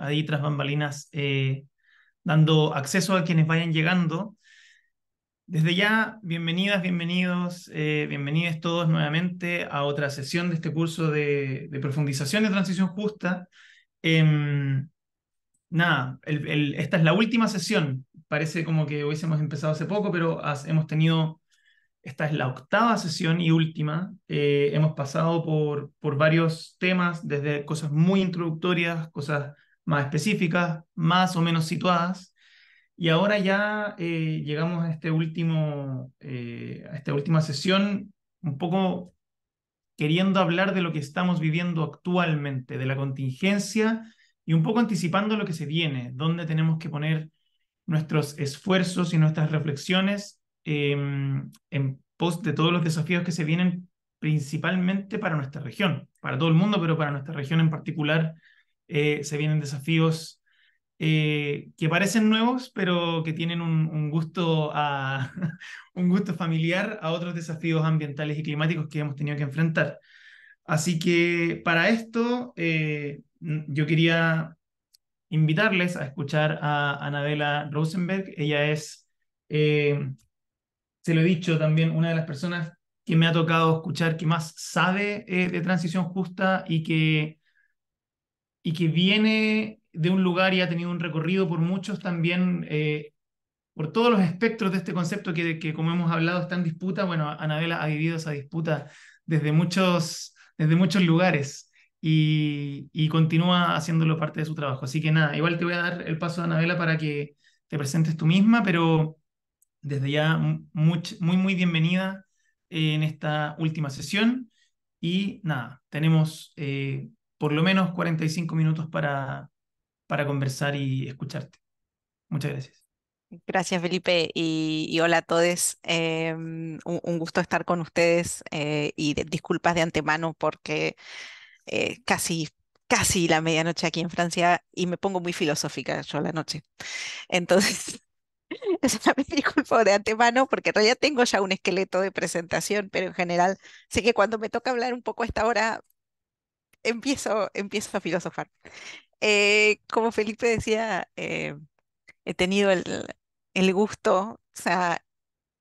ahí tras bambalinas, eh, dando acceso a quienes vayan llegando. Desde ya, bienvenidas, bienvenidos, eh, bienvenidos todos nuevamente a otra sesión de este curso de, profundización de transición justa. Em, nada, esta es la última sesión. Parece como que hubiésemos empezado hace poco, pero hemos tenido, esta es la octava sesión y última. Eh, hemos pasado por, por varios temas, desde cosas muy introductorias, cosas más específicas, más o menos situadas. Y ahora ya eh, llegamos a, este último, eh, a esta última sesión, un poco queriendo hablar de lo que estamos viviendo actualmente, de la contingencia y un poco anticipando lo que se viene, dónde tenemos que poner nuestros esfuerzos y nuestras reflexiones em, en pos de todos los desafíos que se vienen principalmente para nuestra región, para todo el mundo, pero para nuestra región en particular eh, se vienen desafíos eh, que parecen nuevos, pero que tienen un, gusto a, un gusto familiar a otros desafíos ambientales y climáticos que hemos tenido que enfrentar. Así que para esto eh, yo quería invitarles a escuchar a Anabela Rosenberg. Ella es, se lo he dicho también, una de las personas que me ha tocado escuchar que más sabe de transición justa y que y que viene de un lugar y ha tenido un recorrido por muchos también, eh, por todos los espectros de este concepto que, que, como hemos hablado, está en disputa. Bueno, Anabela ha vivido esa disputa desde muchos, desde muchos lugares y, continúa haciéndolo parte de su trabajo. Así que nada, igual te voy a dar el paso a Anabela para que te presentes tú misma, pero desde ya muy, muy, bienvenida eh, en esta última sesión. Y nada, tenemos eh, por lo menos 45 minutos para, para conversar y escucharte. Muchas gracias. Gracias, Felipe, y, hola a todos. Em, un, gusto estar con ustedes eh, y disculpas de antemano porque eh, casi casi la medianoche aquí en Francia y me pongo muy filosófica yo a la noche. Entonces, me disculpo de antemano porque todavía tengo ya un esqueleto de presentación, pero en general sé que cuando me toca hablar un poco a esta hora empiezo, empiezo a filosofar. Eh, como Felipe decía, eh, he tenido el, gusto, o sea,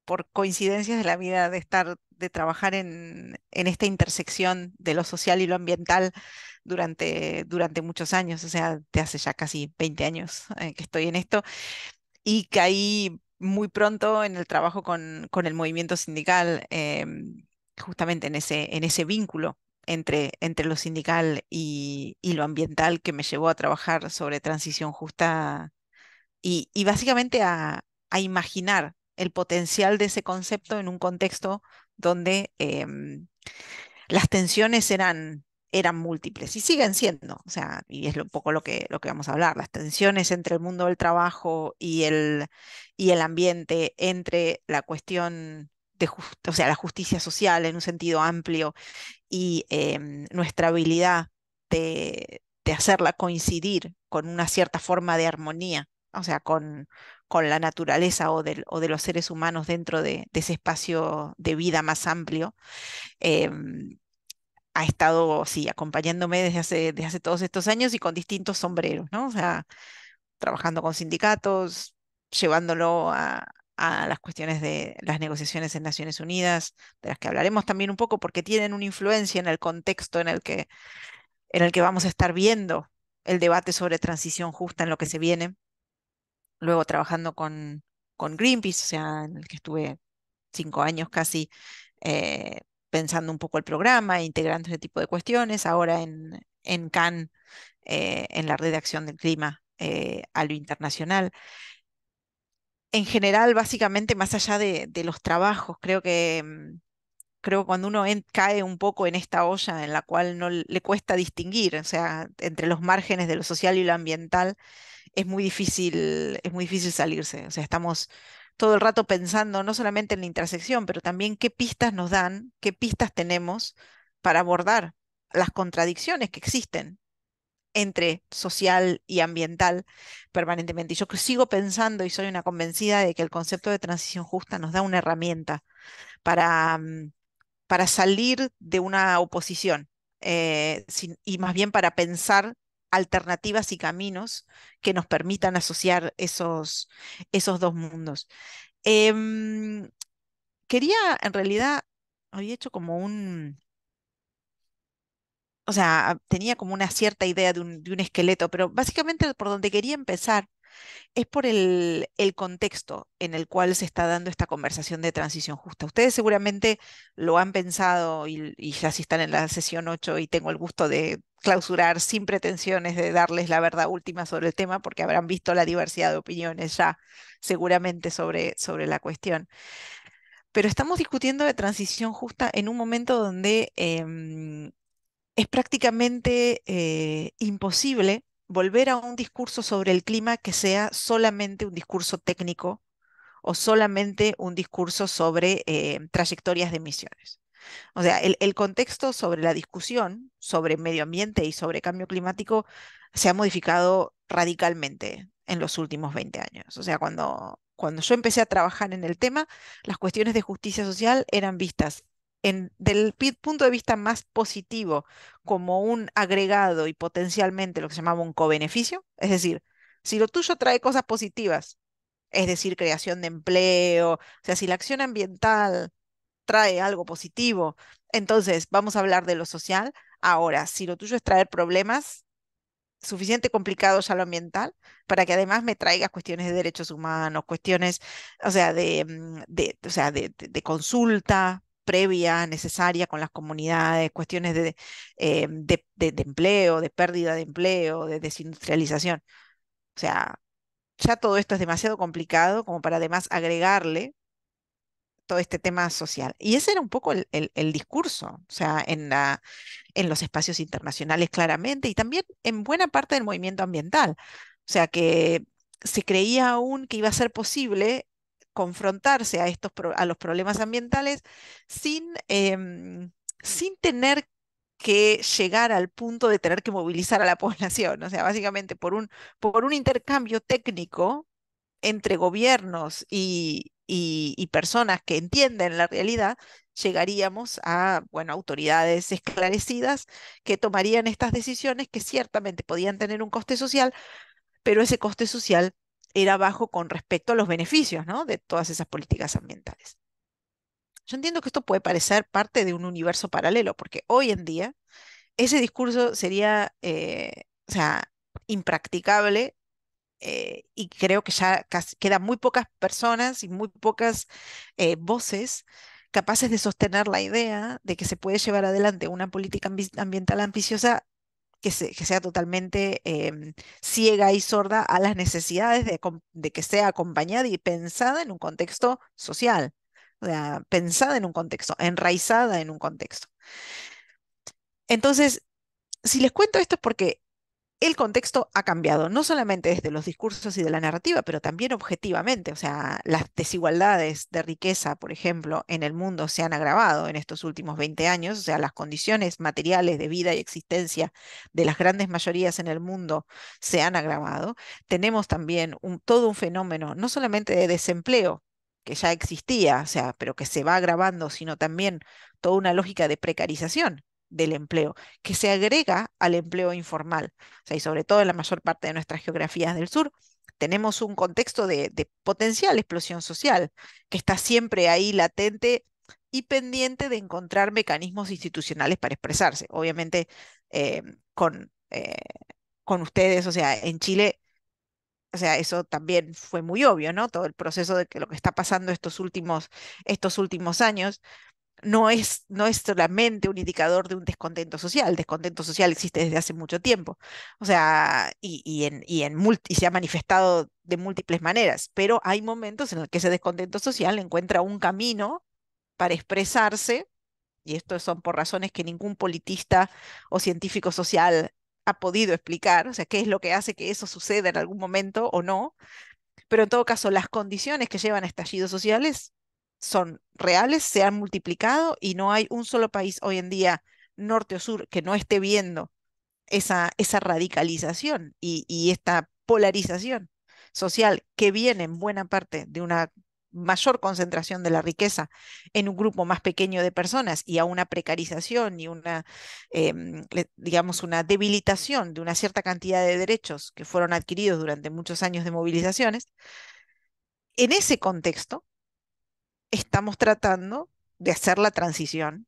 por coincidencias de la vida, de estar, de trabajar en, en esta intersección de lo social y lo ambiental durante, durante muchos años, o sea, te hace ya casi 20 años eh, que estoy en esto, y caí muy pronto en el trabajo con, con el movimiento sindical, em, justamente en ese, en ese vínculo entre, lo sindical y, y, lo ambiental que me llevó a trabajar sobre transición justa y, y básicamente a, imaginar el potencial de ese concepto en un contexto donde em, las tensiones eran eran múltiples y siguen siendo, o sea, y es un poco lo que, lo que vamos a hablar, las tensiones entre el mundo del trabajo y el, y el ambiente, entre la cuestión o sea, la justicia social en un sentido amplio y em, nuestra habilidad de, hacerla coincidir con una cierta forma de armonía, o sea, con, la naturaleza o de, los seres humanos dentro de, ese espacio de vida más amplio. Em, ha estado, sí, acompañándome desde hace, desde todos estos años y con distintos sombreros, ¿no? O sea, trabajando con sindicatos, llevándolo a, a las cuestiones de las negociaciones en Naciones Unidas, de las que hablaremos también un poco porque tienen una influencia en el contexto en el que, en el que vamos a estar viendo el debate sobre transición justa en lo que se viene. Luego trabajando con, con Greenpeace, o sea, en el que estuve cinco años casi eh, pensando un poco el programa, e integrando ese tipo de cuestiones. Ahora en, en Cannes, eh, en la red de acción del clima eh, a lo internacional en general, básicamente, más allá de, los trabajos, creo que mm, creo cuando uno cae un poco en esta olla en la cual no le cuesta distinguir, o sea, entre los márgenes de lo social y lo ambiental, es muy difícil, es muy difícil salirse. O sea, estamos todo el rato pensando no solamente en la intersección, pero también qué pistas nos dan, qué pistas tenemos para abordar las contradicciones que existen entre social y ambiental permanentemente. Y yo sigo pensando y soy una convencida de que el concepto de transición justa nos da una herramienta para, mm, para salir de una oposición eh, y más bien para pensar alternativas y caminos que nos permitan asociar esos, esos dos mundos. Em, quería, en realidad, había hecho como un, o sea, tenía como una cierta idea de un, esqueleto, pero básicamente por donde quería empezar es por el, contexto en el cual se está dando esta conversación de transición justa. Ustedes seguramente lo han pensado y, ya si están en la sesión 8 y tengo el gusto de clausurar sin pretensiones de darles la verdad última sobre el tema, porque habrán visto la diversidad de opiniones ya seguramente sobre, sobre la cuestión. Pero estamos discutiendo de transición justa en un momento donde em, es prácticamente eh, imposible volver a un discurso sobre el clima que sea solamente un discurso técnico o solamente un discurso sobre eh, trayectorias de emisiones. O sea, el, contexto sobre la discusión sobre medio ambiente y sobre cambio climático se ha modificado radicalmente en los últimos 20 años. O sea, cuando, cuando yo empecé a trabajar en el tema, las cuestiones de justicia social eran vistas del punto de vista más positivo como un agregado y potencialmente lo que se llamaba un co-beneficio, es decir, si lo tuyo trae cosas positivas, es decir, creación de empleo, o sea, si la acción ambiental trae algo positivo, entonces vamos a hablar de lo social. Ahora, si lo tuyo es traer problemas, suficiente complicado ya lo ambiental, para que además me traigas cuestiones de derechos humanos, cuestiones, o sea, de, mm, o sea, de consulta, previa necesaria con las comunidades, cuestiones eh, de, de, empleo, de pérdida de empleo, de desindustrialización. O sea, ya todo esto es demasiado complicado como para además agregarle todo este tema social. Y ese era un poco el, el, discurso, o sea, en, la, en los espacios internacionales claramente y también en buena parte del movimiento ambiental. O sea, que se creía aún que iba a ser posible confrontarse a, estos, a los problemas ambientales sin, em, sin tener que llegar al punto de tener que movilizar a la población. O sea, básicamente por un, por un intercambio técnico entre gobiernos y, y, personas que entienden la realidad, llegaríamos a bueno, autoridades esclarecidas que tomarían estas decisiones que ciertamente podían tener un coste social, pero ese coste social era bajo con respecto a los beneficios ¿no? de todas esas políticas ambientales. Yo entiendo que esto puede parecer parte de un universo paralelo, porque hoy en día ese discurso sería eh, o sea, impracticable eh, y creo que ya quedan muy pocas personas y muy pocas eh, voces capaces de sostener la idea de que se puede llevar adelante una política ambiental ambiciosa que, sea totalmente em, ciega y sorda a las necesidades de, que sea acompañada y pensada en un contexto social, sea, pensada en un contexto, enraizada en un contexto. Entonces, si les cuento esto es porque el contexto ha cambiado, no solamente desde los discursos y de la narrativa, pero también objetivamente. O sea, las desigualdades de riqueza, por ejemplo, en el mundo se han agravado en estos últimos 20 años. O sea, las condiciones materiales de vida y existencia de las grandes mayorías en el mundo se han agravado. Tenemos también todo un fenómeno, no solamente de desempleo, que ya existía, o sea, pero que se va agravando, sino también toda una lógica de precarización del empleo, que se agrega al empleo informal. O sea, y sobre todo en la mayor parte de nuestras geografías del sur, tenemos un contexto de, potencial explosión social, que está siempre ahí latente y pendiente de encontrar mecanismos institucionales para expresarse. Obviamente, eh, con, eh, con ustedes, o sea, en Chile, o sea, eso también fue muy obvio, ¿no? Todo el proceso de que lo que está pasando estos últimos, estos últimos años, no es, no es solamente un indicador de un descontento social, el descontento social existe desde hace mucho tiempo, o sea, y, y y en y se ha manifestado de múltiples maneras, pero hay momentos en los que ese descontento social encuentra un camino para expresarse, y esto son por razones que ningún politista o científico social ha podido explicar, o sea, qué es lo que hace que eso suceda en algún momento o no, pero en todo caso las condiciones que llevan a estallidos sociales son reales, se han multiplicado y no hay un solo país hoy en día, norte o sur, que no esté viendo esa, esa radicalización y, esta polarización social que viene en buena parte de una mayor concentración de la riqueza en un grupo más pequeño de personas y a una precarización y una, em, digamos, una debilitación de una cierta cantidad de derechos que fueron adquiridos durante muchos años de movilizaciones, en ese contexto estamos tratando de hacer la transición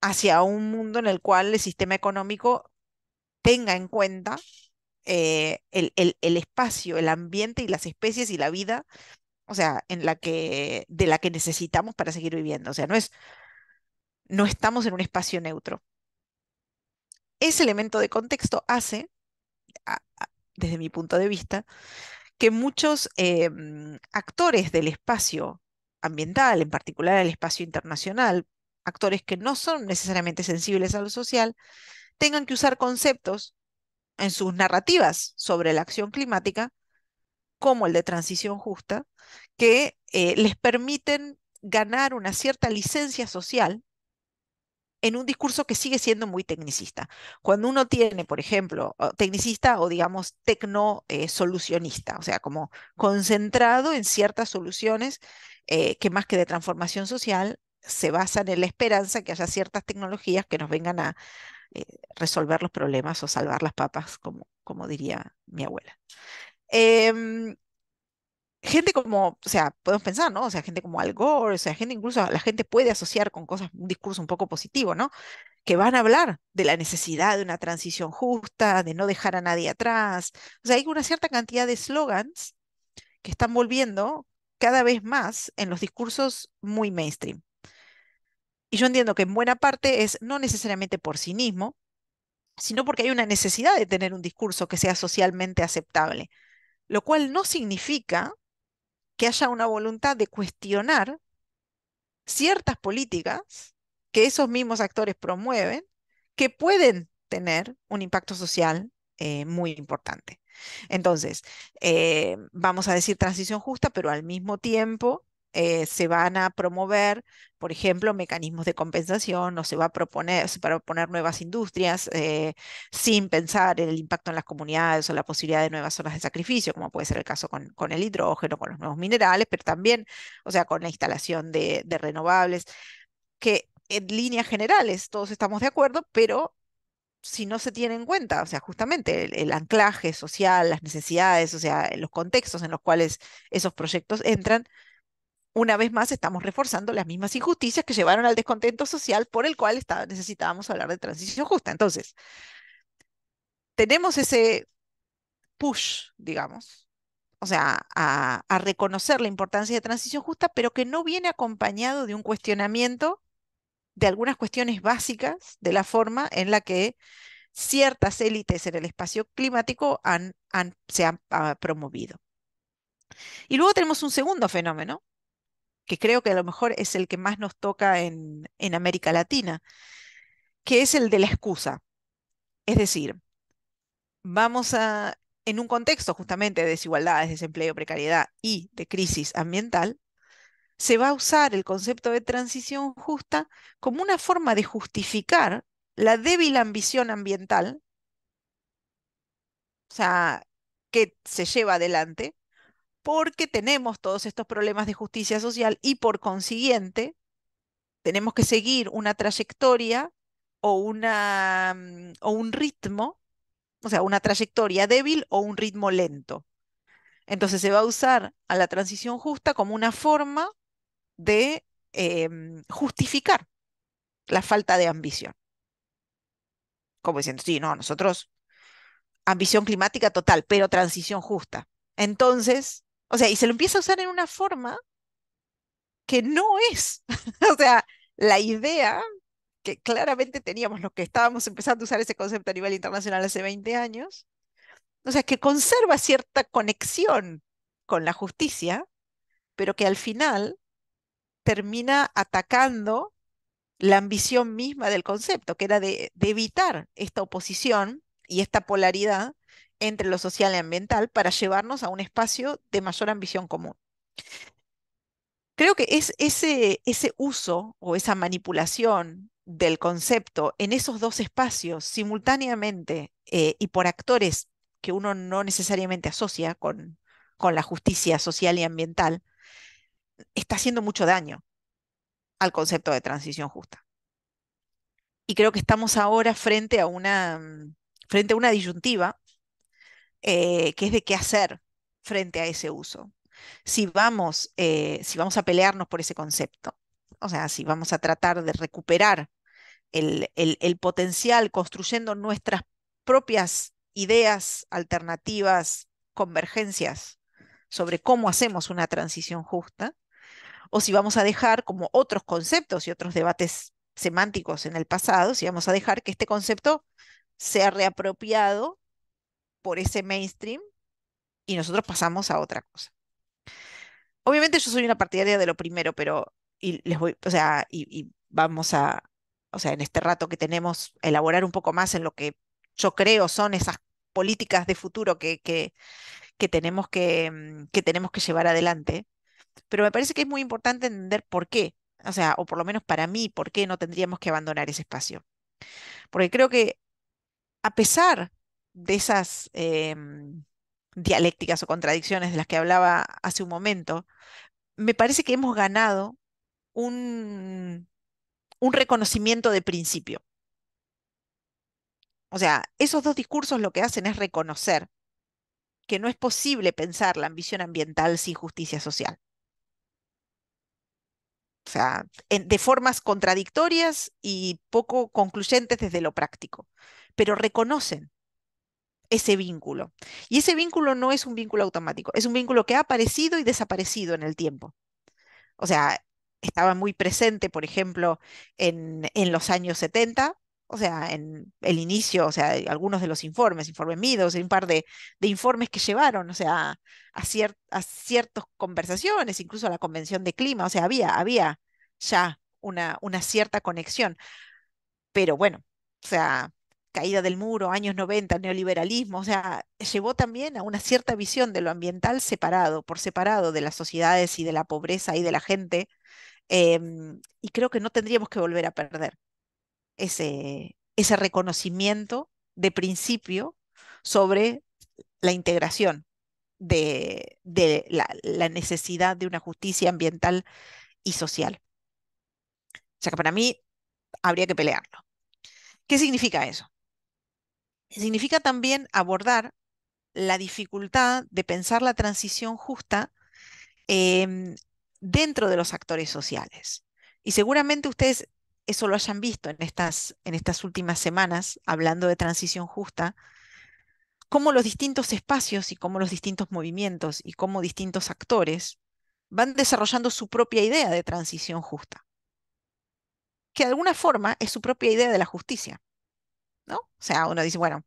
hacia un mundo en el cual el sistema económico tenga en cuenta eh, el, espacio, el ambiente y las especies y la vida, o sea, en la que, de la que necesitamos para seguir viviendo. O sea, no es, no estamos en un espacio neutro. Ese elemento de contexto hace, desde mi punto de vista, que muchos em, actores del espacio ambiental, en particular el espacio internacional, actores que no son necesariamente sensibles a lo social, tengan que usar conceptos en sus narrativas sobre la acción climática, como el de transición justa, que eh, les permiten ganar una cierta licencia social en un discurso que sigue siendo muy tecnicista. Cuando uno tiene, por ejemplo, tecnicista o digamos tecno eh, solucionista, o sea, como concentrado en ciertas soluciones eh, que más que de transformación social se basan en la esperanza que haya ciertas tecnologías que nos vengan a eh, resolver los problemas o salvar las papas, como, como diría mi abuela. Em, gente como, o sea, podemos pensar, ¿no? O sea, gente como Al Gore, o sea, gente incluso la gente puede asociar con cosas, un discurso un poco positivo, ¿no? Que van a hablar de la necesidad de una transición justa, de no dejar a nadie atrás. O sea, hay una cierta cantidad de slogans que están volviendo cada vez más en los discursos muy mainstream. Y yo entiendo que en buena parte es no necesariamente por cinismo, sino porque hay una necesidad de tener un discurso que sea socialmente aceptable, lo cual no significa que haya una voluntad de cuestionar ciertas políticas que esos mismos actores promueven, que pueden tener un impacto social eh, muy importante. Entonces, eh, vamos a decir transición justa, pero al mismo tiempo eh, se van a promover, por ejemplo, mecanismos de compensación o se va a proponer, nuevas industrias eh, sin pensar en el impacto en las comunidades o la posibilidad de nuevas zonas de sacrificio, como puede ser el caso con, el hidrógeno, con los nuevos minerales, pero también, o sea, con la instalación de, renovables, que en líneas generales todos estamos de acuerdo, pero si no se tiene en cuenta, o sea, justamente el, el, anclaje social, las necesidades, o sea, los contextos en los cuales esos proyectos entran, una vez más estamos reforzando las mismas injusticias que llevaron al descontento social por el cual necesitábamos hablar de transición justa. Entonces, tenemos ese push, digamos, o sea, a, reconocer la importancia de transición justa, pero que no viene acompañado de un cuestionamiento de algunas cuestiones básicas de la forma en la que ciertas élites en el espacio climático han, se han ah, promovido. Y luego tenemos un segundo fenómeno, que creo que a lo mejor es el que más nos toca en, en América Latina, que es el de la excusa. Es decir, vamos a, en un contexto justamente de desigualdades, desempleo, precariedad y de crisis ambiental, se va a usar el concepto de transición justa como una forma de justificar la débil ambición ambiental, o sea, que se lleva adelante porque tenemos todos estos problemas de justicia social y por consiguiente tenemos que seguir una trayectoria o, una, mm, o un ritmo, o sea, una trayectoria débil o un ritmo lento. Entonces se va a usar a la transición justa como una forma de em, justificar la falta de ambición. Como diciendo, sí, no, nosotros, ambición climática total, pero transición justa. Entonces, o sea, y se lo empieza a usar en una forma que no es. o sea, la idea que claramente teníamos los que estábamos empezando a usar ese concepto a nivel internacional hace 20 años, o sea, que conserva cierta conexión con la justicia, pero que al final termina atacando la ambición misma del concepto, que era de, de evitar esta oposición y esta polaridad entre lo social y ambiental para llevarnos a un espacio de mayor ambición común. Creo que es ese, ese uso o esa manipulación del concepto en esos dos espacios simultáneamente eh, y por actores que uno no necesariamente asocia con, con la justicia social y ambiental, está haciendo mucho daño al concepto de transición justa. Y creo que estamos ahora frente a una, frente a una disyuntiva eh, ¿Qué es de qué hacer frente a ese uso. Si vamos, eh, si vamos a pelearnos por ese concepto, o sea, si vamos a tratar de recuperar el potencial construyendo nuestras propias ideas alternativas, convergencias sobre cómo hacemos una transición justa, o si vamos a dejar, como otros conceptos y otros debates semánticos en el pasado, si vamos a dejar que este concepto sea reapropiado por ese mainstream y nosotros pasamos a otra cosa. Obviamente yo soy una partidaria de lo primero, pero y les voy, o sea, y, vamos a, o sea, en este rato que tenemos, elaborar un poco más en lo que yo creo son esas políticas de futuro que, que, tenemos, que, mm, que tenemos que llevar adelante. Pero me parece que es muy importante entender por qué, o sea, o por lo menos para mí, por qué no tendríamos que abandonar ese espacio. Porque creo que a pesar de esas em, dialécticas o contradicciones de las que hablaba hace un momento, me parece que hemos ganado un, un reconocimiento de principio. O sea, esos dos discursos lo que hacen es reconocer que no es posible pensar la ambición ambiental sin justicia social. O sea, de formas contradictorias y poco concluyentes desde lo práctico, pero reconocen ese vínculo. Y ese vínculo no es un vínculo automático, es un vínculo que ha aparecido y desaparecido en el tiempo. O sea, estaba muy presente, por ejemplo, en, en los años 70, o sea, en el inicio, o sea, algunos de los informes, informes Midos, un par de, de, informes que llevaron, o sea, a, a ciertas conversaciones, incluso a la Convención de Clima, o sea, había, había ya una, una cierta conexión. Pero bueno, o sea, caída del muro, años 90, neoliberalismo, o sea, llevó también a una cierta visión de lo ambiental separado, por separado de las sociedades y de la pobreza y de la gente, em, y creo que no tendríamos que volver a perder ese, ese reconocimiento de principio sobre la integración de, la, la, necesidad de una justicia ambiental y social. O sea que para mí habría que pelearlo. ¿Qué significa eso? Significa también abordar la dificultad de pensar la transición justa em, dentro de los actores sociales. Y seguramente ustedes eso lo hayan visto en estas, en estas últimas semanas, hablando de transición justa, cómo los distintos espacios y cómo los distintos movimientos y cómo distintos actores van desarrollando su propia idea de transición justa, que de alguna forma es su propia idea de la justicia. O sea, uno dice, bueno,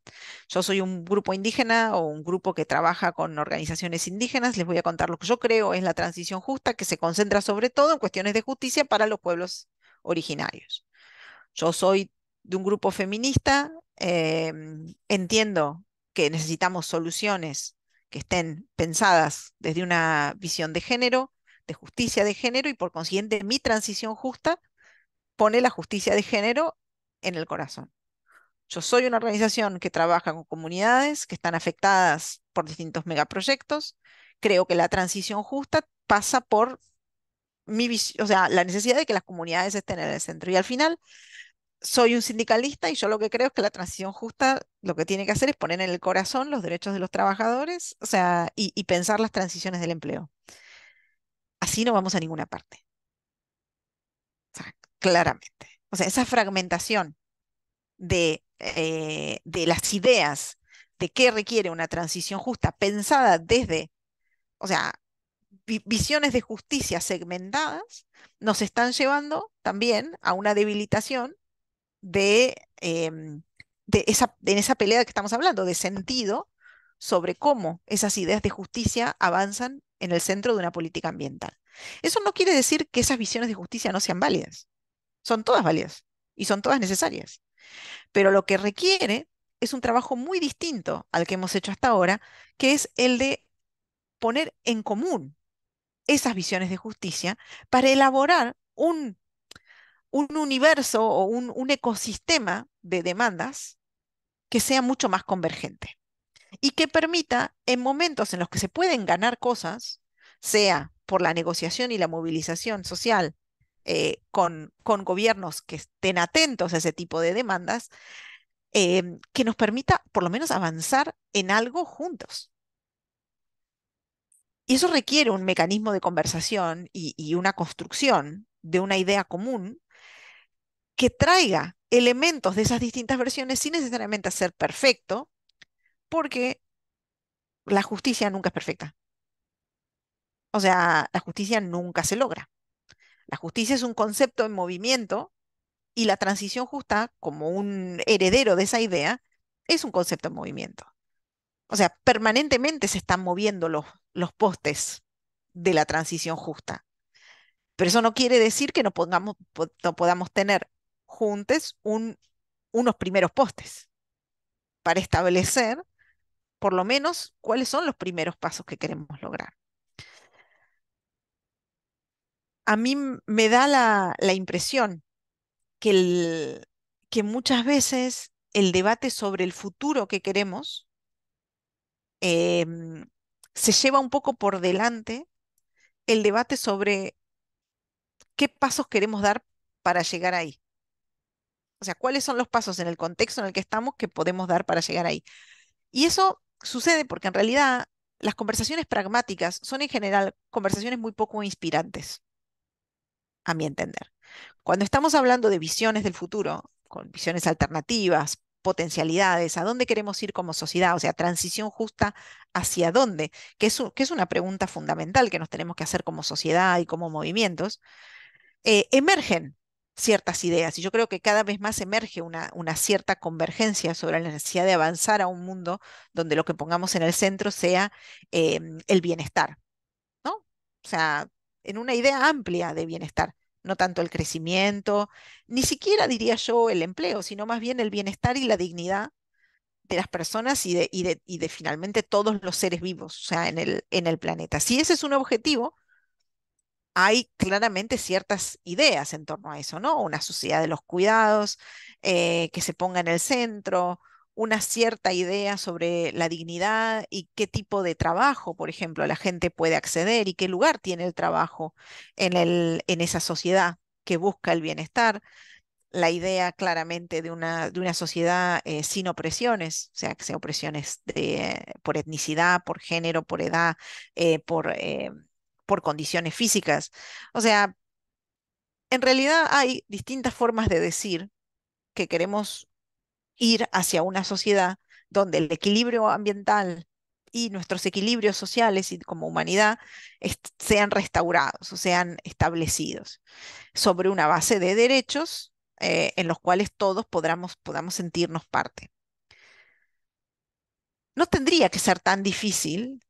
yo soy un grupo indígena o un grupo que trabaja con organizaciones indígenas, les voy a contar lo que yo creo es la transición justa que se concentra sobre todo en cuestiones de justicia para los pueblos originarios. Yo soy de un grupo feminista, em, entiendo que necesitamos soluciones que estén pensadas desde una visión de género, de justicia de género y por consiguiente mi transición justa pone la justicia de género en el corazón. Yo soy una organización que trabaja con comunidades que están afectadas por distintos megaproyectos. Creo que la transición justa pasa por mi o sea, la necesidad de que las comunidades estén en el centro. Y al final, soy un sindicalista y yo lo que creo es que la transición justa lo que tiene que hacer es poner en el corazón los derechos de los trabajadores, o sea, y, pensar las transiciones del empleo. Así no vamos a ninguna parte. claramente. O sea, esa fragmentación de eh, de las ideas de qué requiere una transición justa pensada desde, o sea, visiones de justicia segmentadas, nos están llevando también a una debilitación de, em, de esa, en esa pelea que estamos hablando, de sentido sobre cómo esas ideas de justicia avanzan en el centro de una política ambiental. Eso no quiere decir que esas visiones de justicia no sean válidas. Son todas válidas y son todas necesarias. Pero lo que requiere es un trabajo muy distinto al que hemos hecho hasta ahora, que es el de poner en común esas visiones de justicia para elaborar un, universo o un ecosistema de demandas que sea mucho más convergente y que permita en momentos en los que se pueden ganar cosas, sea por la negociación y la movilización social, eh, con, con, gobiernos que estén atentos a ese tipo de demandas, em, que nos permita por lo menos avanzar en algo juntos. Y eso requiere un mecanismo de conversación y, y una construcción de una idea común que traiga elementos de esas distintas versiones sin necesariamente ser perfecto, porque la justicia nunca es perfecta. O sea, la justicia nunca se logra. La justicia es un concepto en movimiento y la transición justa, como un heredero de esa idea, es un concepto en movimiento. O sea, permanentemente se están moviendo los, los postes de la transición justa. Pero eso no quiere decir que no, no podamos tener juntos unos primeros postes para establecer por lo menos cuáles son los primeros pasos que queremos lograr a mí me da la, impresión que, muchas veces el debate sobre el futuro que queremos em, se lleva un poco por delante el debate sobre qué pasos queremos dar para llegar ahí. O sea, cuáles son los pasos en el contexto en el que estamos que podemos dar para llegar ahí. Y eso sucede porque en realidad las conversaciones pragmáticas son en general conversaciones muy poco inspirantes a mi entender. Cuando estamos hablando de visiones del futuro, con visiones alternativas, potencialidades, a dónde queremos ir como sociedad, o sea, transición justa hacia dónde, que es, una pregunta fundamental que nos tenemos que hacer como sociedad y como movimientos, eh, emergen ciertas ideas. Y yo creo que cada vez más emerge una, cierta convergencia sobre la necesidad de avanzar a un mundo donde lo que pongamos en el centro sea em, el bienestar. ¿no? O sea, en una idea amplia de bienestar, no tanto el crecimiento, ni siquiera diría yo el empleo, sino más bien el bienestar y la dignidad de las personas y de, y de, finalmente todos los seres vivos, o sea, en el, en el planeta. Si ese es un objetivo, hay claramente ciertas ideas en torno a eso, ¿no? Una sociedad de los cuidados, eh, que se ponga en el centro, una cierta idea sobre la dignidad y qué tipo de trabajo, por ejemplo, la gente puede acceder y qué lugar tiene el trabajo en, el, en esa sociedad que busca el bienestar. La idea claramente de una, de una sociedad eh, sin opresiones, o sea, que sea opresiones por etnicidad, por género, por edad, eh, por, eh, por condiciones físicas. O sea, en realidad hay distintas formas de decir que queremos ir hacia una sociedad donde el equilibrio ambiental y nuestros equilibrios sociales y como humanidad sean restaurados o sean establecidos sobre una base de derechos eh, en los cuales todos podamos, podamos sentirnos parte. No tendría que ser tan difícil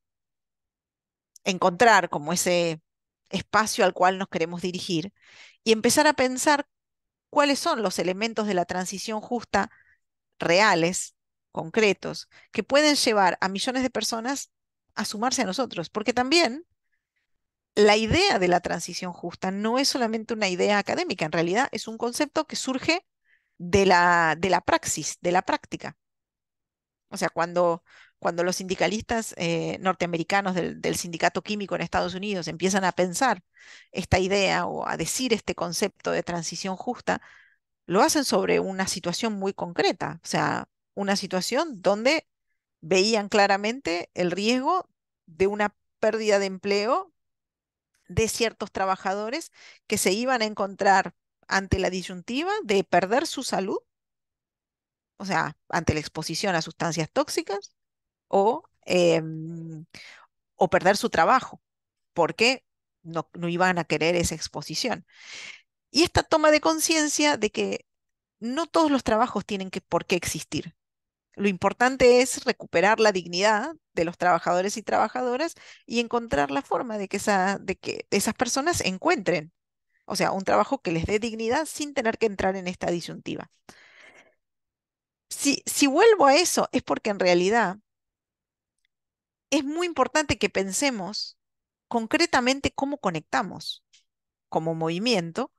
encontrar como ese espacio al cual nos queremos dirigir y empezar a pensar cuáles son los elementos de la transición justa reales, concretos, que pueden llevar a millones de personas a sumarse a nosotros, porque también la idea de la transición justa no es solamente una idea académica, en realidad es un concepto que surge de la, de la praxis, de la práctica. O sea, cuando, cuando los sindicalistas eh, norteamericanos del, del, sindicato químico en Estados Unidos empiezan a pensar esta idea o a decir este concepto de transición justa, lo hacen sobre una situación muy concreta, o sea, una situación donde veían claramente el riesgo de una pérdida de empleo de ciertos trabajadores que se iban a encontrar ante la disyuntiva de perder su salud, o sea, ante la exposición a sustancias tóxicas, o, em, o perder su trabajo, porque no, no iban a querer esa exposición. Y esta toma de conciencia de que no todos los trabajos tienen que, por qué existir. Lo importante es recuperar la dignidad de los trabajadores y trabajadoras y encontrar la forma de que, esas personas encuentren, o sea, un trabajo que les dé dignidad sin tener que entrar en esta disyuntiva. si vuelvo a eso, es porque en realidad es muy importante que pensemos concretamente cómo conectamos como movimiento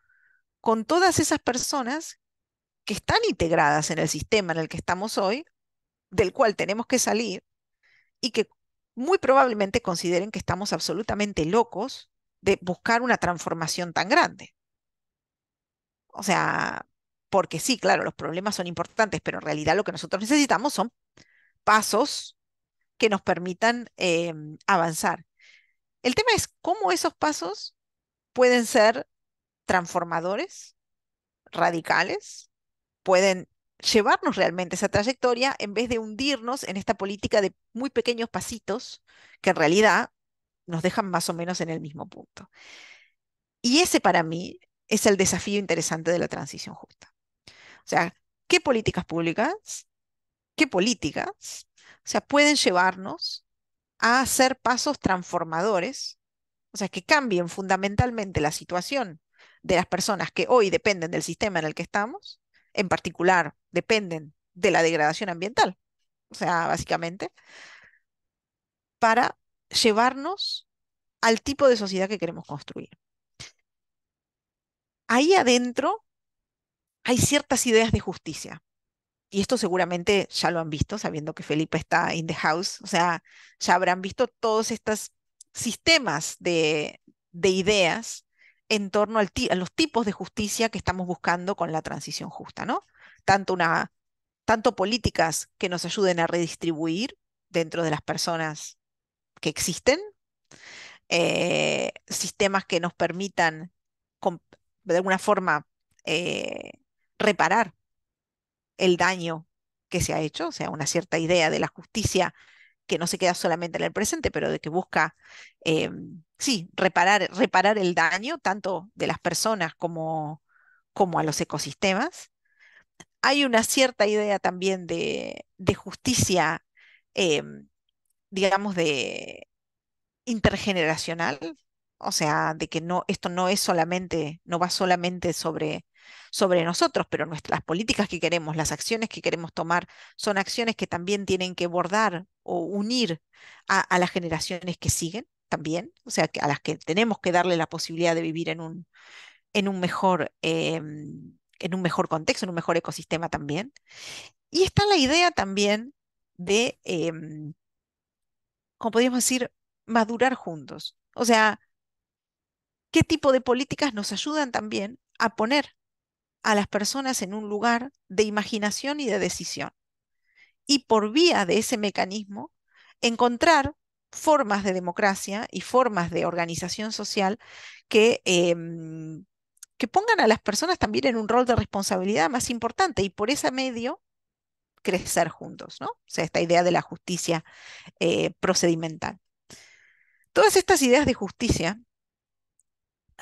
con todas esas personas que están integradas en el sistema en el que estamos hoy, del cual tenemos que salir, y que muy probablemente consideren que estamos absolutamente locos de buscar una transformación tan grande. O sea, porque sí, claro, los problemas son importantes, pero en realidad lo que nosotros necesitamos son pasos que nos permitan eh, avanzar. El tema es cómo esos pasos pueden ser transformadores, radicales, pueden llevarnos realmente esa trayectoria en vez de hundirnos en esta política de muy pequeños pasitos que en realidad nos dejan más o menos en el mismo punto. Y ese para mí es el desafío interesante de la transición justa. O sea, ¿qué políticas públicas, qué políticas, o sea, pueden llevarnos a hacer pasos transformadores, o sea, que cambien fundamentalmente la situación de las personas que hoy dependen del sistema en el que estamos, en particular dependen de la degradación ambiental, o sea, básicamente, para llevarnos al tipo de sociedad que queremos construir. Ahí adentro hay ciertas ideas de justicia. Y esto seguramente ya lo han visto, sabiendo que Felipe está in the house. O sea, ya habrán visto todos estos sistemas de, de ideas en torno a los tipos de justicia que estamos buscando con la transición justa, ¿no? Tanto, una, tanto políticas que nos ayuden a redistribuir dentro de las personas que existen, eh, sistemas que nos permitan de alguna forma eh, reparar el daño que se ha hecho, o sea, una cierta idea de la justicia que no se queda solamente en el presente, pero de que busca, em, sí, reparar, reparar el daño tanto de las personas como, como a los ecosistemas. Hay una cierta idea también de, justicia, em, digamos, de intergeneracional, o sea, de que no, esto no es solamente, no va solamente sobre sobre nosotros, pero nuestras políticas que queremos, las acciones que queremos tomar, son acciones que también tienen que bordar o unir a, las generaciones que siguen también, o sea, a las que tenemos que darle la posibilidad de vivir en un, en un mejor... Em, en un mejor contexto, en un mejor ecosistema también. Y está la idea también de, em, como podríamos decir, madurar juntos. O sea, ¿qué tipo de políticas nos ayudan también a poner a las personas en un lugar de imaginación y de decisión. Y por vía de ese mecanismo, encontrar formas de democracia y formas de organización social que, em, que pongan a las personas también en un rol de responsabilidad más importante y por ese medio crecer juntos, ¿no? O sea, esta idea de la justicia eh, procedimental. Todas estas ideas de justicia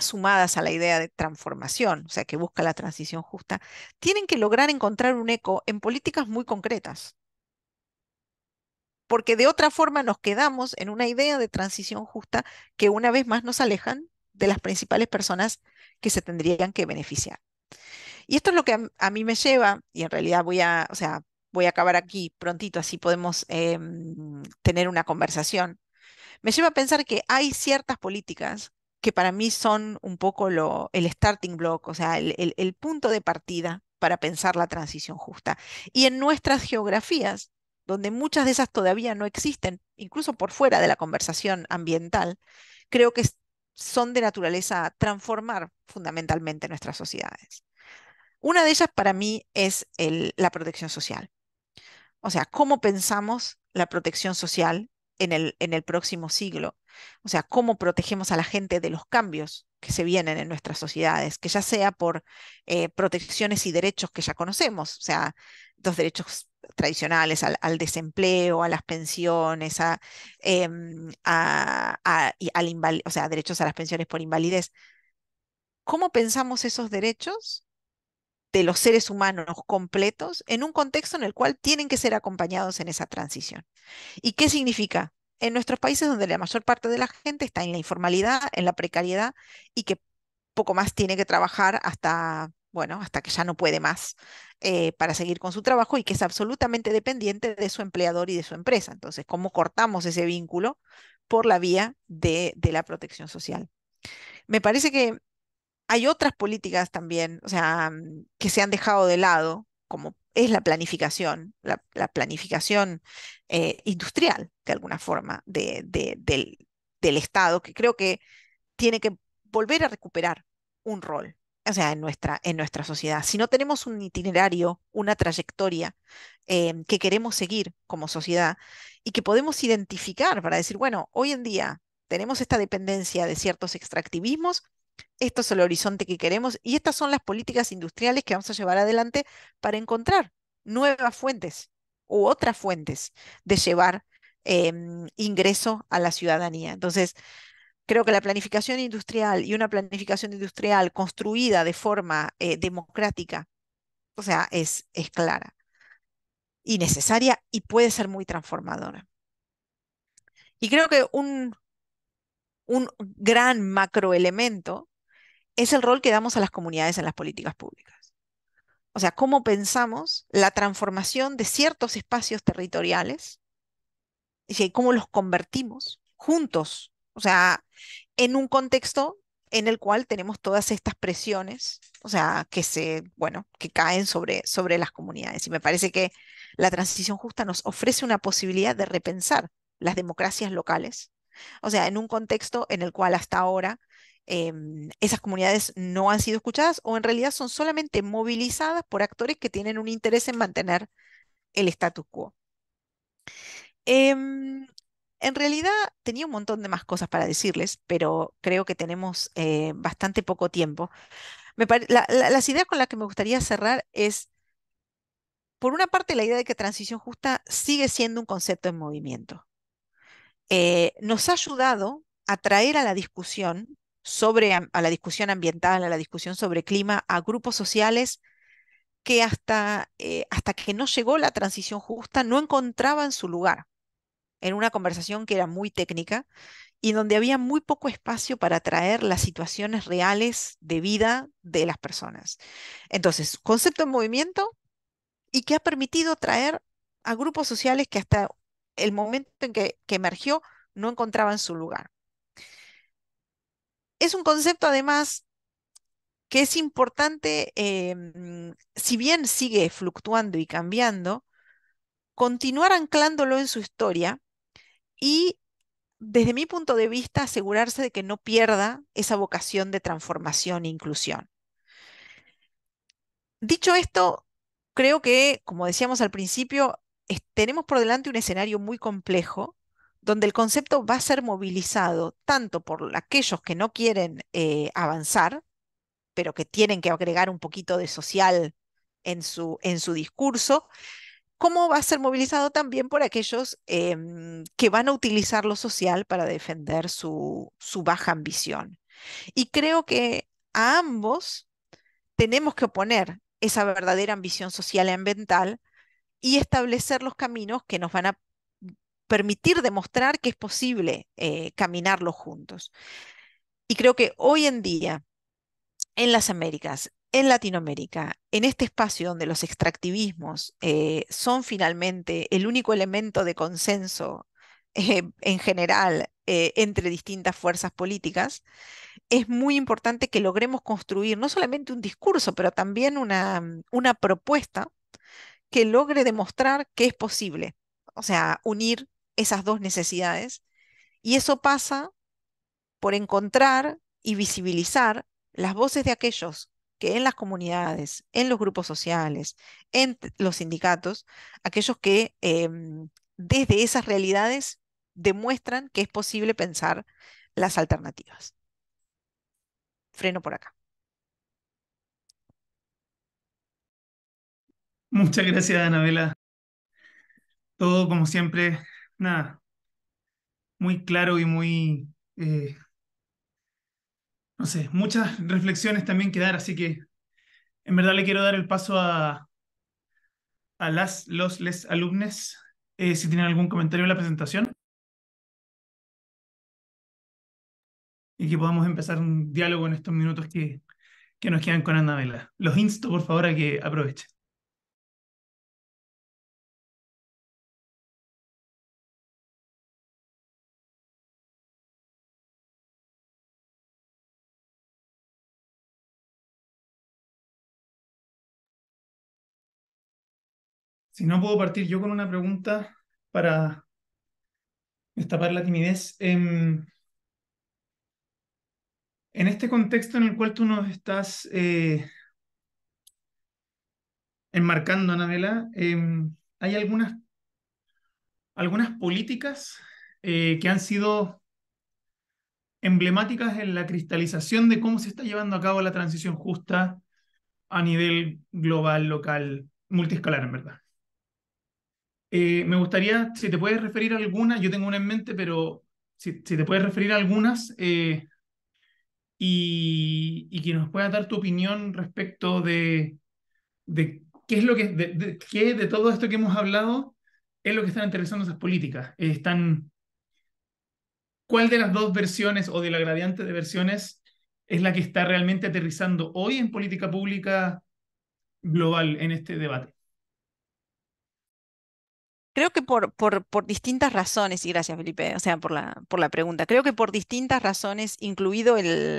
sumadas a la idea de transformación, o sea, que busca la transición justa, tienen que lograr encontrar un eco en políticas muy concretas. Porque de otra forma nos quedamos en una idea de transición justa que una vez más nos alejan de las principales personas que se tendrían que beneficiar. Y esto es lo que a, mí me lleva, y en realidad voy a, o sea, voy a acabar aquí prontito, así podemos em, tener una conversación. Me lleva a pensar que hay ciertas políticas que para mí son un poco el starting block, o sea, el, punto de partida para pensar la transición justa. Y en nuestras geografías, donde muchas de esas todavía no existen, incluso por fuera de la conversación ambiental, creo que son de naturaleza transformar fundamentalmente nuestras sociedades. Una de ellas para mí es la protección social. O sea, cómo pensamos la protección social en el próximo siglo o sea, cómo protegemos a la gente de los cambios que se vienen en nuestras sociedades, que ya sea por eh, protecciones y derechos que ya conocemos, o sea, los derechos tradicionales al, desempleo, a las pensiones, a, em, o sea, derechos a las pensiones por invalidez. ¿Cómo pensamos esos derechos de los seres humanos completos en un contexto en el cual tienen que ser acompañados en esa transición? ¿Y qué significa en nuestros países donde la mayor parte de la gente está en la informalidad, en la precariedad y que poco más tiene que trabajar hasta, bueno, hasta que ya no puede más eh, para seguir con su trabajo y que es absolutamente dependiente de su empleador y de su empresa. Entonces, ¿cómo cortamos ese vínculo por la vía de, la protección social? Me parece que hay otras políticas también, o sea, mm, que se han dejado de lado, como es la planificación, la, planificación eh, industrial, de alguna forma, del, Estado, que creo que tiene que volver a recuperar un rol, o sea, en nuestra, en nuestra sociedad. Si no tenemos un itinerario, una trayectoria eh, que queremos seguir como sociedad y que podemos identificar para decir, bueno, hoy en día tenemos esta dependencia de ciertos extractivismos esto es el horizonte que queremos y estas son las políticas industriales que vamos a llevar adelante para encontrar nuevas fuentes u otras fuentes de llevar em, ingreso a la ciudadanía. Entonces, creo que la planificación industrial y una planificación industrial construida de forma eh, democrática, o sea, es, es clara y necesaria y puede ser muy transformadora. Y creo que un, un gran macroelemento es el rol que damos a las comunidades en las políticas públicas. O sea, cómo pensamos la transformación de ciertos espacios territoriales y cómo los convertimos juntos, o sea, en un contexto en el cual tenemos todas estas presiones, o sea, que se, bueno, que caen sobre, sobre las comunidades. Y me parece que la transición justa nos ofrece una posibilidad de repensar las democracias locales o sea, en un contexto en el cual hasta ahora em, esas comunidades no han sido escuchadas o en realidad son solamente movilizadas por actores que tienen un interés en mantener el status quo. Em, en realidad tenía un montón de más cosas para decirles, pero creo que tenemos eh, bastante poco tiempo. la, las ideas con las que me gustaría cerrar es, por una parte, la idea de que transición justa sigue siendo un concepto en movimiento. Eh, nos ha ayudado a traer a la discusión sobre a la discusión ambiental, a la discusión sobre clima, a grupos sociales que hasta, eh, hasta que no llegó la transición justa no encontraban su lugar en una conversación que era muy técnica y donde había muy poco espacio para traer las situaciones reales de vida de las personas. Entonces, concepto en movimiento y que ha permitido traer a grupos sociales que hasta el momento en que, emergió no encontraba en su lugar. Es un concepto además que es importante, em, si bien sigue fluctuando y cambiando, continuar anclándolo en su historia y, desde mi punto de vista, asegurarse de que no pierda esa vocación de transformación e inclusión. Dicho esto, creo que, como decíamos al principio, tenemos por delante un escenario muy complejo donde el concepto va a ser movilizado tanto por aquellos que no quieren eh, avanzar, pero que tienen que agregar un poquito de social en su, discurso, como va a ser movilizado también por aquellos em, que van a utilizar lo social para defender su, su baja ambición. Y creo que a ambos tenemos que oponer esa verdadera ambición social y ambiental y establecer los caminos que nos van a permitir demostrar que es posible eh, caminarlos juntos. Y creo que hoy en día, en las Américas, en Latinoamérica, en este espacio donde los extractivismos eh, son finalmente el único elemento de consenso eh, en general entre distintas fuerzas políticas, es muy importante que logremos construir no solamente un discurso, pero también una, una propuesta que logre demostrar que es posible. O sea, unir esas dos necesidades. Y eso pasa por encontrar y visibilizar las voces de aquellos que en las comunidades, en los grupos sociales, en los sindicatos, aquellos que em, desde esas realidades demuestran que es posible pensar las alternativas. Freno por acá. Muchas gracias, Anabela. Todo, como siempre, nada, muy claro y muy, eh, no sé, muchas reflexiones también que dar, así que en verdad le quiero dar el paso a, a las, los, les alumnes, eh, si tienen algún comentario en la presentación. Y que podamos empezar un diálogo en estos minutos que, que nos quedan con Anabela. Los insto, por favor, a que aprovechen. Si no puedo partir yo con una pregunta para destapar la timidez. Em, en este contexto en el cual tú nos estás eh, enmarcando, Anabela, em, hay algunas, políticas eh, que han sido emblemáticas en la cristalización de cómo se está llevando a cabo la transición justa a nivel global, local, multiescalar, en verdad. Eh, me gustaría, si te puedes referir a alguna, yo tengo una en mente, pero si, te puedes referir a algunas eh, y, que nos puedas dar tu opinión respecto de, de qué es lo que, de, qué de todo esto que hemos hablado es lo que están interesando esas políticas. Eh, están, ¿Cuál de las dos versiones o de la gradiente de versiones es la que está realmente aterrizando hoy en política pública global en este debate? Creo que por, por, por, distintas razones, y gracias Felipe, o sea, por la, por la pregunta, creo que por distintas razones, incluido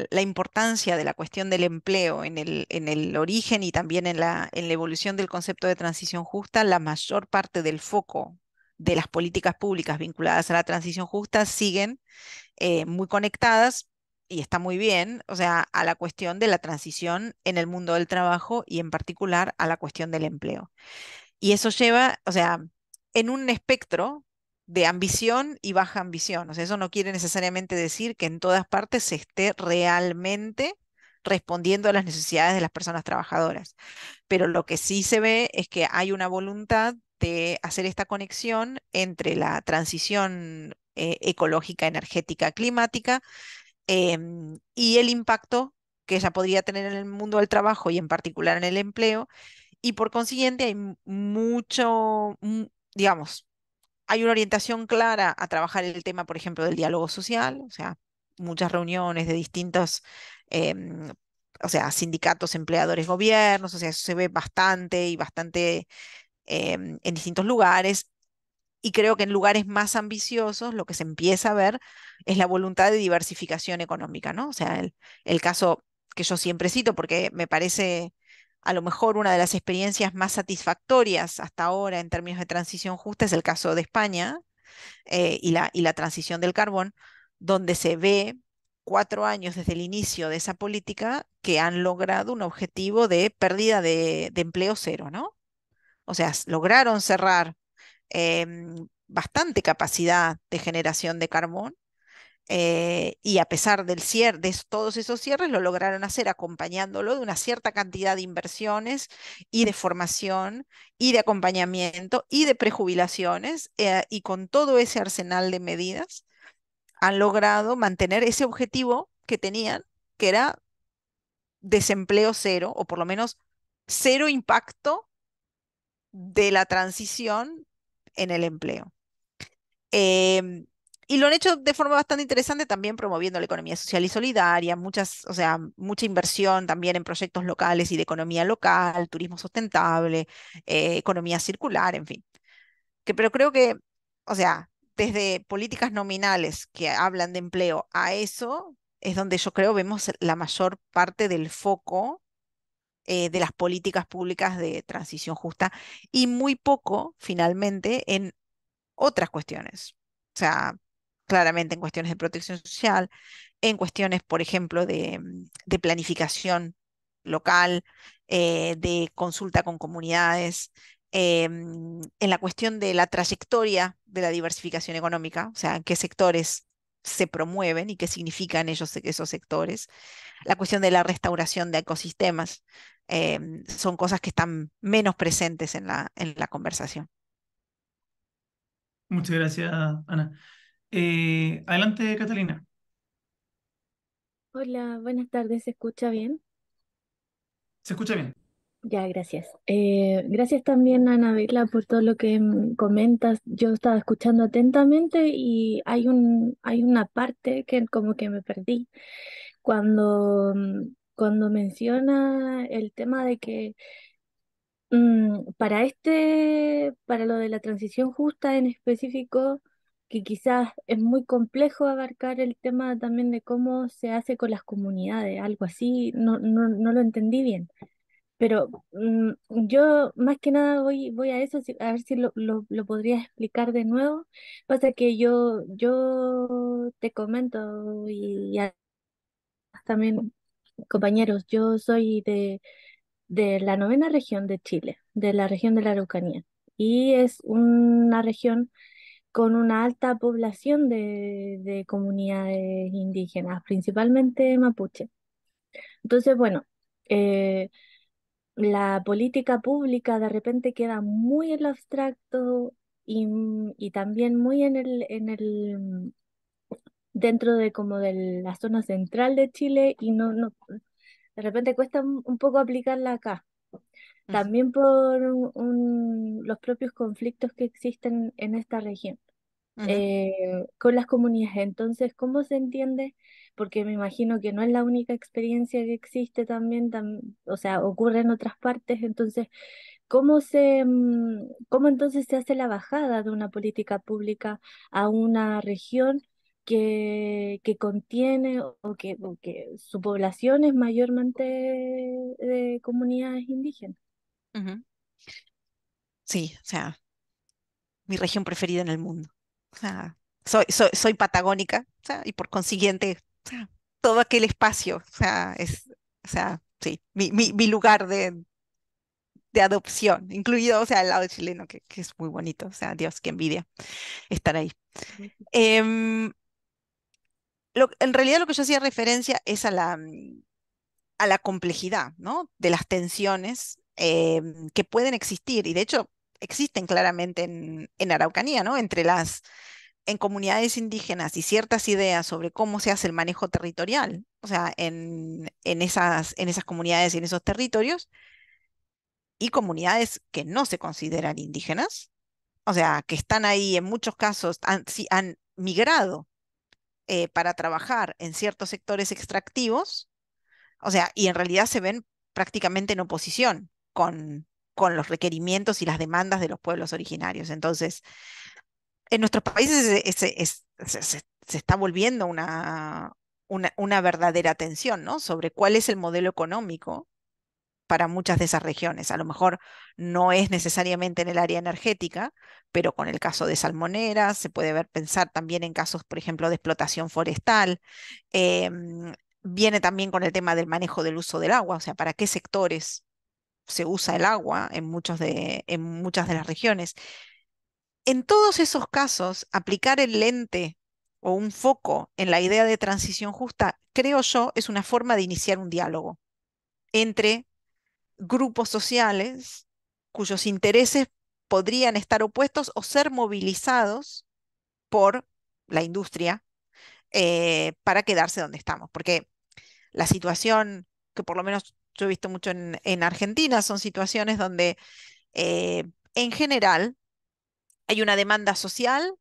la importancia de la cuestión del empleo en el, en el origen y también en la, en la evolución del concepto de transición justa, la mayor parte del foco de las políticas públicas vinculadas a la transición justa siguen eh, muy conectadas y está muy bien, o sea, a la cuestión de la transición en el mundo del trabajo y en particular a la cuestión del empleo. Y eso lleva, o sea, en un espectro de ambición y baja ambición. O sea, eso no quiere necesariamente decir que en todas partes se esté realmente respondiendo a las necesidades de las personas trabajadoras. Pero lo que sí se ve es que hay una voluntad de hacer esta conexión entre la transición eh, ecológica, energética, climática em, y el impacto que ella podría tener en el mundo del trabajo y en particular en el empleo. Y por consiguiente hay mucho, digamos, hay una orientación clara a trabajar el tema, por ejemplo, del diálogo social, o sea, muchas reuniones de distintos, em, o sea, sindicatos, empleadores, gobiernos, o sea, eso se ve bastante y bastante em, en distintos lugares. Y creo que en lugares más ambiciosos lo que se empieza a ver es la voluntad de diversificación económica, ¿no? O sea, el, el caso que yo siempre cito porque me parece a lo mejor una de las experiencias más satisfactorias hasta ahora en términos de transición justa es el caso de España eh, y, la, y la transición del carbón, donde se ve cuatro años desde el inicio de esa política que han logrado un objetivo de pérdida de, empleo cero, ¿no? O sea, lograron cerrar em, bastante capacidad de generación de carbón eh, y a pesar del cierre, de todos esos cierres, lo lograron hacer acompañándolo de una cierta cantidad de inversiones y de formación y de acompañamiento y de prejubilaciones eh, y con todo ese arsenal de medidas han logrado mantener ese objetivo que tenían, que era desempleo cero o por lo menos cero impacto de la transición en el empleo. Em, y lo han hecho de forma bastante interesante, también promoviendo la economía social y solidaria, muchas, o sea, mucha inversión también en proyectos locales y de economía local, turismo sustentable, eh, economía circular, en fin. Que, pero creo que, o sea, desde políticas nominales que hablan de empleo a eso, es donde yo creo vemos la mayor parte del foco eh, de las políticas públicas de transición justa y muy poco, finalmente, en otras cuestiones. O sea, claramente en cuestiones de protección social, en cuestiones, por ejemplo, de, mm, planificación local, eh, de consulta con comunidades, eh, mm, en la cuestión de la trayectoria de la diversificación económica, o sea, en qué sectores se promueven y qué significan ellos e-, esos sectores. La cuestión de la restauración de ecosistemas eh, mm, son cosas que están menos presentes en la conversación. Muchas gracias, Ana. Eh, adelante, Catalina. Hola, buenas tardes, ¿se escucha bien? Se escucha bien. Ya, gracias. Eh, gracias también, Ana Anabela, por todo lo que comentas. Yo estaba escuchando atentamente y hay un, hay una parte que como que me perdí cuando, cuando menciona el tema de que para este, para lo de la transición justa en específico, que quizás es muy complejo abarcar el tema también de cómo se hace con las comunidades, algo así, no, no, lo entendí bien. Pero mm, yo más que nada voy, voy a eso, a ver si lo, lo, podrías explicar de nuevo. Pasa que yo, yo te comento y, también compañeros, yo soy de, de la novena región de Chile, de la región de la Araucanía. Y es una región con una alta población de, comunidades indígenas, principalmente mapuche. Entonces, bueno, eh, la política pública de repente queda muy en lo abstracto y, también muy en el, dentro de como de la zona central de Chile y no de repente cuesta un poco aplicarla acá también por los propios conflictos que existen en esta región eh, con las comunidades. Entonces, ¿cómo se entiende? Porque me imagino que no es la única experiencia que existe también, o sea, ocurre en otras partes. Entonces, ¿cómo, se, mm, ¿cómo entonces se hace la bajada de una política pública a una región? Que, que, contiene o que, su población es mayormente de comunidades indígenas. Sí, o sea, mi región preferida en el mundo. O sea, soy, soy, patagónica, o sea, y por consiguiente, o sea, todo aquel espacio, o sea, es, o sea, sí, mi, lugar de, de adopción, incluido, o sea, el lado chileno, que, es muy bonito, o sea, Dios, qué envidia estar ahí. Em, en realidad lo que yo hacía referencia es a la, mm, a la complejidad, ¿no? De las tensiones Em, que pueden existir, y de hecho existen claramente en, Araucanía, ¿no? Entre las en comunidades indígenas y ciertas ideas sobre cómo se hace el manejo territorial, o sea, en, en, esas, en esas comunidades y en esos territorios, y comunidades que no se consideran indígenas, o sea, que están ahí en muchos casos, han, han migrado eh, para trabajar en ciertos sectores extractivos, o sea, y en realidad se ven prácticamente en oposición con, con los requerimientos y las demandas de los pueblos originarios. Entonces, en nuestros países se, está volviendo una, una, verdadera tensión ¿no? sobre cuál es el modelo económico para muchas de esas regiones. A lo mejor no es necesariamente en el área energética, pero con el caso de salmonera se puede ver pensar también en casos, por ejemplo, de explotación forestal. Em, viene también con el tema del manejo del uso del agua, o sea, para qué sectores se usa el agua en, muchos en muchas de las regiones. En todos esos casos, aplicar el lente o un foco en la idea de transición justa, creo yo, es una forma de iniciar un diálogo entre grupos sociales cuyos intereses podrían estar opuestos o ser movilizados por la industria eh, para quedarse donde estamos. Porque la situación que por lo menos yo he visto mucho en, Argentina, son situaciones donde eh, en general hay una demanda social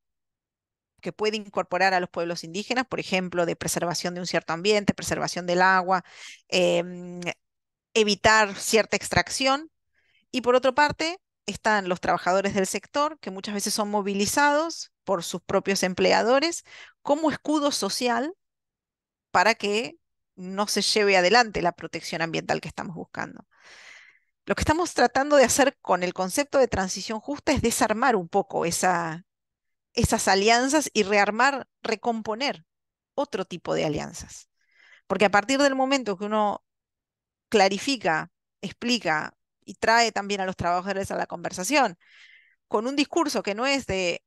que puede incorporar a los pueblos indígenas, por ejemplo, de preservación de un cierto ambiente, preservación del agua, em, evitar cierta extracción. Y por otra parte, están los trabajadores del sector, que muchas veces son movilizados por sus propios empleadores como escudo social para que no se lleve adelante la protección ambiental que estamos buscando. Lo que estamos tratando de hacer con el concepto de transición justa es desarmar un poco esa, esas alianzas y rearmar, recomponer otro tipo de alianzas. Porque a partir del momento que uno clarifica, explica y trae también a los trabajadores a la conversación, con un discurso que no es de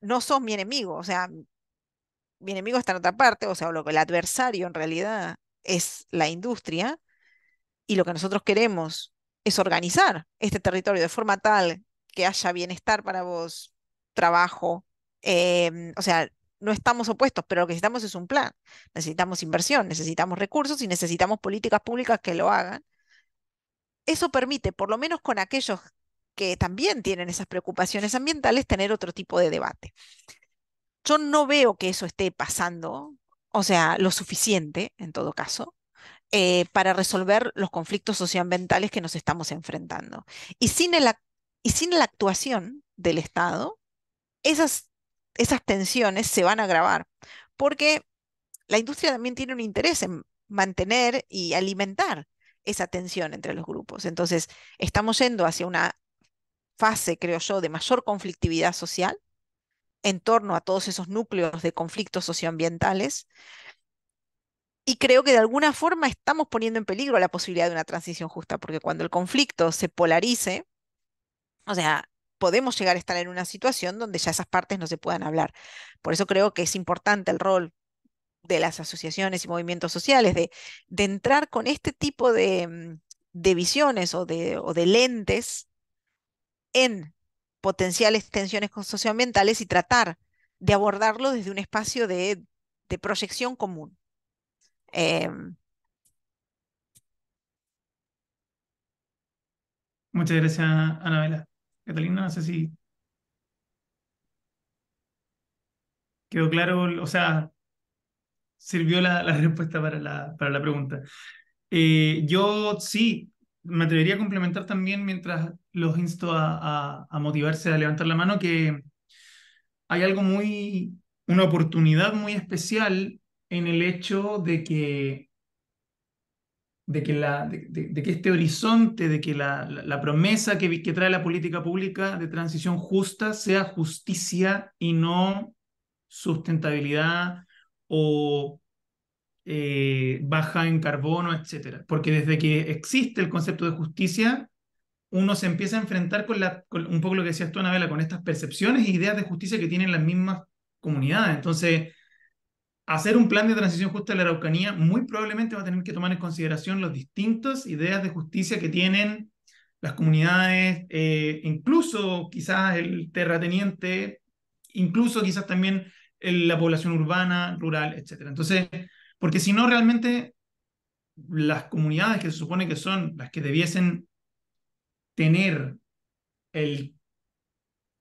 no sos mi enemigo, o sea, mi enemigo está en otra parte, o sea, lo, que el adversario en realidad es la industria, y lo que nosotros queremos es organizar este territorio de forma tal que haya bienestar para vos, trabajo, em, o sea, no estamos opuestos, pero lo que necesitamos es un plan, necesitamos inversión, necesitamos recursos y necesitamos políticas públicas que lo hagan. Eso permite, por lo menos con aquellos que también tienen esas preocupaciones ambientales, tener otro tipo de debate yo no veo que eso esté pasando, o sea, lo suficiente en todo caso, eh, para resolver los conflictos socioambientales que nos estamos enfrentando. Y sin, y sin la actuación del Estado, esas, esas tensiones se van a agravar, porque la industria también tiene un interés en mantener y alimentar esa tensión entre los grupos. Entonces, estamos yendo hacia una fase, creo yo, de mayor conflictividad social en torno a todos esos núcleos de conflictos socioambientales. Y creo que de alguna forma estamos poniendo en peligro la posibilidad de una transición justa, porque cuando el conflicto se polarice, o sea, podemos llegar a estar en una situación donde ya esas partes no se puedan hablar. Por eso creo que es importante el rol de las asociaciones y movimientos sociales, de, de entrar con este tipo de, mm, de visiones o de, o de lentes en potenciales tensiones socioambientales y tratar de abordarlo desde un espacio de, proyección común. Em, Muchas gracias, Anabela. Catalina, no sé si quedó claro, o sea, sirvió la, respuesta para la, para la pregunta. Eh, yo sí, me atrevería a complementar también mientras los insto a, motivarse a levantar la mano, que hay algo muy, una oportunidad muy especial en el hecho de que de que, la, de, que este horizonte, de que la, la, promesa que, trae la política pública de transición justa sea justicia y no sustentabilidad o eh, baja en carbono, etc. Porque desde que existe el concepto de justicia, uno se empieza a enfrentar con, la, un poco lo que decías tú, Anabela, con estas percepciones e ideas de justicia que tienen las mismas comunidades. Entonces, hacer un plan de transición justa de la Araucanía muy probablemente va a tener que tomar en consideración las distintas ideas de justicia que tienen las comunidades, eh, incluso quizás el terrateniente, incluso quizás también la población urbana, rural, etc. Entonces, porque si no realmente las comunidades que se supone que son las que debiesen tener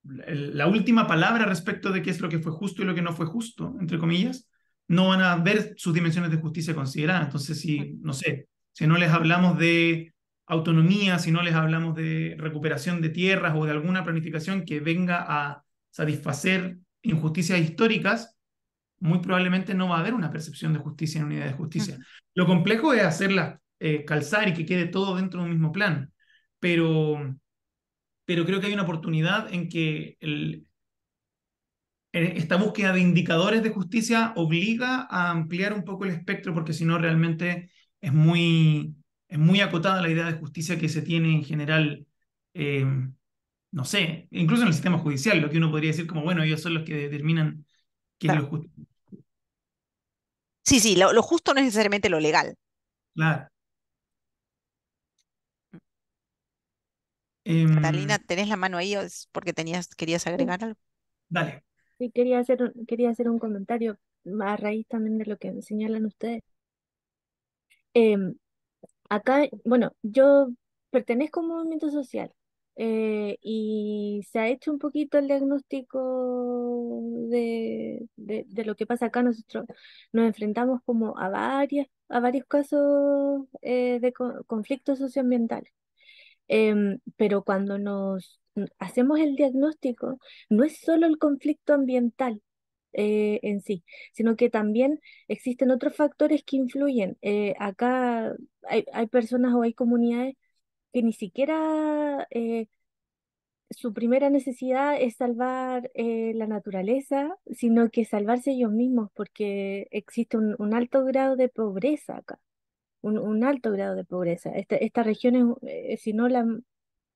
la última palabra respecto de qué es lo que fue justo y lo que no fue justo, entre comillas, no van a ver sus dimensiones de justicia consideradas. Entonces, si, no sé, si no les hablamos de autonomía, si no les hablamos de recuperación de tierras o de alguna planificación que venga a satisfacer injusticias históricas, muy probablemente no va a haber una percepción de justicia en unidad de justicia. Lo complejo es hacerla eh, calzar y que quede todo dentro de un mismo plan pero, pero creo que hay una oportunidad en que el, eh, esta búsqueda de indicadores de justicia obliga a ampliar un poco el espectro, porque si no realmente es muy, es muy acotada la idea de justicia que se tiene en general, eh, no sé, incluso en el sistema judicial, lo que uno podría decir como, bueno, ellos son los que determinan quién es lo justo. Sí, sí, lo, justo no es necesariamente lo legal. Claro. Catalina, em, ¿tenés la mano ahí o es porque tenías, querías agregar algo? Dale. Sí, quería hacer, quería hacer un comentario a raíz también de lo que señalan ustedes. Em, acá, bueno, yo pertenezco a un movimiento social eh, y se ha hecho un poquito el diagnóstico de, lo que pasa acá. Nosotros nos enfrentamos como a, varias, a varios casos eh, de conflictos socioambientales. Em, pero cuando nos hacemos el diagnóstico, no es solo el conflicto ambiental eh, en sí, sino que también existen otros factores que influyen. Eh, acá hay, personas o hay comunidades que ni siquiera eh, su primera necesidad es salvar la naturaleza, sino que salvarse ellos mismos, porque existe un, alto grado de pobreza acá un, alto grado de pobreza. Este, esta, región es, eh, si no la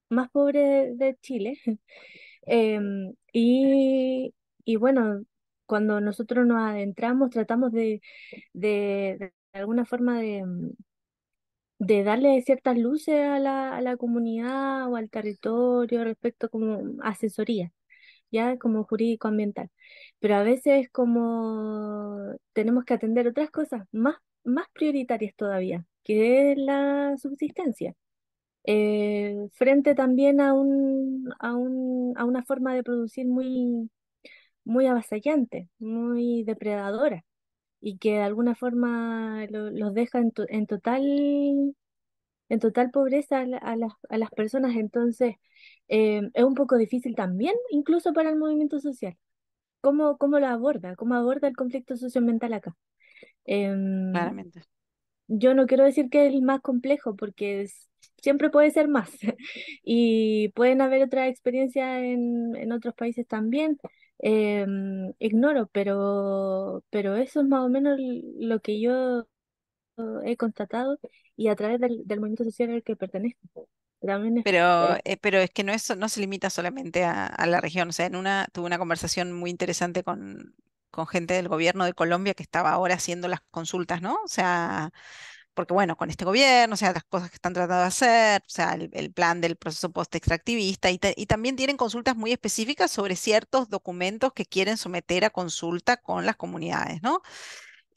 más pobre de, Chile. Em, y, bueno, cuando nosotros nos adentramos, tratamos de, de, alguna forma de, mm, de darle ciertas luces a la, a la comunidad o al territorio respecto como asesoría ya como jurídico ambiental. Pero a veces como tenemos que atender otras cosas más, más prioritarias todavía, que es la subsistencia. Eh, frente también a, un, a, una forma de producir muy, muy avasallante, muy depredadora, y que de alguna forma los deja en total en total pobreza a, las, personas. Entonces, em, es un poco difícil también, incluso para el movimiento social. ¿Cómo, cómo lo aborda? ¿Cómo aborda el conflicto socioambiental acá? Em, Claramente. Yo no quiero decir que es el más complejo, porque siempre puede ser más. y pueden haber otra experiencia en, otros países también. Em, ignoro, pero, pero eso es más o menos lo que yo he eh, constatado y a través del, del movimiento social al que pertenezco. pero, eh, eh, pero es que no, es, no se limita solamente a, la región. O sea, en una, tuve una conversación muy interesante con, con gente del gobierno de Colombia que estaba ahora haciendo las consultas, ¿no? O sea, porque bueno, con este gobierno, o sea, las cosas que están tratando de hacer, o sea, el, plan del proceso post-extractivista, y, y, también tienen consultas muy específicas sobre ciertos documentos que quieren someter a consulta con las comunidades, ¿no?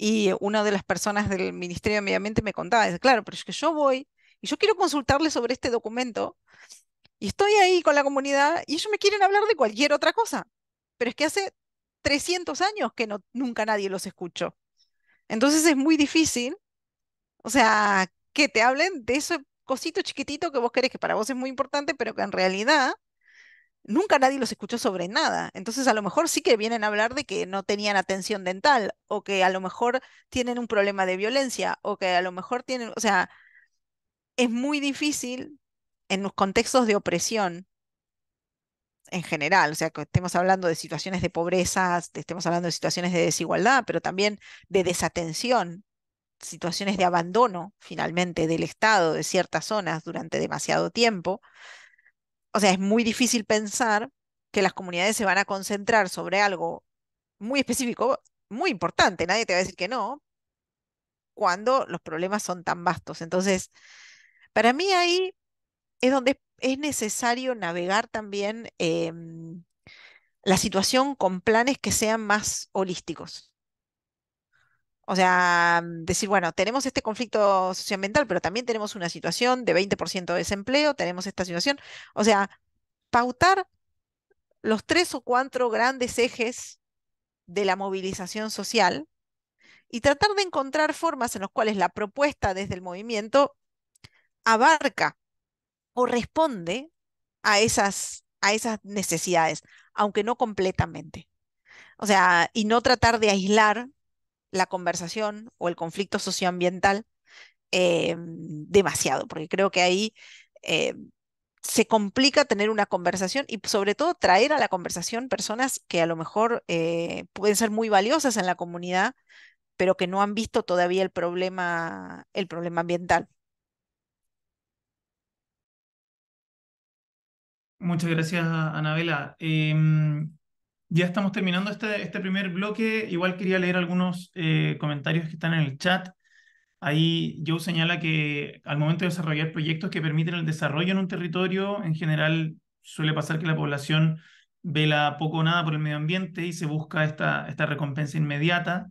Y eh, una de las personas del Ministerio de Medio Ambiente me contaba, dice, claro, pero es que yo voy y yo quiero consultarle sobre este documento y estoy ahí con la comunidad y ellos me quieren hablar de cualquier otra cosa. Pero es que hace 300 años que no, nunca nadie los escuchó. Entonces es muy difícil, o sea, que te hablen de ese cosito chiquitito que vos querés que para vos es muy importante, pero que en realidad nunca nadie los escuchó sobre nada. Entonces a lo mejor sí que vienen a hablar de que no tenían atención dental o que a lo mejor tienen un problema de violencia o que a lo mejor tienen, o sea, es muy difícil en los contextos de opresión en general, o sea, que estemos hablando de situaciones de pobreza, estemos hablando de situaciones de desigualdad, pero también de desatención, situaciones de abandono finalmente del Estado de ciertas zonas durante demasiado tiempo, o sea, es muy difícil pensar que las comunidades se van a concentrar sobre algo muy específico, muy importante, nadie te va a decir que no, cuando los problemas son tan vastos. Entonces, para mí ahí es donde es necesario navegar también em, la situación con planes que sean más holísticos. O sea, decir, bueno, tenemos este conflicto socioambiental, pero también tenemos una situación de 20% de desempleo, tenemos esta situación. O sea, pautar los tres o cuatro grandes ejes de la movilización social y tratar de encontrar formas en las cuales la propuesta desde el movimiento abarca o responde a esas, a esas necesidades, aunque no completamente. O sea, y no tratar de aislar la conversación o el conflicto socioambiental eh, demasiado, porque creo que ahí eh, se complica tener una conversación y sobre todo traer a la conversación personas que a lo mejor eh, pueden ser muy valiosas en la comunidad, pero que no han visto todavía el problema, el problema ambiental. Muchas gracias, Anabela. Em, ya estamos terminando este, este primer bloque. Igual quería leer algunos eh, comentarios que están en el chat. Ahí Joe señala que al momento de desarrollar proyectos que permiten el desarrollo en un territorio, en general suele pasar que la población vela poco o nada por el medio ambiente y se busca esta, esta recompensa inmediata.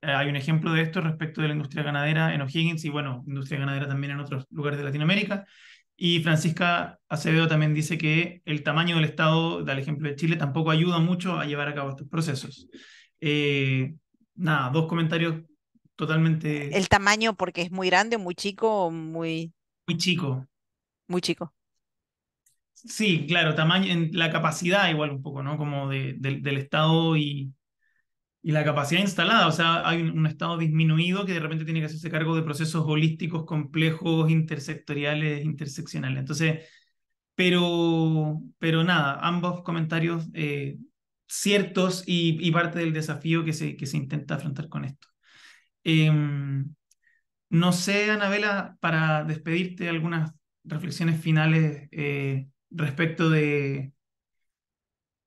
Eh, hay un ejemplo de esto respecto de la industria ganadera en O'Higgins y, bueno, industria ganadera también en otros lugares de Latinoamérica. Y Francisca Acevedo también dice que el tamaño del Estado, el ejemplo de Chile, tampoco ayuda mucho a llevar a cabo estos procesos. Eh, nada, dos comentarios totalmente... El tamaño porque es muy grande, muy chico, muy... Muy chico. Muy chico. Sí, claro, tamaño, en la capacidad igual un poco, ¿no? Como del Estado y, y la capacidad instalada. O sea, hay un, Estado disminuido que de repente tiene que hacerse cargo de procesos holísticos, complejos, intersectoriales, interseccionales. Entonces, pero, pero nada, ambos comentarios eh, ciertos y, parte del desafío que se, que se intenta afrontar con esto. Em, no sé, Anabela, para despedirte, algunas reflexiones finales eh, respecto de,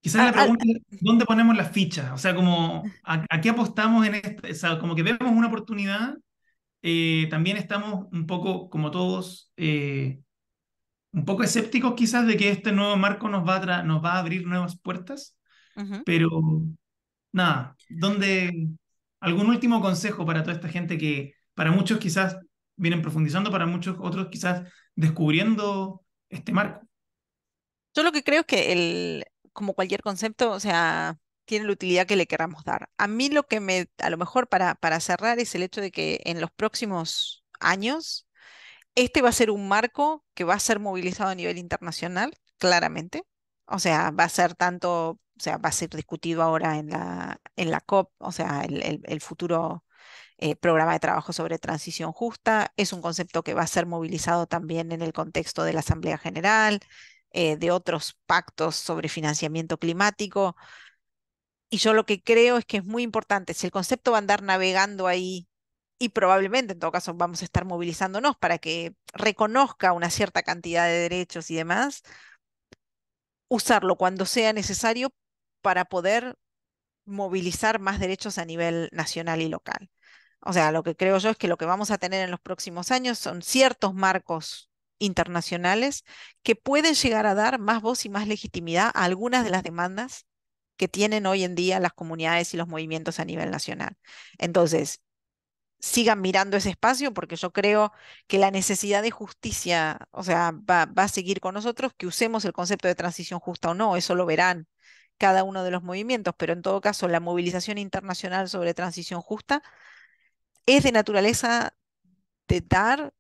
Quizás la ah, ah, pregunta es, ¿dónde ponemos las fichas? O sea, como, ¿a, qué apostamos en esto? como que vemos una oportunidad, eh, también estamos un poco, como todos, eh, un poco escépticos quizás de que este nuevo marco nos va a, nos va a abrir nuevas puertas, pero nada, ¿dónde, algún último consejo para toda esta gente que para muchos quizás vienen profundizando, para muchos otros quizás descubriendo este marco? Yo lo que creo es que el, como cualquier concepto, o sea, tiene la utilidad que le queramos dar. A mí lo que me, a lo mejor para, para cerrar, es el hecho de que en los próximos años, este va a ser un marco que va a ser movilizado a nivel internacional, claramente. O sea, va a ser tanto, o sea, va a ser discutido ahora en la, en la COP, o sea, el, futuro eh, programa de trabajo sobre transición justa. Es un concepto que va a ser movilizado también en el contexto de la Asamblea General, eh, de otros pactos sobre financiamiento climático. Y yo lo que creo es que es muy importante, si el concepto va a andar navegando ahí y probablemente en todo caso vamos a estar movilizándonos para que reconozca una cierta cantidad de derechos y demás, usarlo cuando sea necesario para poder movilizar más derechos a nivel nacional y local. O sea, lo que creo yo es que lo que vamos a tener en los próximos años son ciertos marcos internacionales que pueden llegar a dar más voz y más legitimidad a algunas de las demandas que tienen hoy en día las comunidades y los movimientos a nivel nacional. Entonces, sigan mirando ese espacio porque yo creo que la necesidad de justicia, o sea, va, va, a seguir con nosotros, que usemos el concepto de transición justa o no, eso lo verán cada uno de los movimientos, pero en todo caso la movilización internacional sobre transición justa es de naturaleza de dar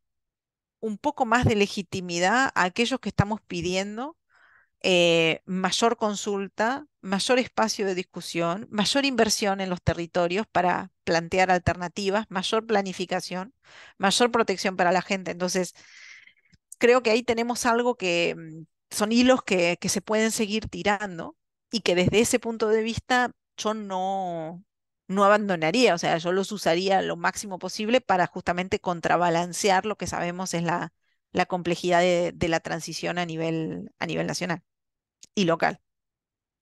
un poco más de legitimidad a aquellos que estamos pidiendo eh, mayor consulta, mayor espacio de discusión, mayor inversión en los territorios para plantear alternativas, mayor planificación, mayor protección para la gente. Entonces, creo que ahí tenemos algo que mm, son hilos que se pueden seguir tirando y que desde ese punto de vista yo no, no abandonaría, o sea, yo los usaría lo máximo posible para justamente contrabalancear lo que sabemos es la, la complejidad de, la transición a nivel, a nivel nacional y local.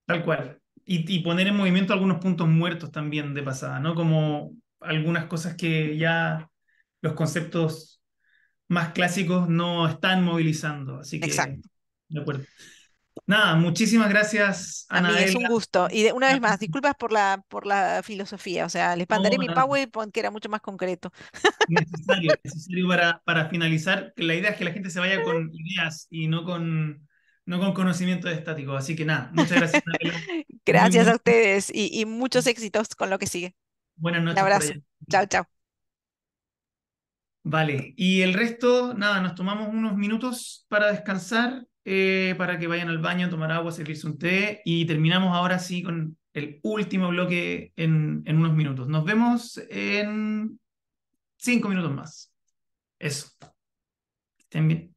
Tal cual. Y, y, poner en movimiento algunos puntos muertos también de pasada, ¿no? Como algunas cosas que ya los conceptos más clásicos no están movilizando. Así que, Exacto. De acuerdo. Nada, muchísimas gracias, Ana. A mí es un gusto. Y una vez más, disculpas por la, por la filosofía. O sea, les mandaré mi PowerPoint que era mucho más concreto. Necesario, necesario para, para finalizar. La idea es que la gente se vaya con ideas y no con, no con conocimiento estático. Así que nada, muchas gracias. gracias a ustedes y, y, muchos éxitos con lo que sigue. Buenas noches. Un abrazo. Chao, chao. Vale, y el resto, nada, nos tomamos unos minutos para descansar, eh, para que vayan al baño, tomar agua, servirse un té y terminamos ahora sí con el último bloque en, en unos minutos. Nos vemos en cinco minutos más. Eso. Estén bien.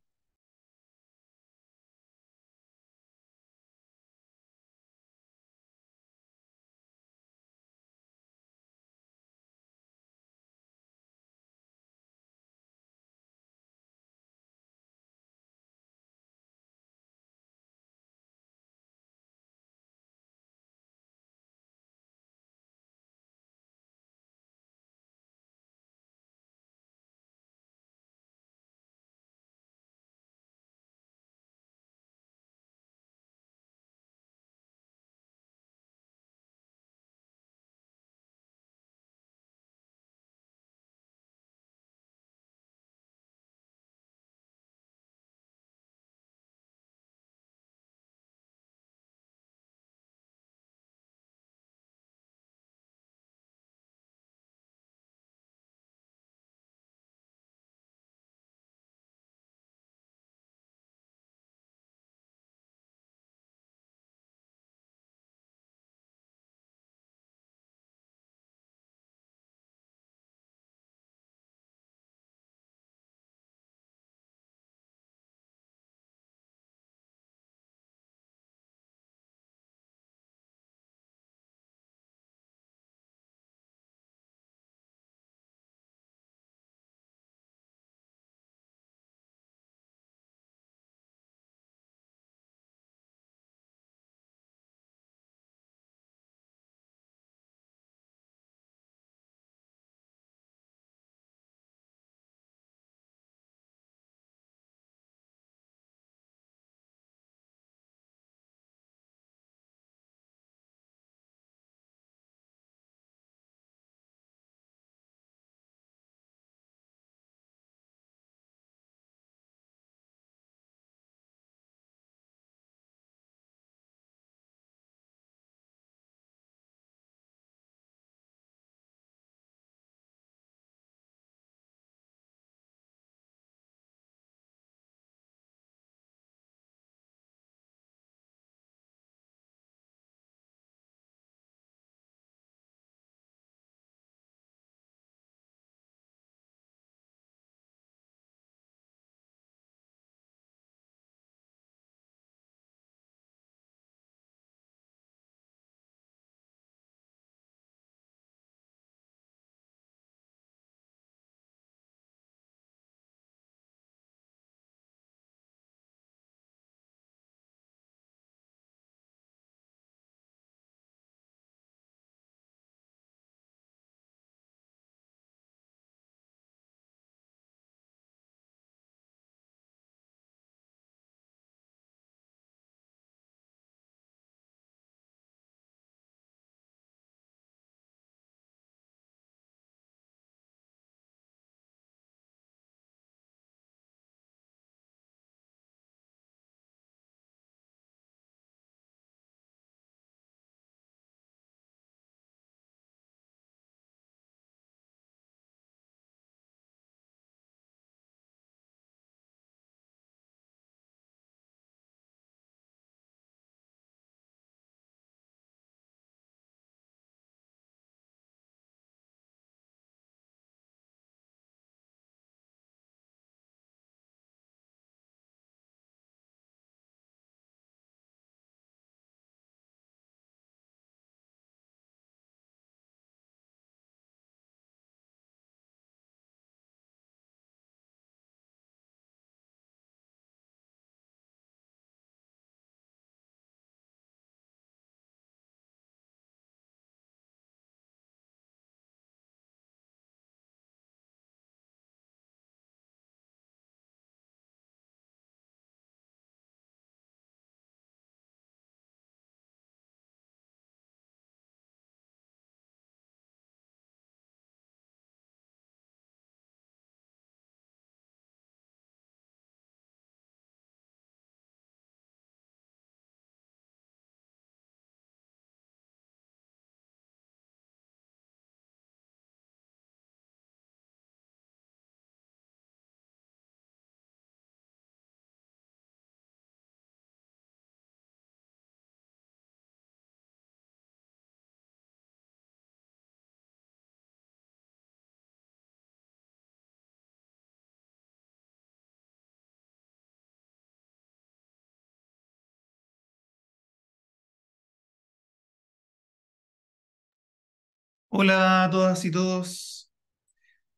Hola a todas y todos.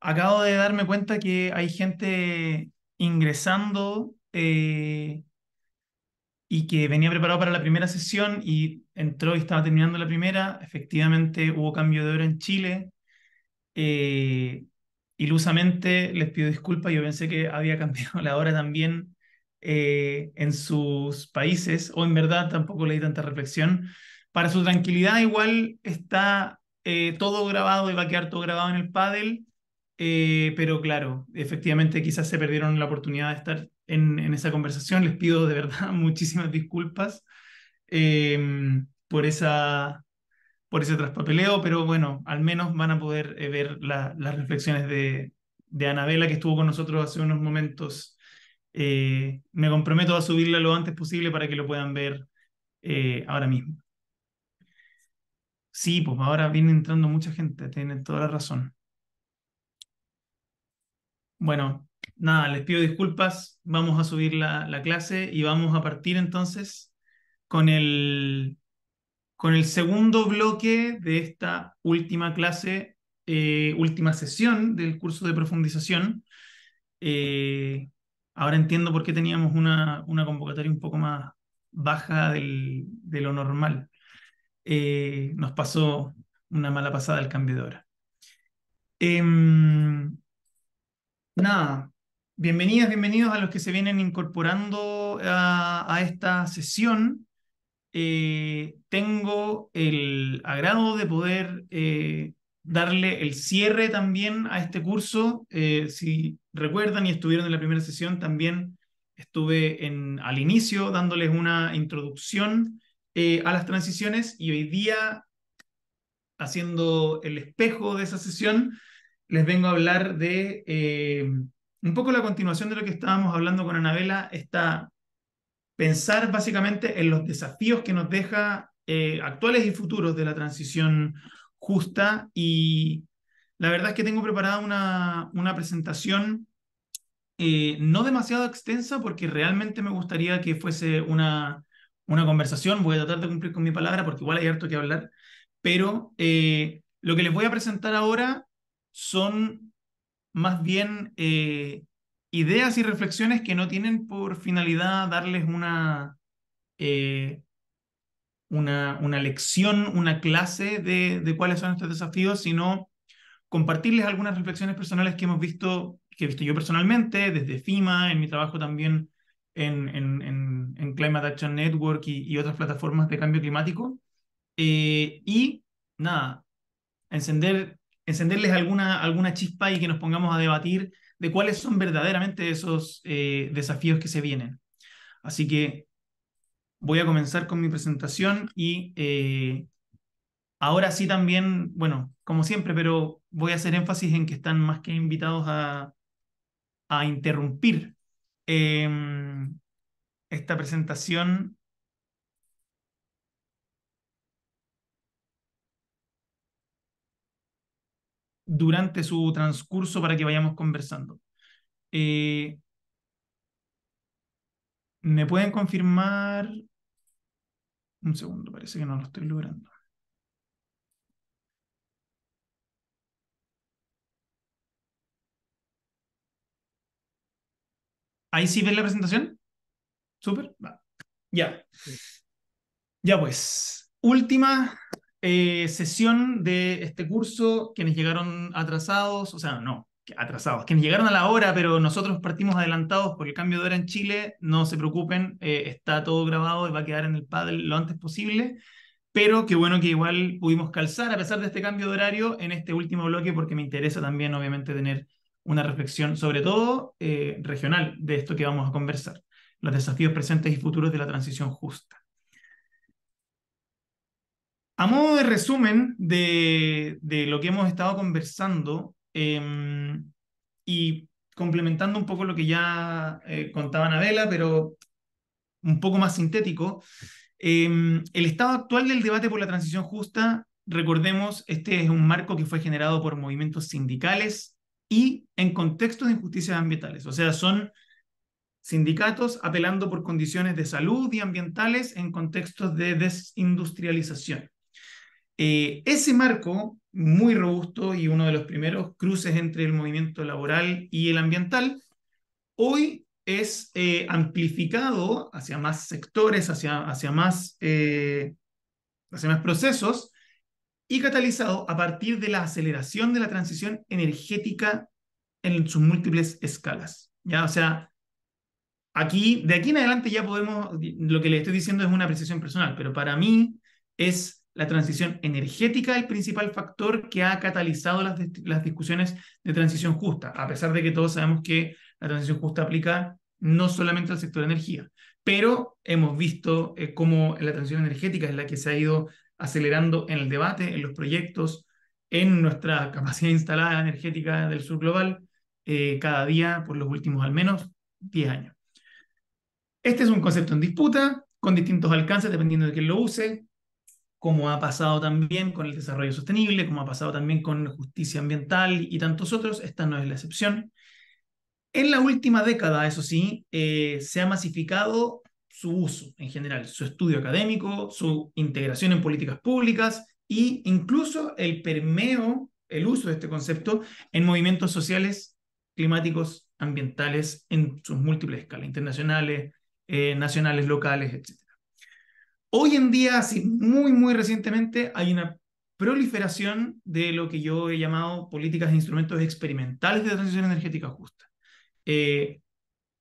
Acabo de darme cuenta que hay gente ingresando eh, y que venía preparado para la primera sesión y entró y estaba terminando la primera. Efectivamente hubo cambio de hora en Chile. Eh, ilusamente les pido disculpas, yo pensé que había cambiado la hora también eh, en sus países, o en verdad tampoco leí tanta reflexión. Para su tranquilidad igual está eh, todo grabado y va a quedar todo grabado en el paddle, eh, pero claro, efectivamente quizás se perdieron la oportunidad de estar en, esa conversación. Les pido de verdad muchísimas disculpas em, por, esa, por ese traspapeleo, pero bueno, al menos van a poder eh, ver las reflexiones de, de Anabela que estuvo con nosotros hace unos momentos. me comprometo a subirla lo antes posible para que lo puedan ver ahora mismo. Sí, pues ahora viene entrando mucha gente, tienen toda la razón. Bueno, nada, les pido disculpas, vamos a subir la, clase y vamos a partir entonces con el, con el segundo bloque de esta última clase, eh, última sesión del curso de profundización. Eh, ahora entiendo por qué teníamos una, una convocatoria un poco más baja de lo normal. Eh, nos pasó una mala pasada al cambiador em, nada, bienvenidas, bienvenidos a los que se vienen incorporando a, esta sesión. Eh, tengo el agrado de poder eh, darle el cierre también a este curso. si recuerdan y estuvieron en la primera sesión, también estuve en, al inicio dándoles una introducción eh, a las transiciones y hoy día, haciendo el espejo de esa sesión, les vengo a hablar de eh, un poco la continuación de lo que estábamos hablando con Anabela, está pensar básicamente en los desafíos que nos deja eh, actuales y futuros de la transición justa y la verdad es que tengo preparada una, una presentación no demasiado extensa porque realmente me gustaría que fuese una una conversación, voy a tratar de cumplir con mi palabra porque igual hay harto que hablar, pero eh, lo que les voy a presentar ahora son más bien eh, ideas y reflexiones que no tienen por finalidad darles una, eh, una, una, lección, una clase de, de cuáles son estos desafíos, sino compartirles algunas reflexiones personales que hemos visto, que he visto yo personalmente, desde FIMA, en mi trabajo también en, Climate Action Network y, otras plataformas de cambio climático. Eh, y nada, encender, encenderles alguna, alguna chispa y que nos pongamos a debatir de cuáles son verdaderamente esos eh, desafíos que se vienen. Así que voy a comenzar con mi presentación y eh, ahora sí también, bueno, como siempre, pero voy a hacer énfasis en que están más que invitados a, a interrumpir Em, esta presentación durante su transcurso para que vayamos conversando. Eh, ¿Me pueden confirmar? Un segundo, parece que no lo estoy logrando. ¿Ahí sí ven la presentación? ¿Súper? Va. Ya. Ya pues. Última eh, sesión de este curso. Quienes llegaron atrasados, o sea, no, atrasados. Quienes llegaron a la hora, pero nosotros partimos adelantados por el cambio de hora en Chile, no se preocupen, eh, está todo grabado y va a quedar en el pad lo antes posible. Pero qué bueno que igual pudimos calzar, a pesar de este cambio de horario, en este último bloque, porque me interesa también, obviamente, tener una reflexión sobre todo eh, regional de esto que vamos a conversar, los desafíos presentes y futuros de la transición justa. A modo de resumen de, lo que hemos estado conversando em, y complementando un poco lo que ya eh, contaba Anabela, pero un poco más sintético, em, el estado actual del debate por la transición justa, recordemos, este es un marco que fue generado por movimientos sindicales, y en contextos de injusticias ambientales. O sea, son sindicatos apelando por condiciones de salud y ambientales en contextos de desindustrialización. Eh, ese marco muy robusto y uno de los primeros cruces entre el movimiento laboral y el ambiental, hoy es eh, amplificado hacia más sectores, hacia, hacia, más, eh, hacia más procesos, y catalizado a partir de la aceleración de la transición energética en sus múltiples escalas. ¿ya? O sea, aquí, de aquí en adelante ya podemos, lo que le estoy diciendo es una apreciación personal, pero para mí es la transición energética el principal factor que ha catalizado las, las discusiones de transición justa, a pesar de que todos sabemos que la transición justa aplica no solamente al sector energía, pero hemos visto eh, cómo la transición energética es la que se ha ido acelerando en el debate, en los proyectos, en nuestra capacidad instalada energética del sur global eh, cada día por los últimos al menos 10 años. Este es un concepto en disputa, con distintos alcances dependiendo de quién lo use, como ha pasado también con el desarrollo sostenible, como ha pasado también con justicia ambiental y tantos otros, esta no es la excepción. En la última década, eso sí, eh, se ha masificado su uso en general, su estudio académico, su integración en políticas públicas e incluso el permeo, el uso de este concepto en movimientos sociales, climáticos, ambientales en sus múltiples escalas, internacionales, eh, nacionales, locales, etc. Hoy en día, así muy, muy recientemente, hay una proliferación de lo que yo he llamado políticas e instrumentos experimentales de transición energética justa. Eh,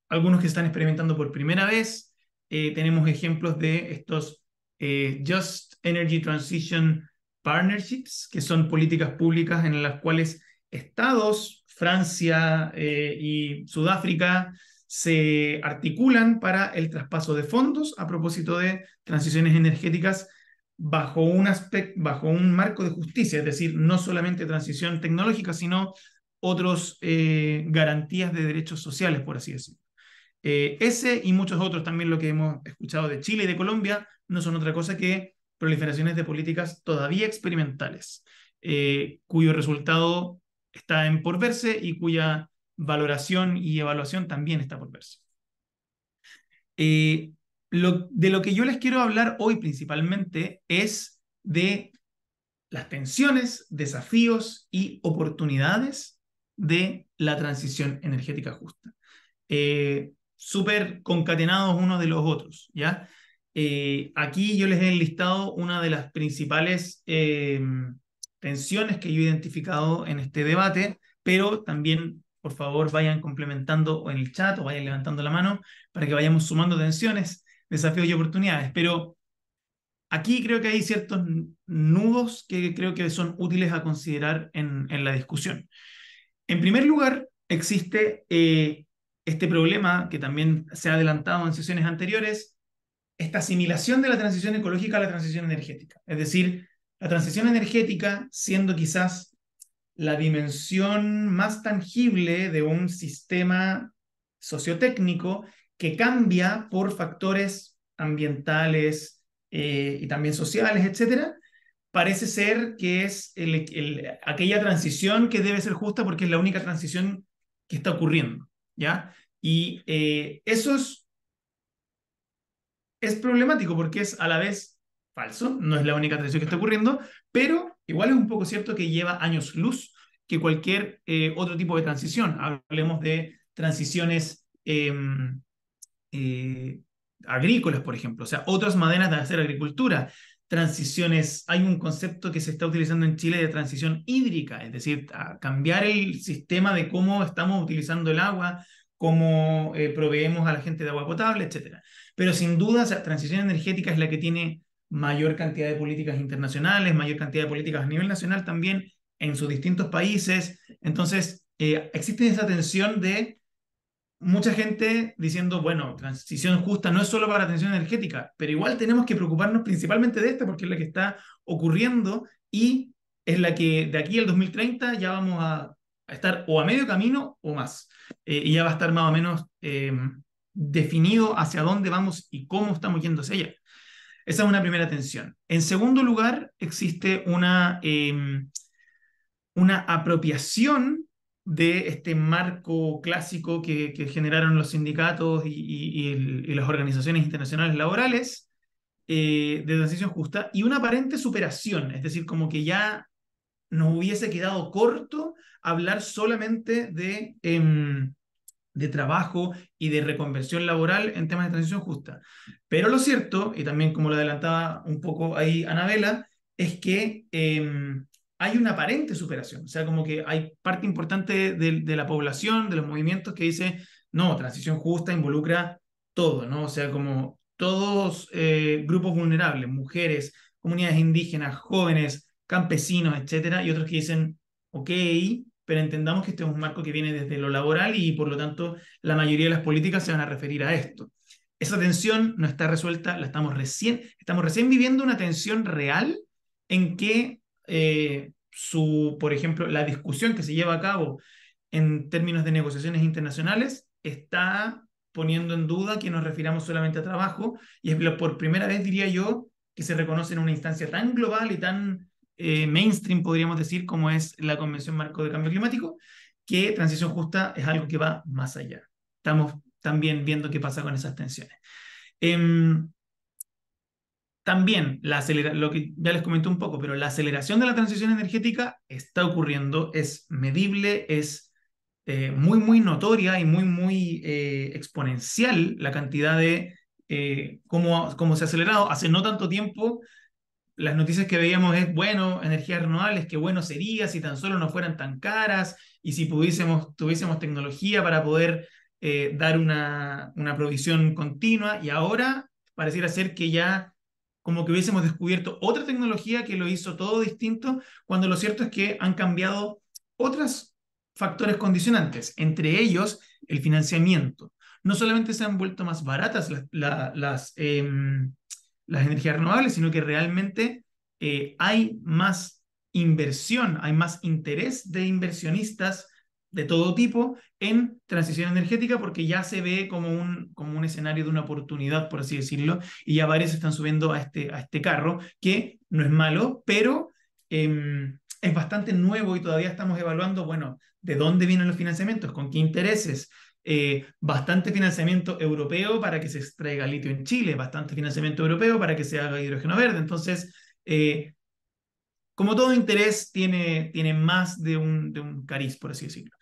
algunos que están experimentando por primera vez, eh, tenemos ejemplos de estos eh, Just Energy Transition Partnerships, que son políticas públicas en las cuales estados, Francia eh, y Sudáfrica, se articulan para el traspaso de fondos a propósito de transiciones energéticas bajo un, aspecto, bajo un marco de justicia, es decir, no solamente transición tecnológica, sino otras garantías de derechos sociales, por así decirlo. Eh, ese y muchos otros también lo que hemos escuchado de Chile y de Colombia no son otra cosa que proliferaciones de políticas todavía experimentales, eh, cuyo resultado está en por verse y cuya valoración y evaluación también está por verse. Eh, de lo que yo les quiero hablar hoy principalmente es de las tensiones, desafíos y oportunidades de la transición energética justa súper concatenados unos de los otros, ¿ya? Eh, aquí yo les he enlistado una de las principales eh, tensiones que yo he identificado en este debate, pero también, por favor, vayan complementando en el chat o vayan levantando la mano para que vayamos sumando tensiones, desafíos y oportunidades. Pero aquí creo que hay ciertos nudos que creo que son útiles a considerar en, la discusión. En primer lugar, existe eh, este problema que también se ha adelantado en sesiones anteriores, esta asimilación de la transición ecológica a la transición energética. Es decir, la transición energética siendo quizás la dimensión más tangible de un sistema sociotécnico que cambia por factores ambientales eh, y también sociales, etcétera, parece ser que es aquella transición que debe ser justa porque es la única transición que está ocurriendo. ¿ya? Y eh, eso es, problemático porque es a la vez falso, no es la única transición que está ocurriendo, pero igual es un poco cierto que lleva años luz que cualquier eh, otro tipo de transición. Hablemos de transiciones em, eh, agrícolas, por ejemplo, o sea, otras maneras de hacer agricultura, transiciones, hay un concepto que se está utilizando en Chile de transición hídrica, es decir, a cambiar el sistema de cómo estamos utilizando el agua, cómo eh, proveemos a la gente de agua potable, etc. Pero sin duda, transición energética es la que tiene mayor cantidad de políticas internacionales, mayor cantidad de políticas a nivel nacional también en sus distintos países. Entonces, eh, existe esa tensión de mucha gente diciendo, bueno, transición justa no es solo para la transición energética, pero igual tenemos que preocuparnos principalmente de esta porque es la que está ocurriendo y es la que de aquí al 2030 ya vamos a, estar o a medio camino o más. Eh, y ya va a estar más o menos eh, definido hacia dónde vamos y cómo estamos yendo hacia allá. Esa es una primera tensión. En segundo lugar, existe una, em, una apropiación de este marco clásico que, generaron los sindicatos y, las organizaciones internacionales laborales eh, de transición justa y una aparente superación, es decir, como que ya nos hubiese quedado corto hablar solamente de, em, de trabajo y de reconversión laboral en temas de transición justa. Pero lo cierto, y también como lo adelantaba un poco ahí Anabela, es que em, hay una aparente superación. O sea, como que hay parte importante de, de, la población, de los movimientos que dice, no, transición justa involucra todo, ¿no? O sea, como todos eh, grupos vulnerables, mujeres, comunidades indígenas, jóvenes, campesinos, etcétera, y otros que dicen, ok, pero entendamos que este es un marco que viene desde lo laboral y por lo tanto la mayoría de las políticas se van a referir a esto. Esa tensión no está resuelta, la estamos recién, estamos recién viviendo una tensión real en que eh, su, por ejemplo, la discusión que se lleva a cabo en términos de negociaciones internacionales está poniendo en duda que nos refiramos solamente a trabajo y es por primera vez, diría yo, que se reconoce en una instancia tan global y tan eh, mainstream, podríamos decir, como es la Convención Marco de Cambio Climático, que transición justa es algo que va más allá. Estamos también viendo qué pasa con esas tensiones. Em, también la lo que ya les comenté un poco, pero la aceleración de la transición energética está ocurriendo, es medible, es eh, muy, muy notoria y muy, muy eh, exponencial la cantidad de eh, cómo, se ha acelerado. Hace no tanto tiempo, las noticias que veíamos es, bueno, energías renovables, qué bueno sería si tan solo no fueran tan caras y si pudiésemos, tuviésemos tecnología para poder dar una, una provisión continua. Y ahora pareciera ser que ya como que hubiésemos descubierto otra tecnología que lo hizo todo distinto, cuando lo cierto es que han cambiado otros factores condicionantes, entre ellos el financiamiento. No solamente se han vuelto más baratas las, em, las, energías renovables, sino que realmente eh, hay más inversión, hay más interés de inversionistas de todo tipo en transición energética porque ya se ve como un, como un escenario de una oportunidad, por así decirlo, y ya varios están subiendo a este, a este carro, que no es malo, pero em, es bastante nuevo y todavía estamos evaluando, bueno, de dónde vienen los financiamientos, con qué intereses. Eh, bastante financiamiento europeo para que se extraiga litio en Chile, bastante financiamiento europeo para que se haga hidrógeno verde. Entonces, eh, como todo interés, tiene, tiene más de un, de un cariz, por así decirlo.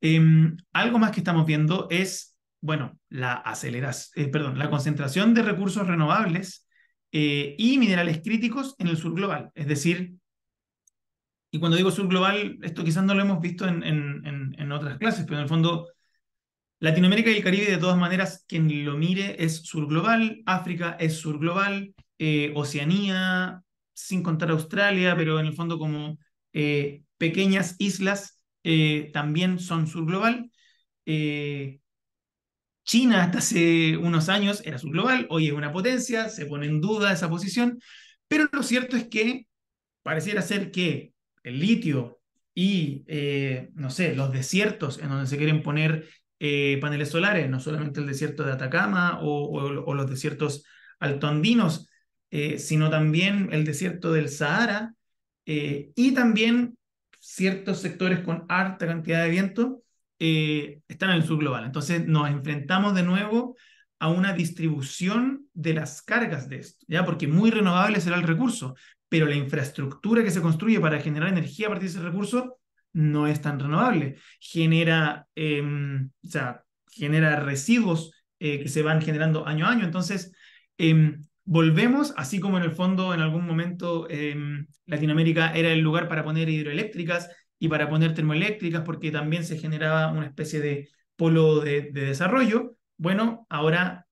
Em, algo más que estamos viendo es, bueno, la aceleración, eh, perdón, la concentración de recursos renovables eh, y minerales críticos en el sur global. Es decir, y cuando digo sur global, esto quizás no lo hemos visto en, en, en otras clases, pero en el fondo, Latinoamérica y el Caribe, de todas maneras, quien lo mire es sur global, África es sur global, eh, Oceanía, sin contar Australia, pero en el fondo como eh, pequeñas islas eh, también son surglobal. Eh, China hasta hace unos años era surglobal, hoy es una potencia, se pone en duda esa posición, pero lo cierto es que pareciera ser que el litio y, no sé, los desiertos en donde se quieren poner paneles solares, no solamente el desierto de Atacama o, los desiertos altondinos. Eh, sino también el desierto del Sahara eh, y también ciertos sectores con alta cantidad de viento eh, están en el sur global. Entonces nos enfrentamos de nuevo a una distribución de las cargas de esto, ¿ya? porque muy renovable será el recurso, pero la infraestructura que se construye para generar energía a partir de ese recurso no es tan renovable. Genera, em, o sea, genera residuos que se van generando año a año. Entonces, em, volvemos, así como en el fondo en algún momento em, Latinoamérica era el lugar para poner hidroeléctricas y para poner termoeléctricas, porque también se generaba una especie de polo de, desarrollo, bueno, ahora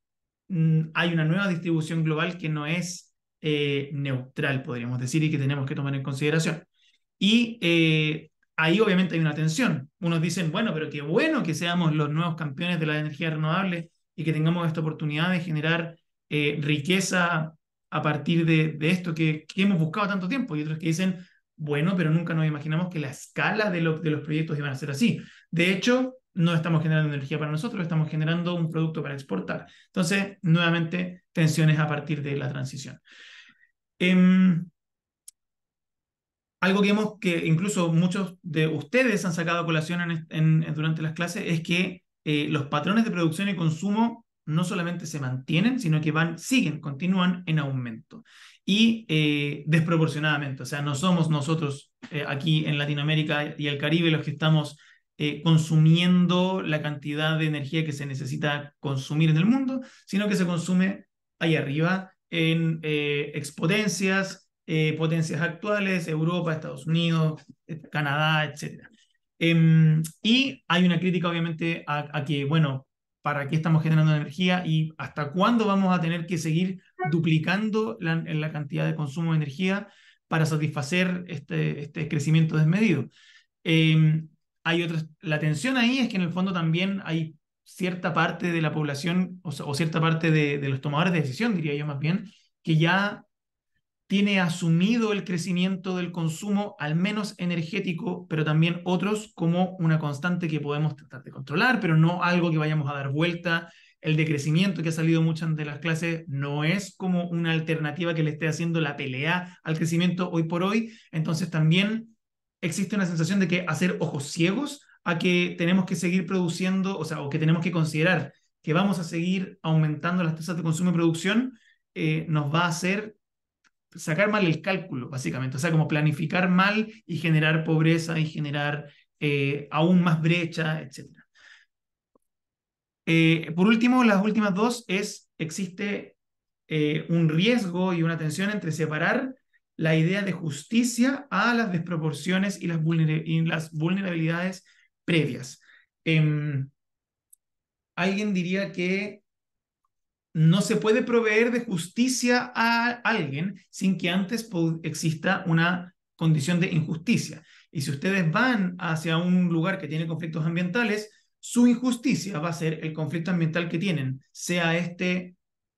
mm, hay una nueva distribución global que no es eh, neutral, podríamos decir, y que tenemos que tomar en consideración. Y eh, ahí obviamente hay una tensión. Unos dicen, bueno, pero qué bueno que seamos los nuevos campeones de la energía renovable y que tengamos esta oportunidad de generar eh, riqueza a partir de, esto que, hemos buscado tanto tiempo. Y otros que dicen, bueno, pero nunca nos imaginamos que la escala de, los proyectos iban a ser así. De hecho, no estamos generando energía para nosotros, estamos generando un producto para exportar. Entonces, nuevamente, tensiones a partir de la transición. Em, algo que hemos, que incluso muchos de ustedes han sacado a colación durante las clases, es que eh, los patrones de producción y consumo no solamente se mantienen, sino que van, siguen, continúan en aumento. Y eh, desproporcionadamente, o sea, no somos nosotros eh, aquí en Latinoamérica y el Caribe los que estamos eh, consumiendo la cantidad de energía que se necesita consumir en el mundo, sino que se consume ahí arriba en expotencias, potencias actuales, Europa, Estados Unidos, Canadá, etc. Em, y hay una crítica, obviamente, a que, bueno, para qué estamos generando energía y hasta cuándo vamos a tener que seguir duplicando la, cantidad de consumo de energía para satisfacer este, este crecimiento desmedido. Em, hay otras, la tensión ahí es que en el fondo también hay cierta parte de la población o, cierta parte de, de, los tomadores de decisión, diría yo más bien, que ya tiene asumido el crecimiento del consumo, al menos energético, pero también otros, como una constante que podemos tratar de controlar, pero no algo que vayamos a dar vuelta. El decrecimiento que ha salido muchas de las clases no es como una alternativa que le esté haciendo la pelea al crecimiento hoy por hoy. Entonces también existe una sensación de que hacer ojos ciegos a que tenemos que seguir produciendo, o sea, o que tenemos que considerar que vamos a seguir aumentando las tasas de consumo y producción, eh, nos va a hacer sacar mal el cálculo, básicamente, o sea, como planificar mal y generar pobreza y generar eh, aún más brecha, etc. Eh, por último, las últimas dos es, existe eh, un riesgo y una tensión entre separar la idea de justicia a las desproporciones y las, y las vulnerabilidades previas. Em, alguien diría que no se puede proveer de justicia a alguien sin que antes exista una condición de injusticia. Y si ustedes van hacia un lugar que tiene conflictos ambientales, su injusticia va a ser el conflicto ambiental que tienen, sea este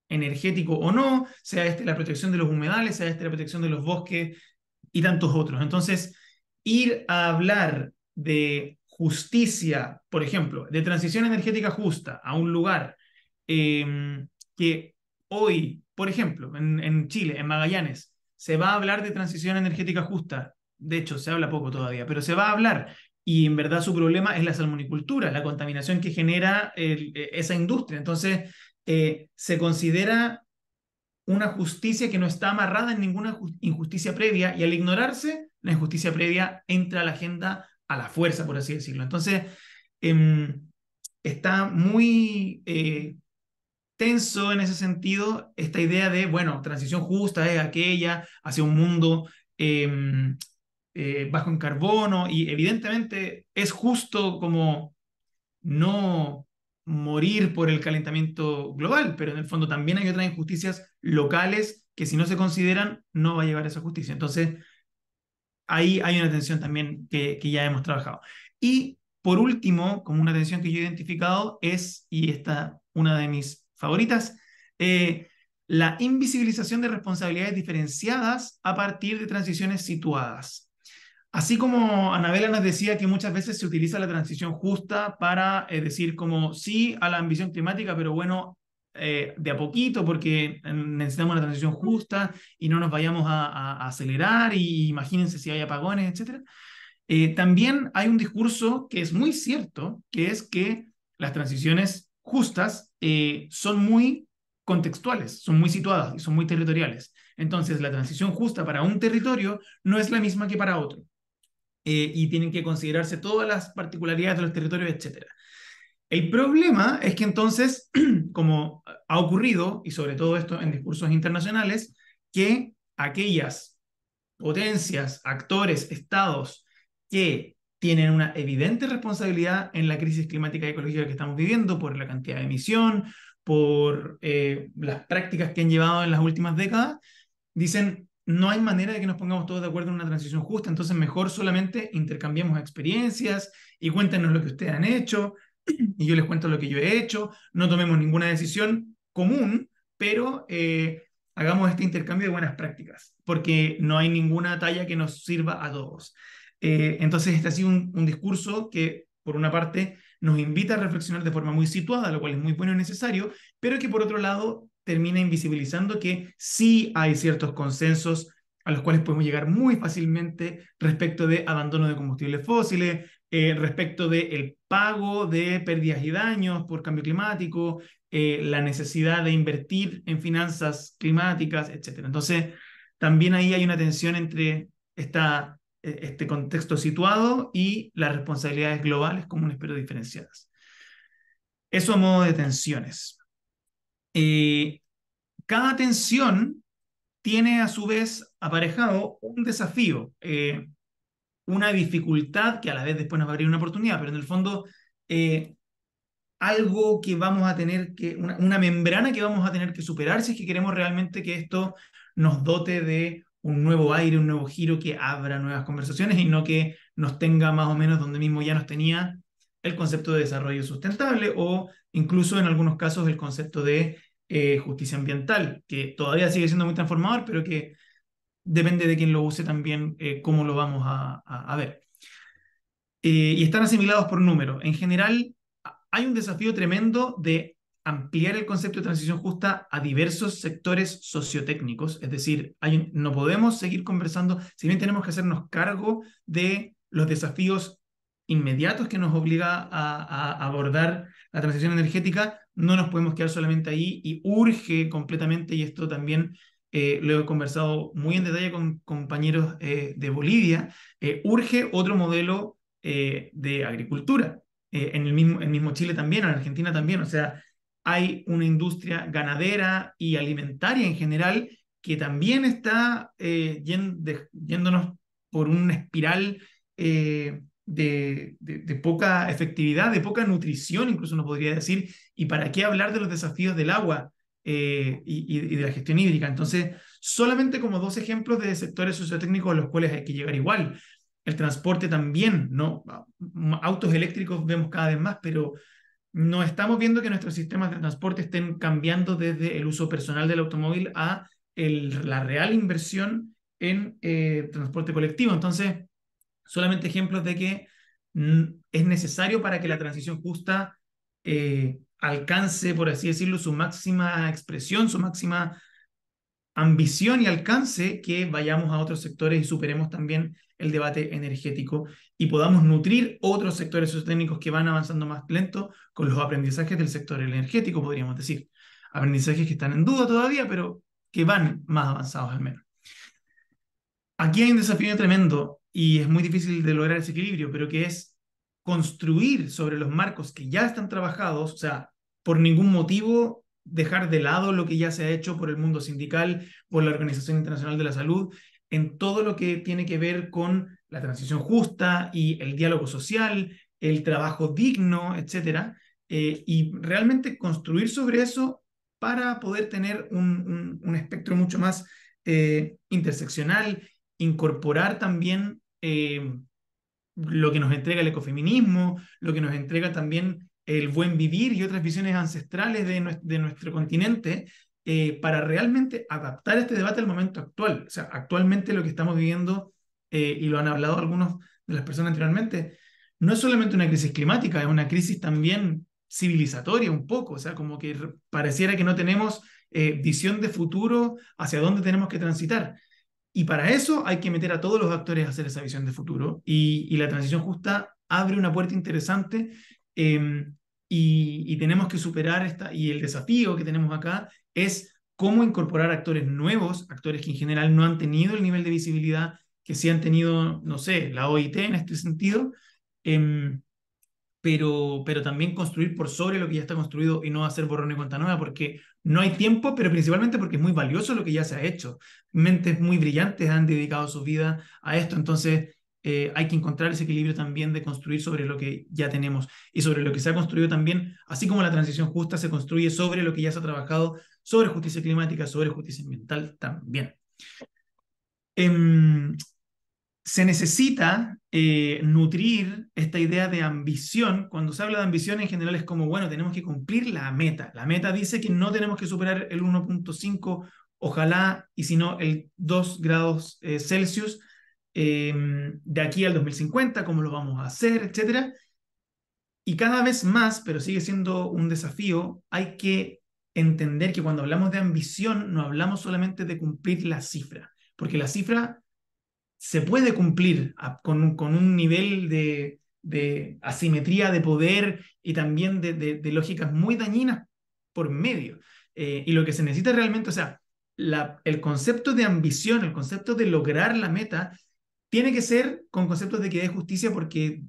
energético o no, sea este la protección de los humedales, sea este la protección de los bosques y tantos otros. Entonces, ir a hablar de justicia, por ejemplo, de transición energética justa a un lugar em, que hoy, por ejemplo, en, Chile, en Magallanes, se va a hablar de transición energética justa. De hecho, se habla poco todavía, pero se va a hablar. Y en verdad su problema es la salmonicultura, la contaminación que genera e, esa industria. Entonces, eh, se considera una justicia que no está amarrada en ninguna injusticia previa y al ignorarse la injusticia previa entra a la agenda a la fuerza, por así decirlo. Entonces, em, está muy eh, tenso en ese sentido esta idea de, bueno, transición justa es aquella hacia un mundo em, eh, bajo en carbono y evidentemente es justo como no morir por el calentamiento global, pero en el fondo también hay otras injusticias locales que si no se consideran no va a llevar a esa justicia. Entonces, ahí hay una tensión también que, que ya hemos trabajado. Y por último, como una tensión que yo he identificado es, y esta una de mis favoritas, eh, la invisibilización de responsabilidades diferenciadas a partir de transiciones situadas. Así como Anabela nos decía que muchas veces se utiliza la transición justa para eh, decir como sí a la ambición climática, pero bueno, eh, de a poquito porque necesitamos una transición justa y no nos vayamos a, acelerar y imagínense si hay apagones, etc. también hay un discurso que es muy cierto, que es que las transiciones justas eh, son muy contextuales, son muy situadas y son muy territoriales. Entonces, la transición justa para un territorio no es la misma que para otro. Eh, y tienen que considerarse todas las particularidades de los territorios, etc. El problema es que entonces, como ha ocurrido, y sobre todo esto en discursos internacionales, que aquellas potencias, actores, estados que tienen una evidente responsabilidad en la crisis climática y ecológica que estamos viviendo por la cantidad de emisión, por eh, las prácticas que han llevado en las últimas décadas, dicen, no hay manera de que nos pongamos todos de acuerdo en una transición justa, entonces mejor solamente intercambiemos experiencias y cuéntenos lo que ustedes han hecho, y yo les cuento lo que yo he hecho, no tomemos ninguna decisión común, pero eh, hagamos este intercambio de buenas prácticas, porque no hay ninguna talla que nos sirva a todos. Eh, entonces, este ha sido un, discurso que, por una parte, nos invita a reflexionar de forma muy situada, lo cual es muy bueno y necesario, pero que, por otro lado, termina invisibilizando que sí hay ciertos consensos a los cuales podemos llegar muy fácilmente respecto de abandono de combustibles fósiles, eh, respecto del el pago de pérdidas y daños por cambio climático, eh, la necesidad de invertir en finanzas climáticas, etc. Entonces, también ahí hay una tensión entre esta eh, este contexto situado y las responsabilidades globales como comunes pero diferenciadas. Eso a modo de tensiones. Eh, cada tensión tiene a su vez aparejado un desafío, eh, una dificultad que a la vez después nos va a abrir una oportunidad, pero en el fondo algo que vamos a tener que, una, una membrana que vamos a tener que superar si es que queremos realmente que esto nos dote de un nuevo aire, un nuevo giro que abra nuevas conversaciones y no que nos tenga más o menos donde mismo ya nos tenía el concepto de desarrollo sustentable o incluso en algunos casos el concepto de eh, justicia ambiental, que todavía sigue siendo muy transformador, pero que depende de quien lo use también eh, cómo lo vamos a, ver. Eh, y están asimilados por número. En general, hay un desafío tremendo de ampliar el concepto de transición justa a diversos sectores sociotécnicos. Es decir, no podemos seguir conversando, si bien tenemos que hacernos cargo de los desafíos inmediatos que nos obliga a, abordar la transición energética, no nos podemos quedar solamente ahí y urge completamente, y esto también eh, lo he conversado muy en detalle con compañeros eh, de Bolivia, eh, urge otro modelo de agricultura. en, el mismo, mismo Chile también, en Argentina también, o sea, hay una industria ganadera y alimentaria en general que también está eh, yéndonos por una espiral eh, de, poca efectividad, de poca nutrición, incluso nos podría decir, y para qué hablar de los desafíos del agua eh, y, y, de la gestión hídrica. Entonces, solamente como dos ejemplos de sectores sociotécnicos a los cuales hay que llegar igual. El transporte también, ¿no? Autos eléctricos vemos cada vez más, pero no estamos viendo que nuestros sistemas de transporte estén cambiando desde el uso personal del automóvil a la real inversión en eh, transporte colectivo. Entonces, solamente ejemplos de que mm, es necesario para que la transición justa eh, alcance, por así decirlo, su máxima expresión, su máxima ambición y alcance que vayamos a otros sectores y superemos también el debate energético y podamos nutrir otros sectores sociotécnicos que van avanzando más lento con los aprendizajes del sector energético, podríamos decir. Aprendizajes que están en duda todavía, pero que van más avanzados al menos. Aquí hay un desafío tremendo y es muy difícil de lograr ese equilibrio, pero que es construir sobre los marcos que ya están trabajados, o sea, por ningún motivo dejar de lado lo que ya se ha hecho por el mundo sindical, por la Organización Internacional de la Salud, en todo lo que tiene que ver con la transición justa y el diálogo social, el trabajo digno, etcétera, eh, y realmente construir sobre eso para poder tener un, un, espectro mucho más eh, interseccional, incorporar también eh, lo que nos entrega el ecofeminismo, lo que nos entrega también el buen vivir y otras visiones ancestrales de, nuestro continente eh, para realmente adaptar este debate al momento actual. O sea, actualmente lo que estamos viviendo, eh, y lo han hablado algunos de las personas anteriormente, no es solamente una crisis climática, es una crisis también civilizatoria un poco, o sea, como que pareciera que no tenemos eh, visión de futuro hacia dónde tenemos que transitar. Y para eso hay que meter a todos los actores a hacer esa visión de futuro y la transición justa abre una puerta interesante Em, y, tenemos que superar esta, y el desafío que tenemos acá es cómo incorporar actores nuevos, actores que en general no han tenido el nivel de visibilidad que sí han tenido, no sé, la OIT en este sentido, em, pero, pero también construir por sobre lo que ya está construido y no hacer borrón y cuenta nueva, porque no hay tiempo, pero principalmente porque es muy valioso lo que ya se ha hecho. Mentes muy brillantes han dedicado su vida a esto, entonces eh, hay que encontrar ese equilibrio también de construir sobre lo que ya tenemos y sobre lo que se ha construido también, así como la transición justa se construye sobre lo que ya se ha trabajado, sobre justicia climática, sobre justicia ambiental también. Em, se necesita eh, nutrir esta idea de ambición. Cuando se habla de ambición en general es como, bueno, tenemos que cumplir la meta. La meta dice que no tenemos que superar el 1.5, ojalá, y si no, el 2 grados eh, Celsius Em, de aquí al 2050, cómo lo vamos a hacer, etcétera. Y cada vez más, pero sigue siendo un desafío, hay que entender que cuando hablamos de ambición no hablamos solamente de cumplir la cifra, porque la cifra se puede cumplir con, con, un nivel de, de, asimetría de poder y también de, de, lógicas muy dañinas por medio. Eh, y lo que se necesita realmente, o sea, la, el concepto de ambición, el concepto de lograr la meta, tiene que ser con conceptos de equidad y justicia porque,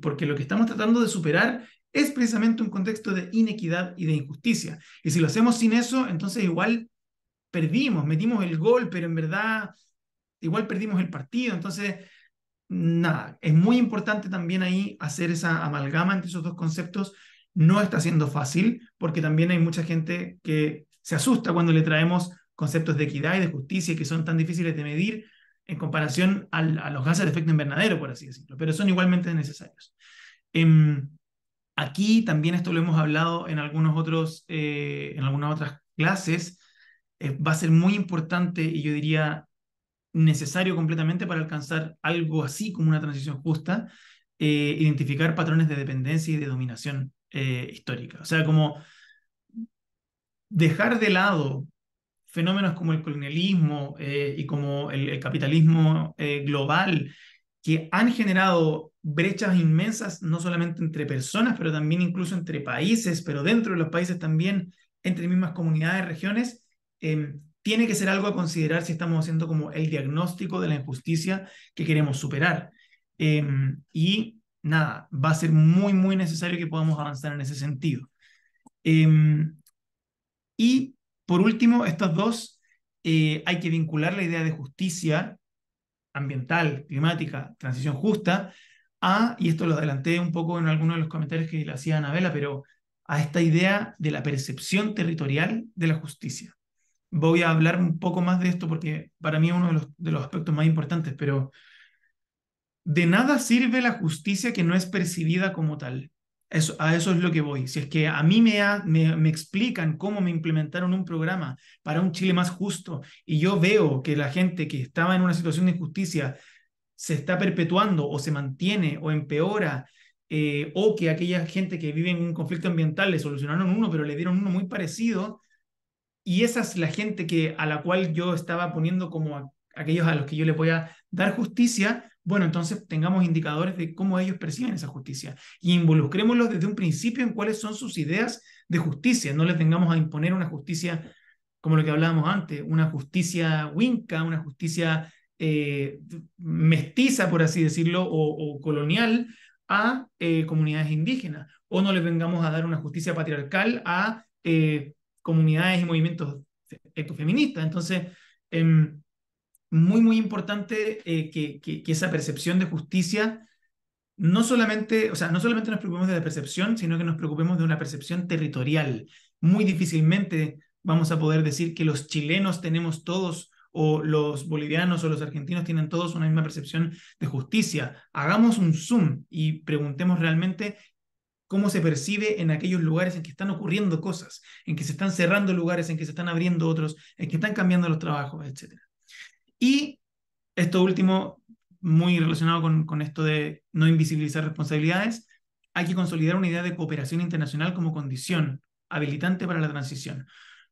porque lo que estamos tratando de superar es precisamente un contexto de inequidad y de injusticia. Y si lo hacemos sin eso, entonces igual perdimos, metimos el gol, pero en verdad igual perdimos el partido. Entonces, nada, es muy importante también ahí hacer esa amalgama entre esos dos conceptos. No está siendo fácil porque también hay mucha gente que se asusta cuando le traemos conceptos de equidad y de justicia que son tan difíciles de medir, en comparación a los gases de efecto invernadero, por así decirlo, pero son igualmente necesarios. Em, aquí también esto lo hemos hablado en, algunos otros, eh, en algunas otras clases, eh, va a ser muy importante y yo diría necesario completamente para alcanzar algo así como una transición justa, eh, identificar patrones de dependencia y de dominación histórica. O sea, como dejar de lado fenómenos como el colonialismo eh, y como el, capitalismo eh, global que han generado brechas inmensas, no solamente entre personas, pero también incluso entre países, pero dentro de los países también, entre mismas comunidades, regiones, em, tiene que ser algo a considerar si estamos haciendo como el diagnóstico de la injusticia que queremos superar. Em, y nada, va a ser muy, muy necesario que podamos avanzar en ese sentido. Em, y por último, estas dos eh, hay que vincular la idea de justicia ambiental, climática, transición justa, a, y esto lo adelanté un poco en alguno de los comentarios que le hacía Anabela, pero a esta idea de la percepción territorial de la justicia. Voy a hablar un poco más de esto porque para mí es uno de los, de los aspectos más importantes, pero de nada sirve la justicia que no es percibida como tal a eso es lo que voy. Si es que a mí me, me, explican cómo me implementaron un programa para un Chile más justo y yo veo que la gente que estaba en una situación de injusticia se está perpetuando o se mantiene o empeora, eh, o que aquella gente que vive en un conflicto ambiental le solucionaron uno, pero le dieron uno muy parecido, y esa es la gente que, a la cual yo estaba poniendo como aquellos a los que yo les voy a dar justicia, bueno, entonces tengamos indicadores de cómo ellos perciben esa justicia y involucrémoslos desde un principio en cuáles son sus ideas de justicia. No les vengamos a imponer una justicia como lo que hablábamos antes, una justicia winca, una justicia eh, mestiza, por así decirlo, o, colonial a eh, comunidades indígenas. O no les vengamos a dar una justicia patriarcal a eh, comunidades y movimientos ecofeministas. Entonces, em, muy, muy importante eh, que, esa percepción de justicia no solamente, o sea, no solamente nos preocupemos de la percepción, sino que nos preocupemos de una percepción territorial. Muy difícilmente vamos a poder decir que los chilenos tenemos todos o los bolivianos o los argentinos tienen todos una misma percepción de justicia. Hagamos un zoom y preguntemos realmente cómo se percibe en aquellos lugares en que están ocurriendo cosas, en que se están cerrando lugares, en que se están abriendo otros, en que están cambiando los trabajos, etcétera. Y esto último, muy relacionado con, con esto de no invisibilizar responsabilidades, hay que consolidar una idea de cooperación internacional como condición habilitante para la transición.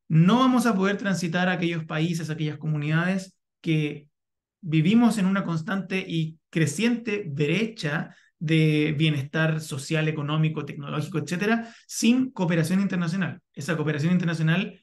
No vamos a poder transitar aquellos países, aquellas comunidades que vivimos en una constante y creciente brecha de bienestar social, económico, tecnológico, etcétera, sin cooperación internacional. Esa cooperación internacional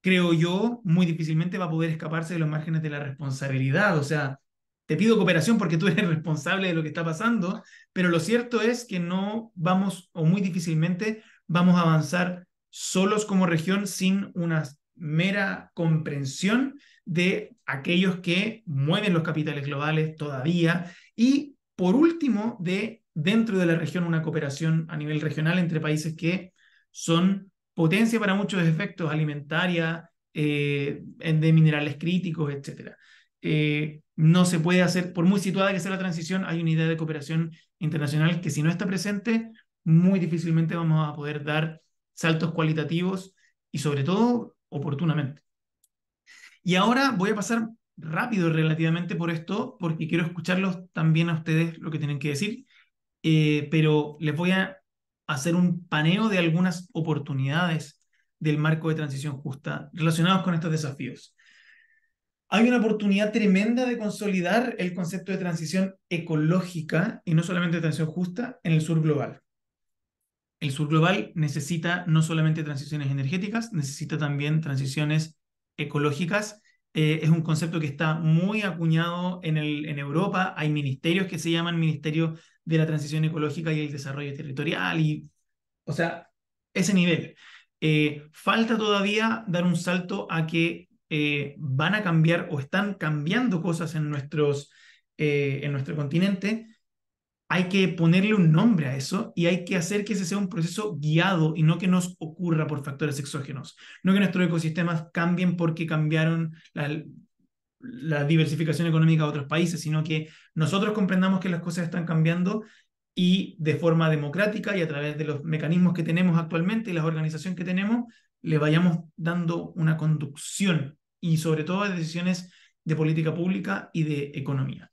creo yo, muy difícilmente va a poder escaparse de los márgenes de la responsabilidad. O sea, te pido cooperación porque tú eres responsable de lo que está pasando, pero lo cierto es que no vamos, o muy difícilmente vamos a avanzar solos como región sin una mera comprensión de aquellos que mueven los capitales globales todavía y por último de dentro de la región una cooperación a nivel regional entre países que son potencia para muchos efectos, alimentaria, eh, de minerales críticos, etc. Eh, no se puede hacer, por muy situada que sea la transición, hay una idea de cooperación internacional que si no está presente, muy difícilmente vamos a poder dar saltos cualitativos y sobre todo oportunamente. Y ahora voy a pasar rápido relativamente por esto, porque quiero escucharlos también a ustedes lo que tienen que decir, eh, pero les voy a hacer un paneo de algunas oportunidades del marco de transición justa relacionados con estos desafíos. Hay una oportunidad tremenda de consolidar el concepto de transición ecológica y no solamente de transición justa en el sur global. El sur global necesita no solamente transiciones energéticas, necesita también transiciones ecológicas eh, es un concepto que está muy acuñado en, Europa. Hay ministerios que se llaman Ministerio de la Transición Ecológica y el Desarrollo Territorial, y, o sea, ese nivel. Eh, falta todavía dar un salto a que eh, van a cambiar o están cambiando cosas en, nuestros, en nuestro continente hay que ponerle un nombre a eso y hay que hacer que ese sea un proceso guiado y no que nos ocurra por factores exógenos, no que nuestros ecosistemas cambien porque cambiaron la, diversificación económica de otros países, sino que nosotros comprendamos que las cosas están cambiando y de forma democrática y a través de los mecanismos que tenemos actualmente y las organizaciones que tenemos, le vayamos dando una conducción y sobre todo a decisiones de política pública y de economía.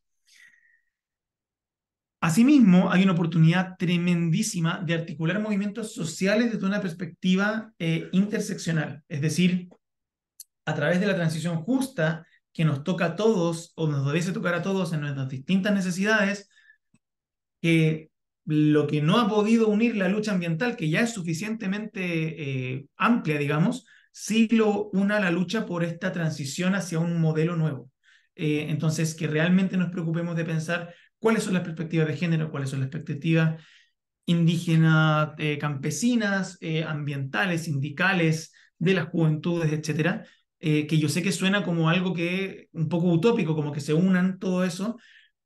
Asimismo, hay una oportunidad tremendísima de articular movimientos sociales desde una perspectiva eh, interseccional, es decir, a través de la transición justa que nos toca a todos o nos debiese tocar a todos en nuestras distintas necesidades, que lo que no ha podido unir la lucha ambiental, que ya es suficientemente eh, amplia, digamos, sí lo una la lucha por esta transición hacia un modelo nuevo. Eh, entonces, que realmente nos preocupemos de pensar cuáles son las perspectivas de género, cuáles son las perspectivas indígenas, eh, campesinas, eh, ambientales, sindicales, de las juventudes, etcétera, eh, que yo sé que suena como algo que un poco utópico, como que se unan todo eso,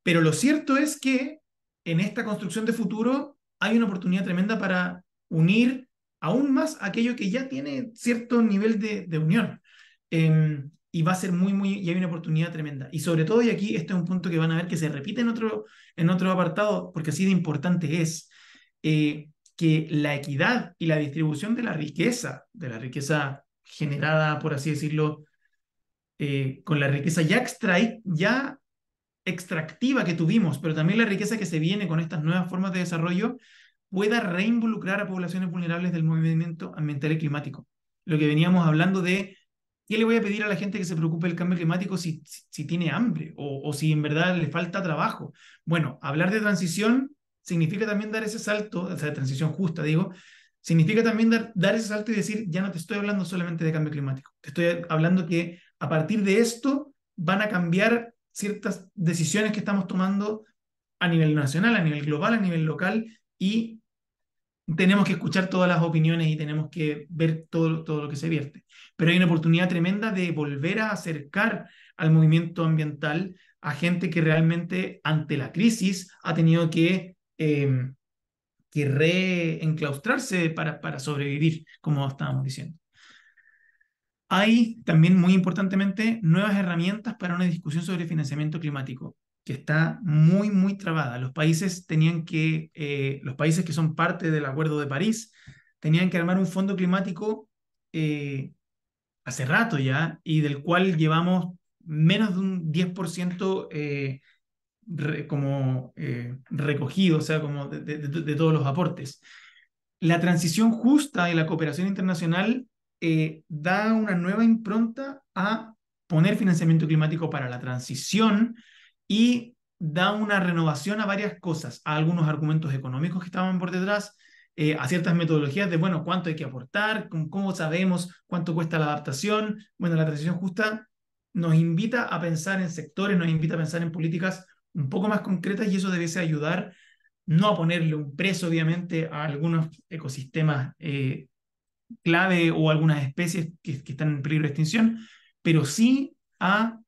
pero lo cierto es que en esta construcción de futuro hay una oportunidad tremenda para unir aún más aquello que ya tiene cierto nivel de, unión. Em, y va a ser muy, muy, y hay una oportunidad tremenda. Y sobre todo, y aquí este es un punto que van a ver que se repite en otro, en otro apartado, porque así de importante es eh, que la equidad y la distribución de la riqueza, de la riqueza generada, por así decirlo, eh, con la riqueza ya, ya extractiva que tuvimos, pero también la riqueza que se viene con estas nuevas formas de desarrollo, pueda reinvolucrar a poblaciones vulnerables del movimiento ambiental y climático. Lo que veníamos hablando de ¿qué le voy a pedir a la gente que se preocupe del cambio climático si, si, tiene hambre o, si en verdad le falta trabajo? Bueno, hablar de transición significa también dar ese salto, o sea, de transición justa, digo, significa también dar, dar ese salto y decir, ya no te estoy hablando solamente de cambio climático, te estoy hablando que a partir de esto van a cambiar ciertas decisiones que estamos tomando a nivel nacional, a nivel global, a nivel local y tenemos que escuchar todas las opiniones y tenemos que ver todo, todo lo que se vierte. Pero hay una oportunidad tremenda de volver a acercar al movimiento ambiental a gente que realmente ante la crisis ha tenido que, em, que reenclaustrarse para, para sobrevivir, como estábamos diciendo. Hay también, muy importantemente, nuevas herramientas para una discusión sobre financiamiento climático que está muy, muy trabada. Los países tenían que, eh, los países que son parte del Acuerdo de París, tenían que armar un fondo climático eh, hace rato ya, y del cual llevamos menos de un 10% eh, como recogido, o sea, como de, de, todos los aportes. La transición justa y la cooperación internacional da una nueva impronta a poner financiamiento climático para la transición y da una renovación a varias cosas, a algunos argumentos económicos que estaban por detrás, eh, a ciertas metodologías de, bueno, cuánto hay que aportar, cómo, sabemos cuánto cuesta la adaptación. Bueno, la transición justa nos invita a pensar en sectores, nos invita a pensar en políticas un poco más concretas y eso debiese ayudar no a ponerle un preso, obviamente, a algunos ecosistemas eh, clave o algunas especies que, están en peligro de extinción, pero sí a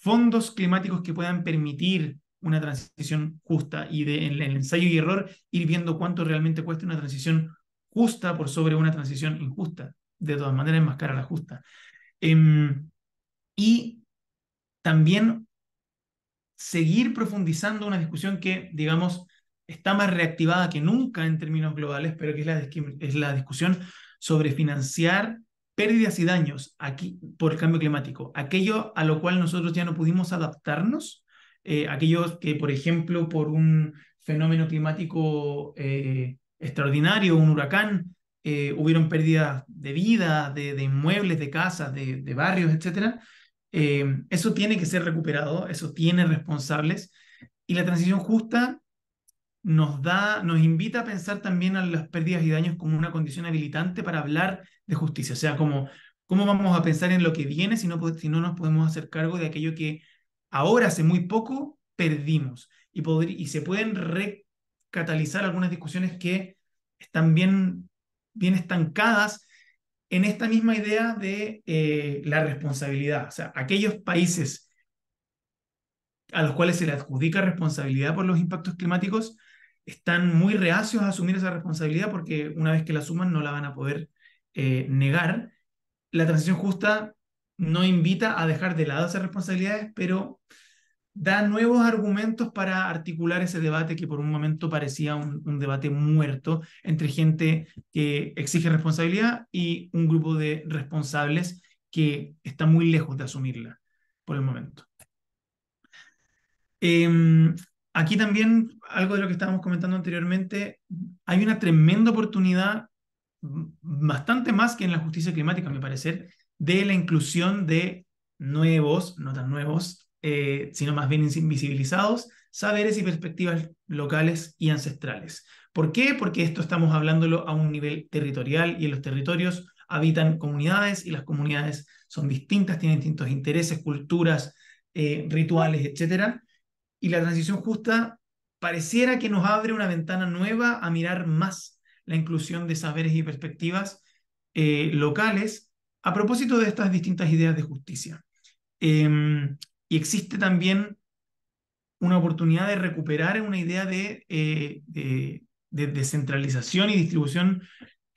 fondos climáticos que puedan permitir una transición justa y de, en, el ensayo y error ir viendo cuánto realmente cuesta una transición justa por sobre una transición injusta. De todas maneras, es más cara la justa. Em, y también seguir profundizando una discusión que, digamos, está más reactivada que nunca en términos globales, pero que es la, es la discusión sobre financiar pérdidas y daños aquí por el cambio climático, aquello a lo cual nosotros ya no pudimos adaptarnos, eh, aquellos que, por ejemplo, por un fenómeno climático eh, extraordinario, un huracán, eh, hubieron pérdidas de vida, de, de inmuebles, de casas, de, barrios, etc. eso tiene que ser recuperado, eso tiene responsables. Y la transición justa nos da, nos invita a pensar también a las pérdidas y daños como una condición habilitante para hablar de justicia. O sea, ¿cómo vamos a pensar en lo que viene si no, si no nos podemos hacer cargo de aquello que ahora, hace muy poco, perdimos? Y, y se pueden recatalizar algunas discusiones que están bien, bien estancadas en esta misma idea de eh, la responsabilidad. O sea, aquellos países a los cuales se le adjudica responsabilidad por los impactos climáticos están muy reacios a asumir esa responsabilidad porque una vez que la suman no la van a poder eh, negar, la transición justa no invita a dejar de lado esas responsabilidades, pero da nuevos argumentos para articular ese debate que por un momento parecía un, debate muerto entre gente que exige responsabilidad y un grupo de responsables que está muy lejos de asumirla por el momento. Em, aquí también, algo de lo que estábamos comentando anteriormente, hay una tremenda oportunidad bastante más que en la justicia climática, a mi parecer, de la inclusión de nuevos, no tan nuevos, eh, sino más bien invisibilizados, saberes y perspectivas locales y ancestrales. ¿Por qué? Porque esto estamos hablándolo a un nivel territorial y en los territorios habitan comunidades y las comunidades son distintas, tienen distintos intereses, culturas, eh, rituales, etc. Y la transición justa pareciera que nos abre una ventana nueva a mirar más la inclusión de saberes y perspectivas eh, locales a propósito de estas distintas ideas de justicia. Em, y existe también una oportunidad de recuperar una idea de, eh, descentralización y distribución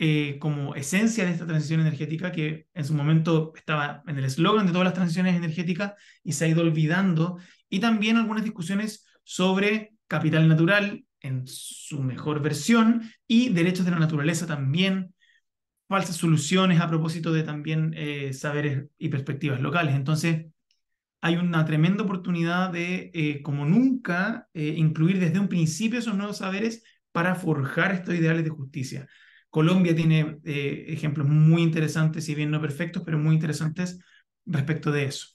eh, como esencia de esta transición energética que en su momento estaba en el eslogan de todas las transiciones energéticas y se ha ido olvidando, y también algunas discusiones sobre capital natural, en su mejor versión y derechos de la naturaleza también, falsas soluciones a propósito de también eh, saberes y perspectivas locales. Entonces, hay una tremenda oportunidad de, eh, como nunca, eh, incluir desde un principio esos nuevos saberes para forjar estos ideales de justicia. Colombia tiene ejemplos muy interesantes, si bien no perfectos, pero muy interesantes respecto de eso.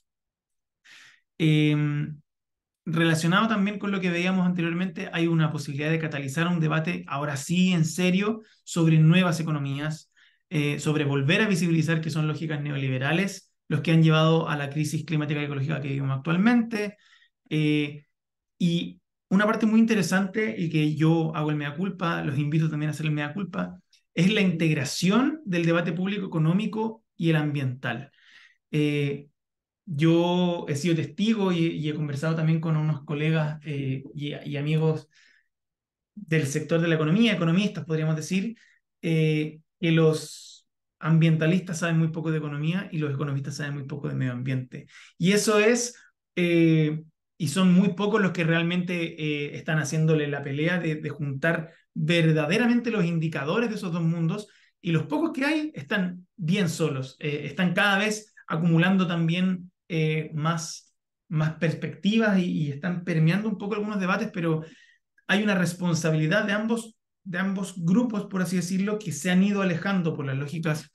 Em, relacionado también con lo que veíamos anteriormente, hay una posibilidad de catalizar un debate ahora sí en serio sobre nuevas economías, eh, sobre volver a visibilizar que son lógicas neoliberales los que han llevado a la crisis climática y ecológica que vivimos actualmente. Eh, y una parte muy interesante y que yo hago el mea culpa, los invito también a hacer el mea culpa, es la integración del debate público económico y el ambiental. Eh, yo he sido testigo y, he conversado también con unos colegas eh, y, amigos del sector de la economía, economistas podríamos decir, eh, que los ambientalistas saben muy poco de economía y los economistas saben muy poco de medio ambiente. Y eso es, eh, y son muy pocos los que realmente están haciéndole la pelea de, de juntar verdaderamente los indicadores de esos dos mundos y los pocos que hay están bien solos, están cada vez acumulando también eh, más, más perspectivas y, están permeando un poco algunos debates, pero hay una responsabilidad de ambos, de ambos grupos, por así decirlo, que se han ido alejando por las lógicas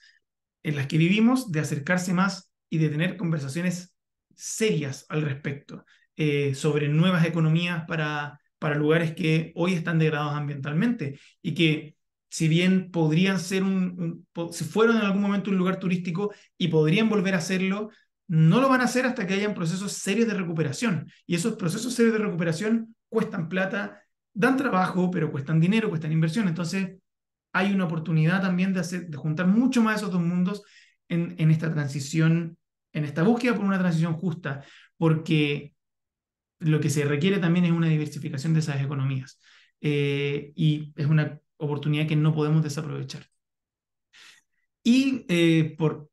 en las que vivimos, de acercarse más y de tener conversaciones serias al respecto, eh, sobre nuevas economías para, para lugares que hoy están degradados ambientalmente y que si bien podrían ser un, si fueron en algún momento un lugar turístico y podrían volver a serlo, no lo van a hacer hasta que hayan procesos serios de recuperación. Y esos procesos serios de recuperación cuestan plata, dan trabajo, pero cuestan dinero, cuestan inversión. Entonces, hay una oportunidad también de, de juntar mucho más esos dos mundos en, en esta transición, en esta búsqueda por una transición justa, porque lo que se requiere también es una diversificación de esas economías. Eh, y es una oportunidad que no podemos desaprovechar. Y eh, por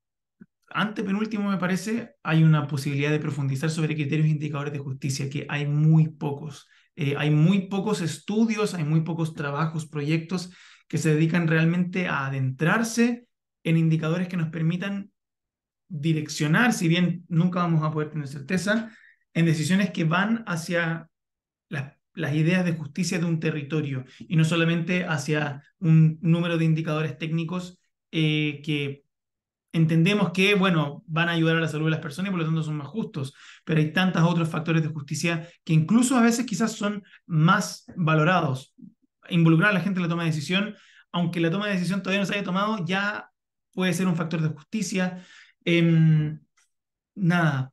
penúltimo me parece, hay una posibilidad de profundizar sobre criterios e indicadores de justicia, que hay muy pocos. Eh, hay muy pocos estudios, hay muy pocos trabajos, proyectos que se dedican realmente a adentrarse en indicadores que nos permitan direccionar, si bien nunca vamos a poder tener certeza, en decisiones que van hacia las, ideas de justicia de un territorio y no solamente hacia un número de indicadores técnicos eh, que entendemos que, bueno, van a ayudar a la salud de las personas y por lo tanto son más justos, pero hay tantos otros factores de justicia que incluso a veces quizás son más valorados. Involucrar a la gente en la toma de decisión, aunque la toma de decisión todavía no se haya tomado, ya puede ser un factor de justicia. Em, nada,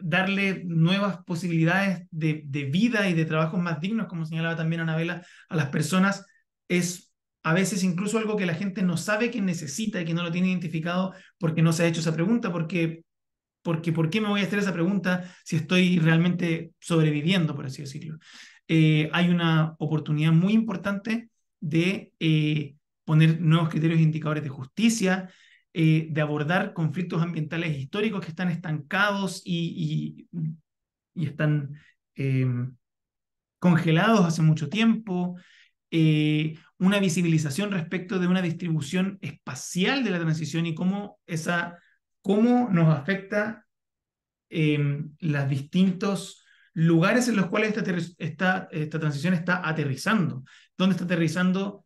darle nuevas posibilidades de, vida y de trabajos más dignos, como señalaba también Anabela, a las personas es a veces incluso algo que la gente no sabe que necesita y que no lo tiene identificado porque no se ha hecho esa pregunta, porque, ¿por qué me voy a hacer esa pregunta si estoy realmente sobreviviendo, por así decirlo? Eh, hay una oportunidad muy importante de eh, poner nuevos criterios e indicadores de justicia, eh, de abordar conflictos ambientales históricos que están estancados y, y, y están congelados hace mucho tiempo, eh, una visibilización respecto de una distribución espacial de la transición y cómo, esa, cómo nos afecta eh, em, los distintos lugares en los cuales este esta, esta, transición está aterrizando. ¿Dónde está aterrizando?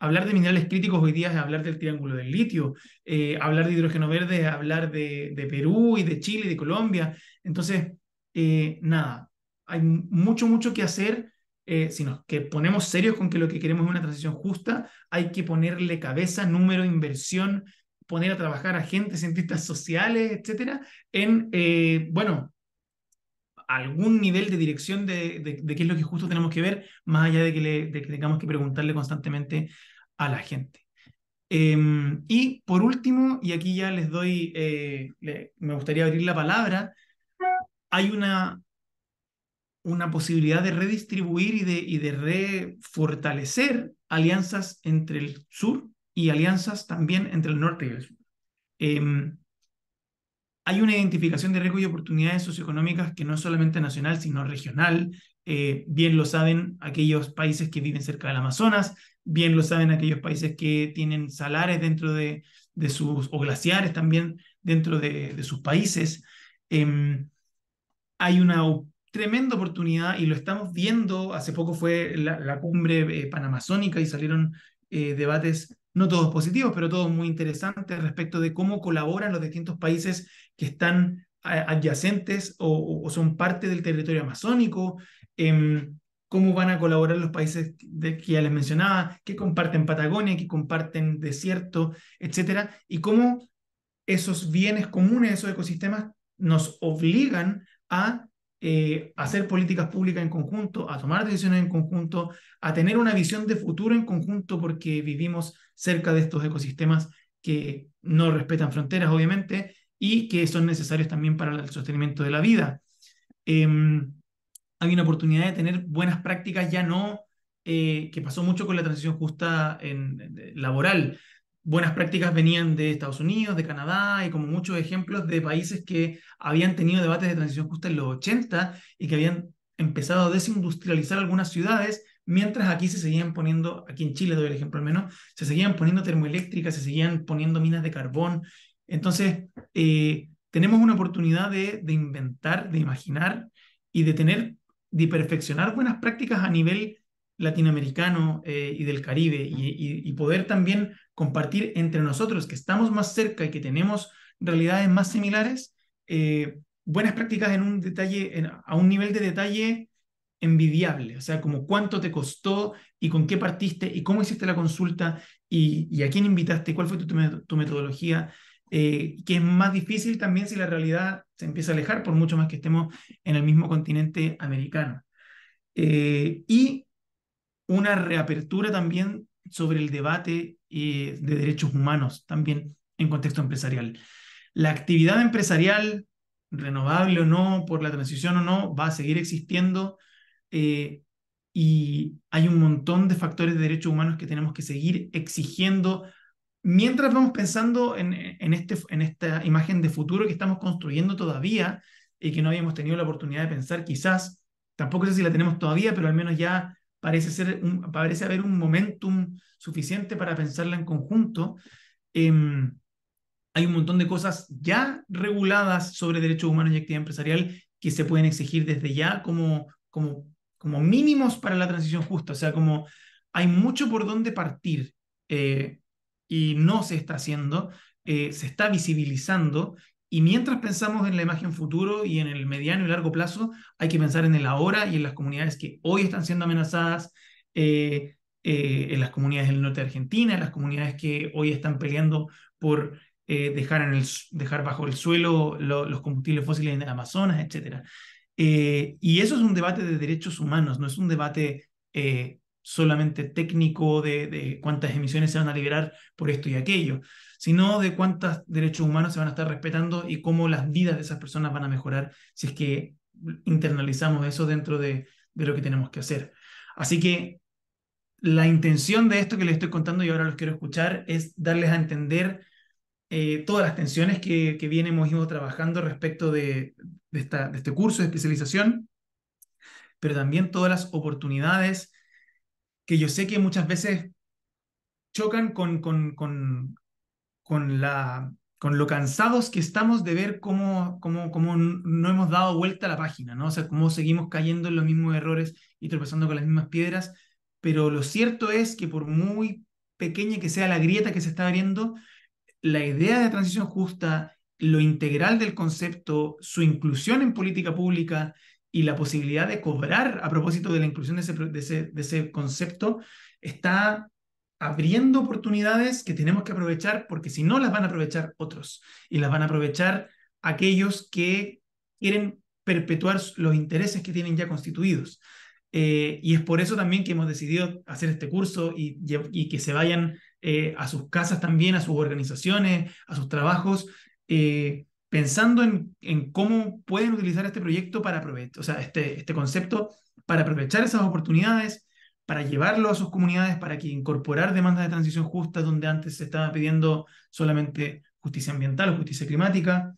hablar de minerales críticos hoy día es hablar del triángulo del litio, eh, hablar de hidrógeno verde es hablar de, de, Perú y de Chile y de Colombia. Entonces, eh, nada, hay mucho, mucho que hacer eh, sino que ponemos serios con que lo que queremos es una transición justa, hay que ponerle cabeza, número, inversión, poner a trabajar a gente, cientistas sociales, etcétera, en, eh, bueno, algún nivel de dirección de, qué es lo que justo tenemos que ver, más allá de que, le, tengamos que preguntarle constantemente a la gente. Em, y por último, y aquí ya les doy, eh, me gustaría abrir la palabra, hay una una posibilidad de redistribuir y de, y refortalecer alianzas entre el sur y alianzas también entre el norte y el sur. Em, hay una identificación de riesgos y oportunidades socioeconómicas que no es solamente nacional, sino regional. Eh, bien lo saben aquellos países que viven cerca del Amazonas, bien lo saben aquellos países que tienen salares dentro de, de sus, o glaciares también dentro de, sus países. Em, hay una tremenda oportunidad y lo estamos viendo. Hace poco fue la, cumbre eh, panamazónica y salieron eh, debates, no todos positivos, pero todos muy interesantes respecto de cómo colaboran los distintos países que están adyacentes o, son parte del territorio amazónico, em, cómo van a colaborar los países que ya les mencionaba, que comparten Patagonia, que comparten desierto, etcétera, y cómo esos bienes comunes, esos ecosistemas, nos obligan a eh, hacer políticas públicas en conjunto, a tomar decisiones en conjunto, a tener una visión de futuro en conjunto, porque vivimos cerca de estos ecosistemas que no respetan fronteras, obviamente, y que son necesarios también para el sostenimiento de la vida. Em, hay una oportunidad de tener buenas prácticas ya no, eh, que pasó mucho con la transición justa laboral, buenas prácticas venían de Estados Unidos, de Canadá y como muchos ejemplos de países que habían tenido debates de transición justa en los 80 y que habían empezado a desindustrializar algunas ciudades, mientras aquí se seguían poniendo, aquí en Chile doy el ejemplo al menos, se seguían poniendo termoeléctricas, se seguían poniendo minas de carbón. Entonces, eh, tenemos una oportunidad de, de, inventar, de imaginar y de tener, de perfeccionar buenas prácticas a nivel latinoamericano eh, y del Caribe y, poder también compartir entre nosotros que estamos más cerca y que tenemos realidades más similares, eh, buenas prácticas en un detalle, a un nivel de detalle envidiable, o sea, como cuánto te costó y con qué partiste y cómo hiciste la consulta y, a quién invitaste, cuál fue tu, metodología, eh, que es más difícil también si la realidad se empieza a alejar, por mucho más que estemos en el mismo continente americano. y una reapertura también sobre el debate eh, de derechos humanos, también en contexto empresarial. La actividad empresarial, renovable o no, por la transición o no, va a seguir existiendo eh, y hay un montón de factores de derechos humanos que tenemos que seguir exigiendo mientras vamos pensando en, en, este, en esta imagen de futuro que estamos construyendo todavía y eh, que no habíamos tenido la oportunidad de pensar quizás, tampoco sé si la tenemos todavía, pero al menos ya parece, ser parece haber un momentum suficiente para pensarla en conjunto. Em, hay un montón de cosas ya reguladas sobre derechos humanos y actividad empresarial que se pueden exigir desde ya como, como, como mínimos para la transición justa. O sea, como hay mucho por donde partir eh, y no se está haciendo, eh, se está visibilizando y mientras pensamos en la imagen futuro y en el mediano y largo plazo, hay que pensar en el ahora y en las comunidades que hoy están siendo amenazadas, eh, eh, en las comunidades del norte de Argentina, en las comunidades que hoy están peleando por eh, dejar, bajo el suelo los combustibles fósiles en el Amazonas, etc. y eso es un debate de derechos humanos, no es un debate solamente técnico de cuántas emisiones se van a liberar por esto y aquello sino de cuántos derechos humanos se van a estar respetando y cómo las vidas de esas personas van a mejorar si es que internalizamos eso dentro de, lo que tenemos que hacer. Así que la intención de esto que les estoy contando y ahora los quiero escuchar es darles a entender eh, todas las tensiones que, que hemos ido trabajando respecto de, de, esta, de este curso de especialización, pero también todas las oportunidades que yo sé que muchas veces chocan con, con, con, la, con lo cansados que estamos de ver cómo, cómo, no hemos dado vuelta a la página, ¿no? O sea, cómo seguimos cayendo en los mismos errores y tropezando con las mismas piedras. Pero lo cierto es que por muy pequeña que sea la grieta que se está abriendo, la idea de transición justa, lo integral del concepto, su inclusión en política pública y la posibilidad de cobrar a propósito de la inclusión de ese concepto está abriendo oportunidades que tenemos que aprovechar porque si no las van a aprovechar otros y las van a aprovechar aquellos que quieren perpetuar los intereses que tienen ya constituidos. Eh, y es por eso también que hemos decidido hacer este curso y, que se vayan eh, a sus casas también, a sus organizaciones, a sus trabajos, eh, pensando en, cómo pueden utilizar este proyecto para aprovechar, o sea, este, este concepto para aprovechar esas oportunidades, para llevarlo a sus comunidades, para que incorporar demandas de transición justa donde antes se estaba pidiendo solamente justicia ambiental o justicia climática.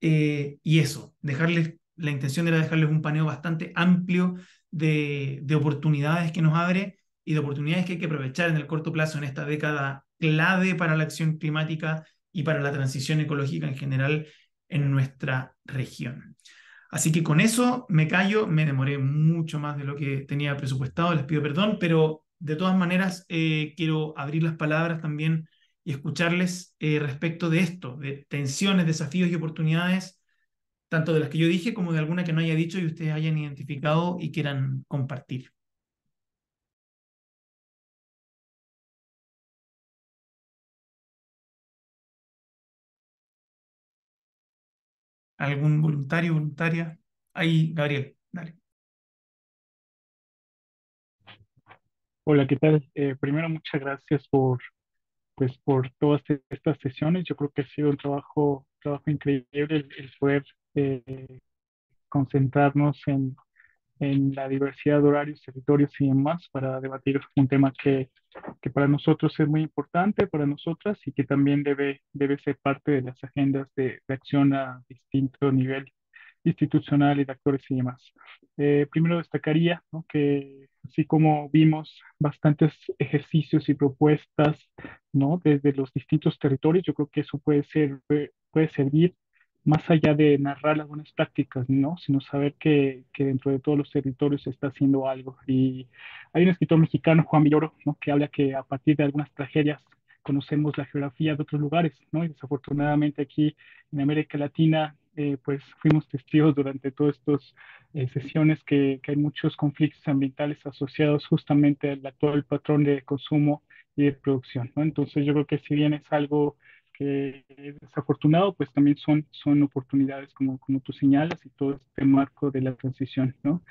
Eh, y eso, dejarles, la intención era dejarles un paneo bastante amplio de, oportunidades que nos abre y de oportunidades que hay que aprovechar en el corto plazo en esta década clave para la acción climática y para la transición ecológica en general en nuestra región. Así que con eso me callo, me demoré mucho más de lo que tenía presupuestado, les pido perdón, pero de todas maneras eh, quiero abrir las palabras también y escucharles eh, respecto de esto, de tensiones, desafíos y oportunidades, tanto de las que yo dije como de alguna que no haya dicho y ustedes hayan identificado y quieran compartir. algún voluntario, voluntaria. Ahí, Gabriel, dale. Hola, ¿qué tal? Eh, primero, muchas gracias por, pues, por todas estas sesiones. Yo creo que ha sido un trabajo, trabajo increíble el, poder eh, concentrarnos en, en la diversidad de horarios, territorios y demás para debatir un tema que, que, para nosotros es muy importante, para nosotras y que también debe, debe ser parte de las agendas de, acción a distinto nivel institucional y de actores y demás. Eh, primero destacaría que así como vimos bastantes ejercicios y propuestas ¿no? desde los distintos territorios, yo creo que eso puede, ser, puede servir más allá de narrar algunas prácticas, ¿no? sino saber que, que, dentro de todos los territorios se está haciendo algo. Y hay un escritor mexicano, Juan Villoro, ¿no? que habla que a partir de algunas tragedias conocemos la geografía de otros lugares, ¿no? y desafortunadamente aquí en América Latina eh, pues fuimos testigos durante todas estas eh, sesiones que, que, hay muchos conflictos ambientales asociados justamente al actual patrón de consumo y de producción. ¿no? Entonces yo creo que si bien es algo eh, eh, desafortunado, pues también son, son oportunidades, como, como tú señalas, y todo este marco de la transición, ¿no?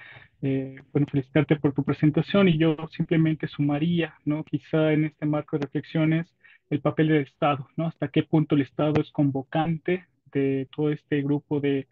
Eh, bueno, felicitarte por tu presentación y yo simplemente sumaría, ¿no? Quizá en este marco de reflexiones, el papel del Estado, ¿no? Hasta qué punto el Estado es convocante de todo este grupo de,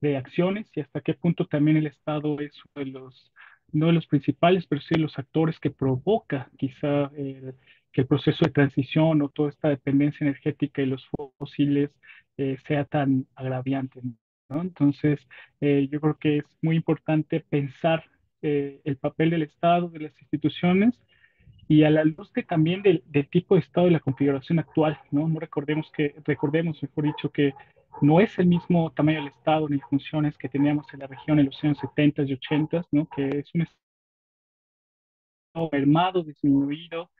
de acciones y hasta qué punto también el Estado es uno de los, no de los principales, pero sí de los actores que provoca quizá el que el proceso de transición o toda esta dependencia energética y los fósiles eh, sea tan agraviante. Entonces, eh, yo creo que es muy importante pensar eh, el papel del Estado, de las instituciones y a la luz que también del, tipo de Estado y la configuración actual. ¿no? recordemos, que, recordemos, mejor dicho, que no es el mismo tamaño del Estado ni funciones que teníamos en la región en los años 70 y 80, ¿no? que es un Estado armado, disminuido,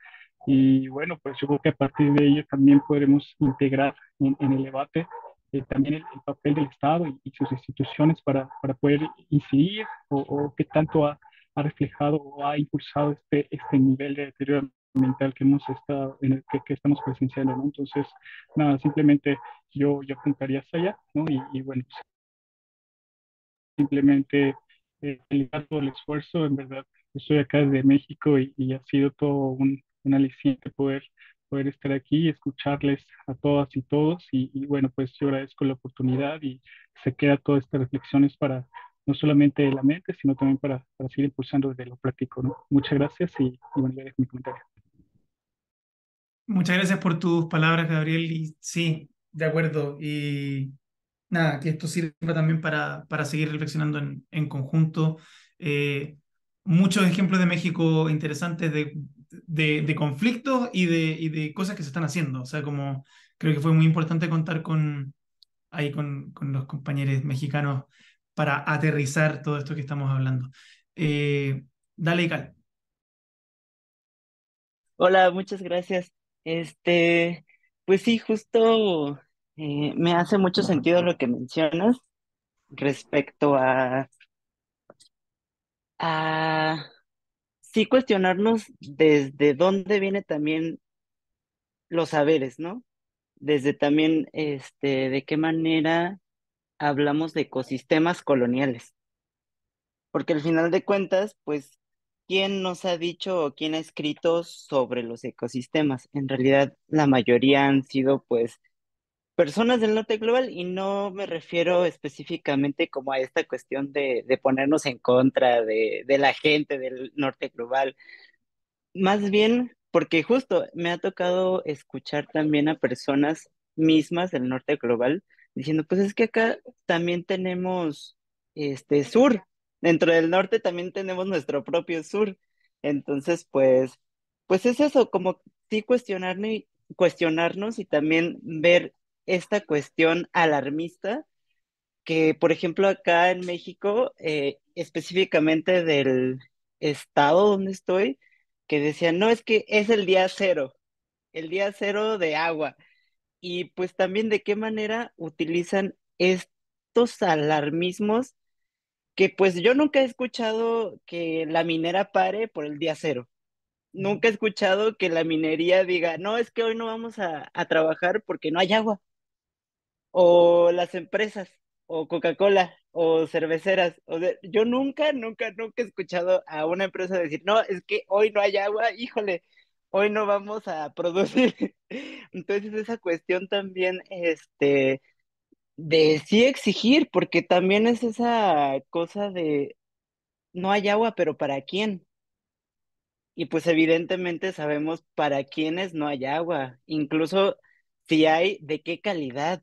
y bueno, pues yo creo que a partir de ello también podremos integrar en, el debate eh, también el, papel del Estado y, sus instituciones para, para poder incidir o, qué tanto ha, ha, reflejado o ha impulsado este, este nivel de deterioro mental que hemos estado, en el que, estamos presenciando, ¿no? Entonces, nada, simplemente yo, yo apuntaría hasta allá, ¿no? Y, y bueno, pues, simplemente eh, el esfuerzo, en verdad, estoy acá desde México y ha sido todo un, una aliciente poder, poder estar aquí y escucharles a todas y todos. Y, bueno, pues yo agradezco la oportunidad y se queda todas estas reflexiones para no solamente la mente, sino también para, para seguir impulsando desde lo práctico. ¿no? Muchas gracias y, bueno, ya dejo mi comentario. Muchas gracias por tus palabras, Gabriel. Y sí, de acuerdo. Y nada, que esto sirva también para, para seguir reflexionando en, en conjunto. Eh, muchos ejemplos de México interesantes de de, conflictos y de, de, cosas que se están haciendo. O sea, como creo que fue muy importante contar con, ahí con, con los compañeros mexicanos para aterrizar todo esto que estamos hablando. Eh, dale, Cal. Hola, muchas gracias. Este, pues sí, justo eh, me hace mucho sentido lo que mencionas respecto a, a sí cuestionarnos desde dónde viene también los saberes, ¿no? Desde también este, de qué manera hablamos de ecosistemas coloniales. Porque al final de cuentas, pues, ¿quién nos ha dicho o quién ha escrito sobre los ecosistemas? En realidad, la mayoría han sido, pues, personas del norte global y no me refiero específicamente como a esta cuestión de, de ponernos en contra de, de la gente del norte global. Más bien porque justo me ha tocado escuchar también a personas mismas del norte global diciendo, pues es que acá también tenemos este sur, dentro del norte también tenemos nuestro propio sur. Entonces, pues, pues es eso, como sí cuestionarme, cuestionarnos y también ver esta cuestión alarmista que, por ejemplo, acá en México, eh, específicamente del estado donde estoy, que decían, no, es que es el día cero, el día cero de agua. Y pues también de qué manera utilizan estos alarmismos que pues yo nunca he escuchado que la minera pare por el día cero. Nunca he escuchado que la minería diga, no, es que hoy no vamos a trabajar porque no hay agua o las empresas, o Coca-Cola, o cerveceras. O sea, yo nunca, nunca, nunca he escuchado a una empresa decir, no, es que hoy no hay agua, híjole, hoy no vamos a producir. Entonces esa cuestión también, este, de sí exigir, porque también es esa cosa de, no hay agua, pero ¿para quién? Y pues evidentemente sabemos para quiénes no hay agua, incluso si hay, de qué calidad.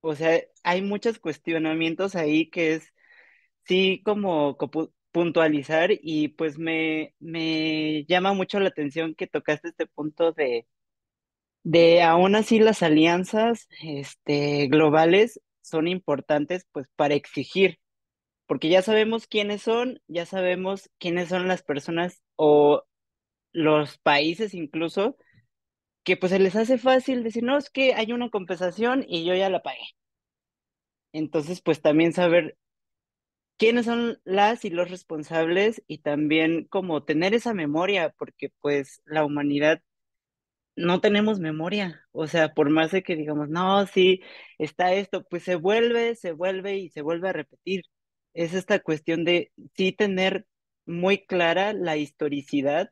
O sea, hay muchos cuestionamientos ahí que es, sí, como puntualizar y pues me, llama mucho la atención que tocaste este punto de, de aún así las alianzas este, globales son importantes pues para exigir, porque ya sabemos quiénes son, ya sabemos quiénes son las personas o los países incluso que pues se les hace fácil decir, no, es que hay una compensación y yo ya la pagué. Entonces, pues también saber quiénes son las y los responsables y también como tener esa memoria, porque pues la humanidad no tenemos memoria, o sea, por más de que digamos, no, sí, está esto, pues se vuelve, se vuelve y se vuelve a repetir. Es esta cuestión de sí tener muy clara la historicidad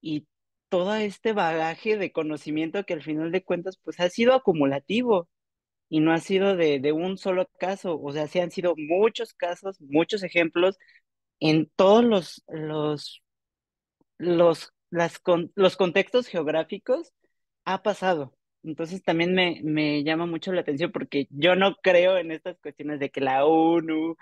y todo este bagaje de conocimiento que al final de cuentas pues ha sido acumulativo y no ha sido de, de un solo caso, o sea, se han sido muchos casos, muchos ejemplos en todos los, los, los, las con, los contextos geográficos ha pasado. Entonces también me, me llama mucho la atención porque yo no creo en estas cuestiones de que la ONU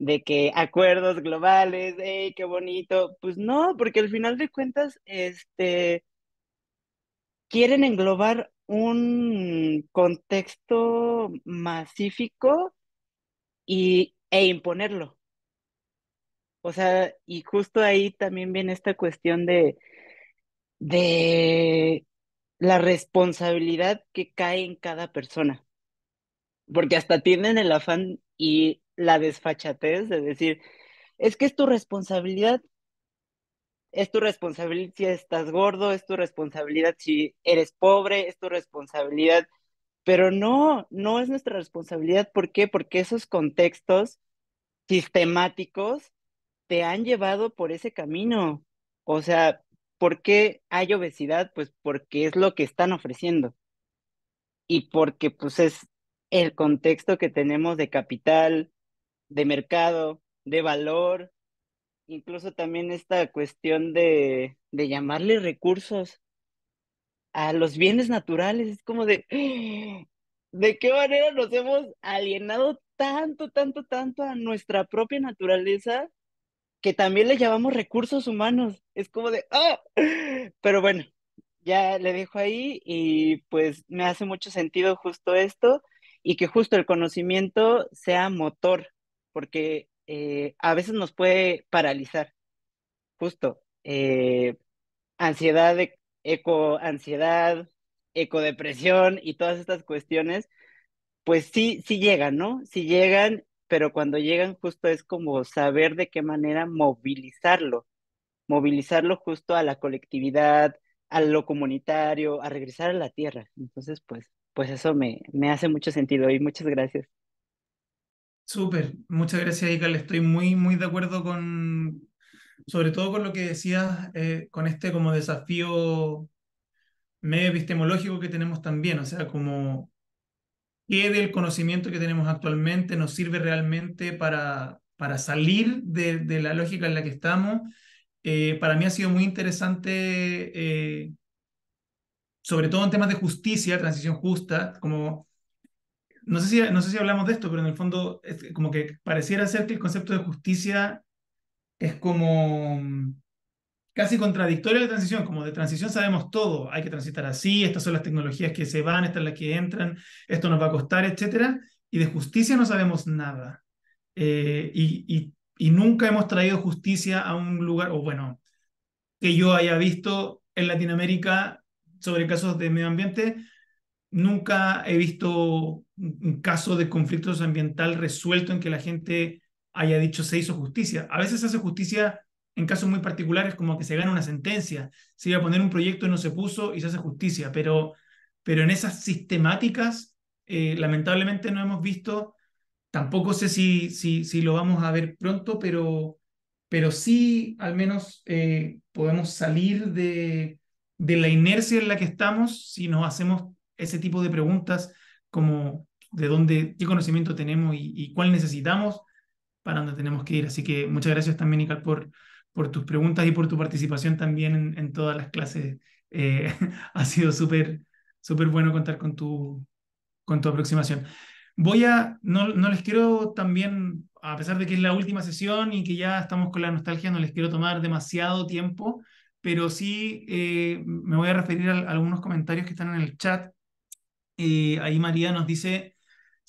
de que acuerdos globales, hey, qué bonito. Pues no, porque al final de cuentas, este, quieren englobar un contexto masífico y, e imponerlo. O sea, y justo ahí también viene esta cuestión de, de la responsabilidad que cae en cada persona. Porque hasta tienen el afán y la desfachatez de decir, es que es tu responsabilidad. Es tu responsabilidad si estás gordo, es tu responsabilidad si eres pobre, es tu responsabilidad. Pero no, no es nuestra responsabilidad. ¿Por qué? Porque esos contextos sistemáticos te han llevado por ese camino. O sea, ¿por qué hay obesidad? Pues porque es lo que están ofreciendo. Y porque pues es el contexto que tenemos de capital, de mercado, de valor, incluso también esta cuestión de, llamarle recursos a los bienes naturales, es como de, ah, ¿de qué manera nos hemos alienado tanto, tanto, tanto a nuestra propia naturaleza que también le llamamos recursos humanos? Es como de, ¡ah! Pero bueno, ya le dejo ahí y pues me hace mucho sentido justo esto y que justo el conocimiento sea motor porque eh, a veces nos puede paralizar, justo. Eh, eco ansiedad, ecodepresión y todas estas cuestiones, pues sí, sí llegan, ¿no? Sí llegan, pero cuando llegan justo es como saber de qué manera movilizarlo, movilizarlo justo a la colectividad, a lo comunitario, a regresar a la tierra. Entonces, pues, pues eso me, me hace mucho sentido y muchas gracias. Súper, muchas gracias, Ical. Estoy muy, muy de acuerdo con, sobre todo con lo que decías, eh, con este como desafío medio epistemológico que tenemos también, o sea, como qué del conocimiento que tenemos actualmente nos sirve realmente para, para salir de, la lógica en la que estamos. Eh, para mí ha sido muy interesante, eh, sobre todo en temas de justicia, transición justa, como no sé, si, no sé si hablamos de esto, pero en el fondo es como que pareciera ser que el concepto de justicia es como mm, casi contradictorio de transición, como de transición sabemos todo, hay que transitar así, estas son las tecnologías que se van, estas las que entran, esto nos va a costar, etc. Y de justicia no sabemos nada. Eh, y, y nunca hemos traído justicia a un lugar, o bueno, que yo haya visto en Latinoamérica sobre casos de medio ambiente, nunca he visto un caso de conflicto ambiental resuelto en que la gente haya dicho se hizo justicia. A veces se hace justicia en casos muy particulares, como que se gana una sentencia, se iba a poner un proyecto y no se puso y se hace justicia, pero, pero en esas sistemáticas, eh, lamentablemente no hemos visto, tampoco sé si, si, si lo vamos a ver pronto, pero, pero sí al menos eh, podemos salir de, de la inercia en la que estamos si nos hacemos ese tipo de preguntas como de dónde, qué conocimiento tenemos y, cuál necesitamos para dónde tenemos que ir. Así que muchas gracias también, Ical, por, por tus preguntas y por tu participación también en, todas las clases. Eh, ha sido súper súper bueno contar con tu, con tu aproximación. Voy a, no, no les quiero también, a pesar de que es la última sesión y que ya estamos con la nostalgia, no les quiero tomar demasiado tiempo, pero sí eh, me voy a referir a, algunos comentarios que están en el chat. Eh, ahí María nos dice,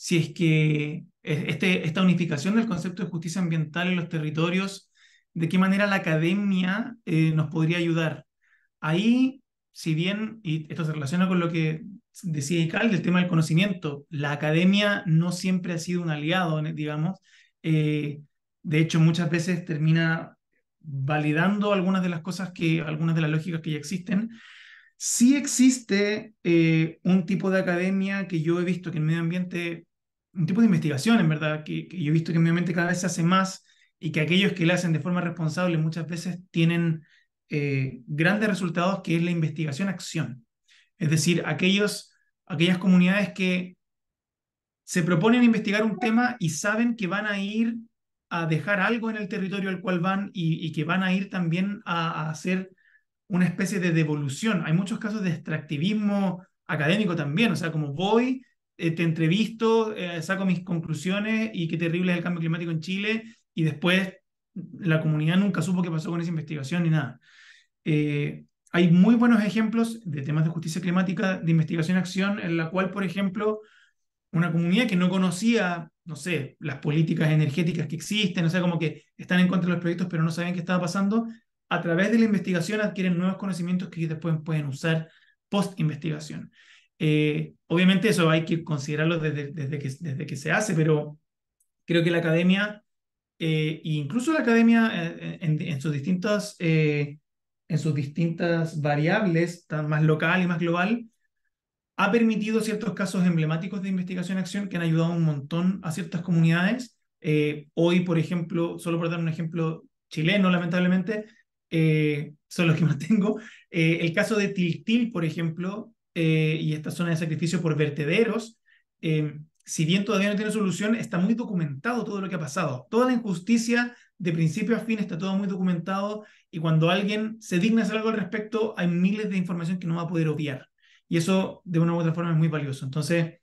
si es que este, esta unificación del concepto de justicia ambiental en los territorios, de qué manera la academia eh, nos podría ayudar. Ahí, si bien, y esto se relaciona con lo que decía Ical del tema del conocimiento, la academia no siempre ha sido un aliado, digamos. Eh, de hecho, muchas veces termina validando algunas de las cosas que, algunas de las lógicas que ya existen. Sí existe eh, un tipo de academia que yo he visto que en medio ambiente un tipo de investigación, en verdad, que, yo he visto que mente cada vez se hace más y que aquellos que la hacen de forma responsable muchas veces tienen eh, grandes resultados, que es la investigación-acción. Es decir, aquellos, aquellas comunidades que se proponen investigar un tema y saben que van a ir a dejar algo en el territorio al cual van y, que van a ir también a, a, hacer una especie de devolución. Hay muchos casos de extractivismo académico también, o sea, como voy, te entrevisto, eh, saco mis conclusiones y qué terrible es el cambio climático en Chile y después la comunidad nunca supo qué pasó con esa investigación ni nada. Eh, hay muy buenos ejemplos de temas de justicia climática, de investigación-acción, en la cual, por ejemplo, una comunidad que no conocía, no sé, las políticas energéticas que existen, o sea, como que están en contra de los proyectos, pero no saben qué estaba pasando, a través de la investigación adquieren nuevos conocimientos que después pueden usar post-investigación. Eh, obviamente eso hay que considerarlo desde, desde, que, desde que se hace, pero creo que la academia, eh, e incluso la academia eh, en, sus distintas, eh, en sus distintas variables, tan más local y más global, ha permitido ciertos casos emblemáticos de investigación-acción que han ayudado un montón a ciertas comunidades. hoy, por ejemplo, solo por dar un ejemplo chileno, lamentablemente, son los que más tengo, el caso de Tiltil, por ejemplo, eh, y esta zona de sacrificio por vertederos, eh, si bien todavía no tiene solución, está muy documentado todo lo que ha pasado. Toda la injusticia de principio a fin está todo muy documentado y cuando alguien se digna hacer algo al respecto, hay miles de información que no va a poder obviar. Y eso, de una u otra forma, es muy valioso. Entonces,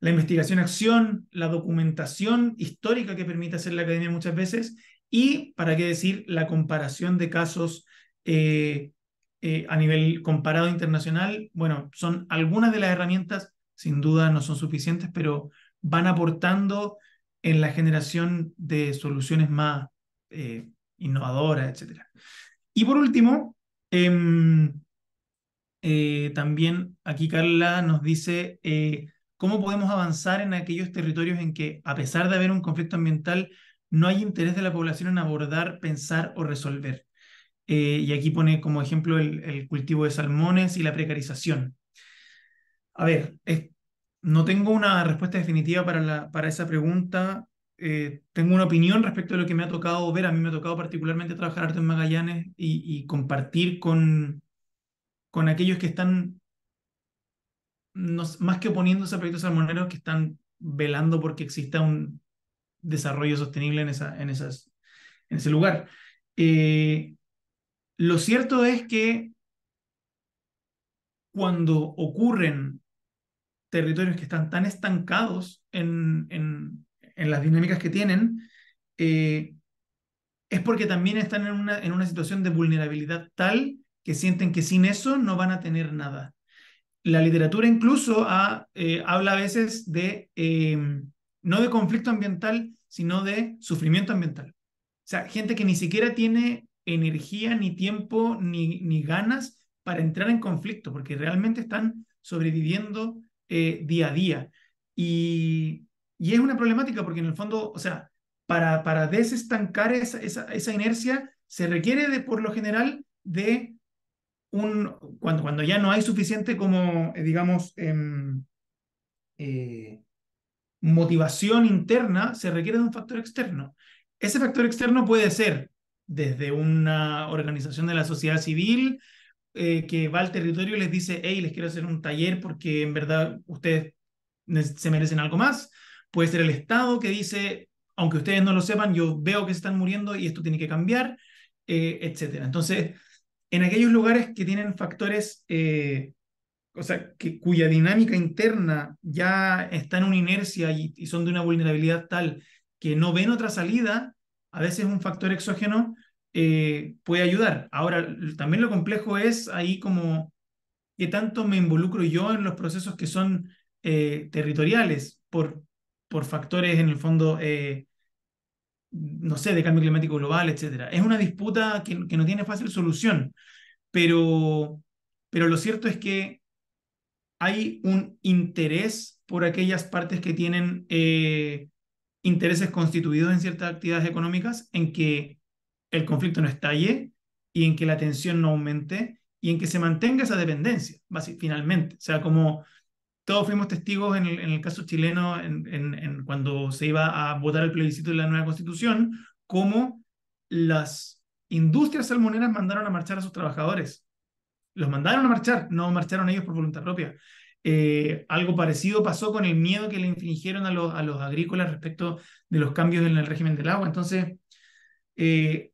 la investigación-acción, la documentación histórica que permite hacer la academia muchas veces y, para qué decir, la comparación de casos eh, eh, a nivel comparado internacional, bueno, son algunas de las herramientas, sin duda no son suficientes, pero van aportando en la generación de soluciones más eh, innovadoras, etc. Y por último, em, eh, también aquí Carla nos dice cómo podemos avanzar en aquellos territorios en que, a pesar de haber un conflicto ambiental, no hay interés de la población en abordar, pensar o resolver. Eh, y aquí pone como ejemplo el, cultivo de salmones y la precarización. A ver, no tengo una respuesta definitiva para, la, para esa pregunta. Eh, tengo una opinión respecto a lo que me ha tocado ver. A mí me ha tocado particularmente trabajar arte en Magallanes y, compartir con, con aquellos que están, más que oponiéndose a proyectos salmoneros, que están velando porque exista un desarrollo sostenible en, esa, en, esas, en ese lugar. Eh, lo cierto es que cuando ocurren territorios que están tan estancados en, en, las dinámicas que tienen, eh, es porque también están en una, en una situación de vulnerabilidad tal que sienten que sin eso no van a tener nada. La literatura incluso eh, habla a veces de, em, no de conflicto ambiental, sino de sufrimiento ambiental. O sea, gente que ni siquiera tiene energía, ni tiempo, ni, ni ganas para entrar en conflicto, porque realmente están sobreviviendo eh, día a día. Y, es una problemática porque en el fondo, o sea, para, para desestancar esa, inercia se requiere de, por lo general de un, cuando, ya no hay suficiente como, eh, digamos, em, eh, motivación interna, se requiere de un factor externo. Ese factor externo puede ser desde una organización de la sociedad civil eh, que va al territorio y les dice, hey, les quiero hacer un taller porque en verdad ustedes se merecen algo más. Puede ser el Estado que dice, aunque ustedes no lo sepan, yo veo que se están muriendo y esto tiene que cambiar, eh, etc. Entonces, en aquellos lugares que tienen factores, eh, o sea, que, cuya dinámica interna ya está en una inercia y son de una vulnerabilidad tal que no ven otra salida, a veces un factor exógeno eh, puede ayudar. Ahora, también lo complejo es ahí como qué tanto me involucro yo en los procesos que son eh, territoriales por, por factores en el fondo, eh, no sé, de cambio climático global, etc. Es una disputa que, no tiene fácil solución, pero, pero lo cierto es que hay un interés por aquellas partes que tienen intereses constituidos en ciertas actividades económicas en que el conflicto no estalle y en que la tensión no aumente y en que se mantenga esa dependencia, finalmente. O sea, como todos fuimos testigos en el, caso chileno cuando se iba a votar el plebiscito de la nueva constitución, como las industrias salmoneras mandaron a marchar a sus trabajadores. Los mandaron a marchar, no marcharon ellos por voluntad propia. Eh, algo parecido pasó con el miedo que le infringieron a, los a, los agrícolas respecto de los cambios en el régimen del agua. Entonces, eh,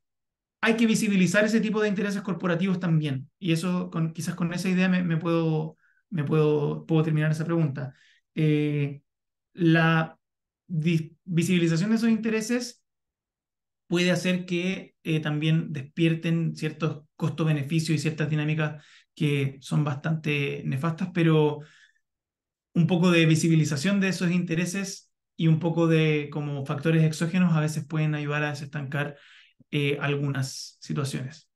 hay que visibilizar ese tipo de intereses corporativos también. Y eso, con, quizás con esa idea me, puedo, me puedo, puedo terminar esa pregunta. Eh, la visibilización de esos intereses puede hacer que también despierten ciertos costo-beneficio y ciertas dinámicas que son bastante nefastas, pero un poco de visibilización de esos intereses y un poco de como factores exógenos a veces pueden ayudar a desestancar eh, algunas situaciones.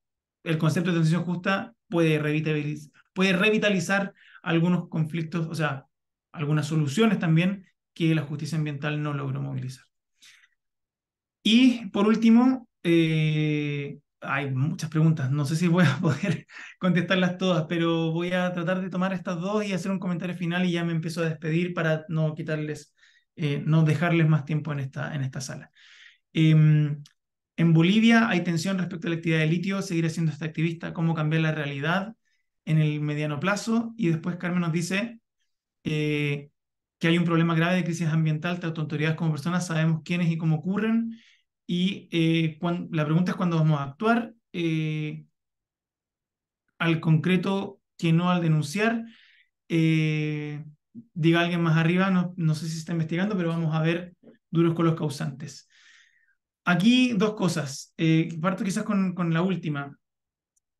El concepto de transición justa puede revitalizar, puede revitalizar algunos conflictos, o sea, algunas soluciones también que la justicia ambiental no logró movilizar. Y por último, eh, hay muchas preguntas, no sé si voy a poder contestarlas todas, pero voy a tratar de tomar estas dos y hacer un comentario final y ya me empiezo a despedir para no quitarles, eh, no dejarles más tiempo en esta, en esta sala. Em, en Bolivia hay tensión respecto a la actividad de litio, seguir siendo este activista, cómo cambiar la realidad en el mediano plazo. Y después Carmen nos dice eh, que hay un problema grave de crisis ambiental, tanto autoridades como personas sabemos quiénes y cómo ocurren y eh, la pregunta es cuándo vamos a actuar eh, al concreto que no al denunciar. Eh, diga alguien más arriba, no, no sé si se está investigando, pero vamos a ver duros con los causantes. Aquí dos cosas. parto quizás con, con, la última.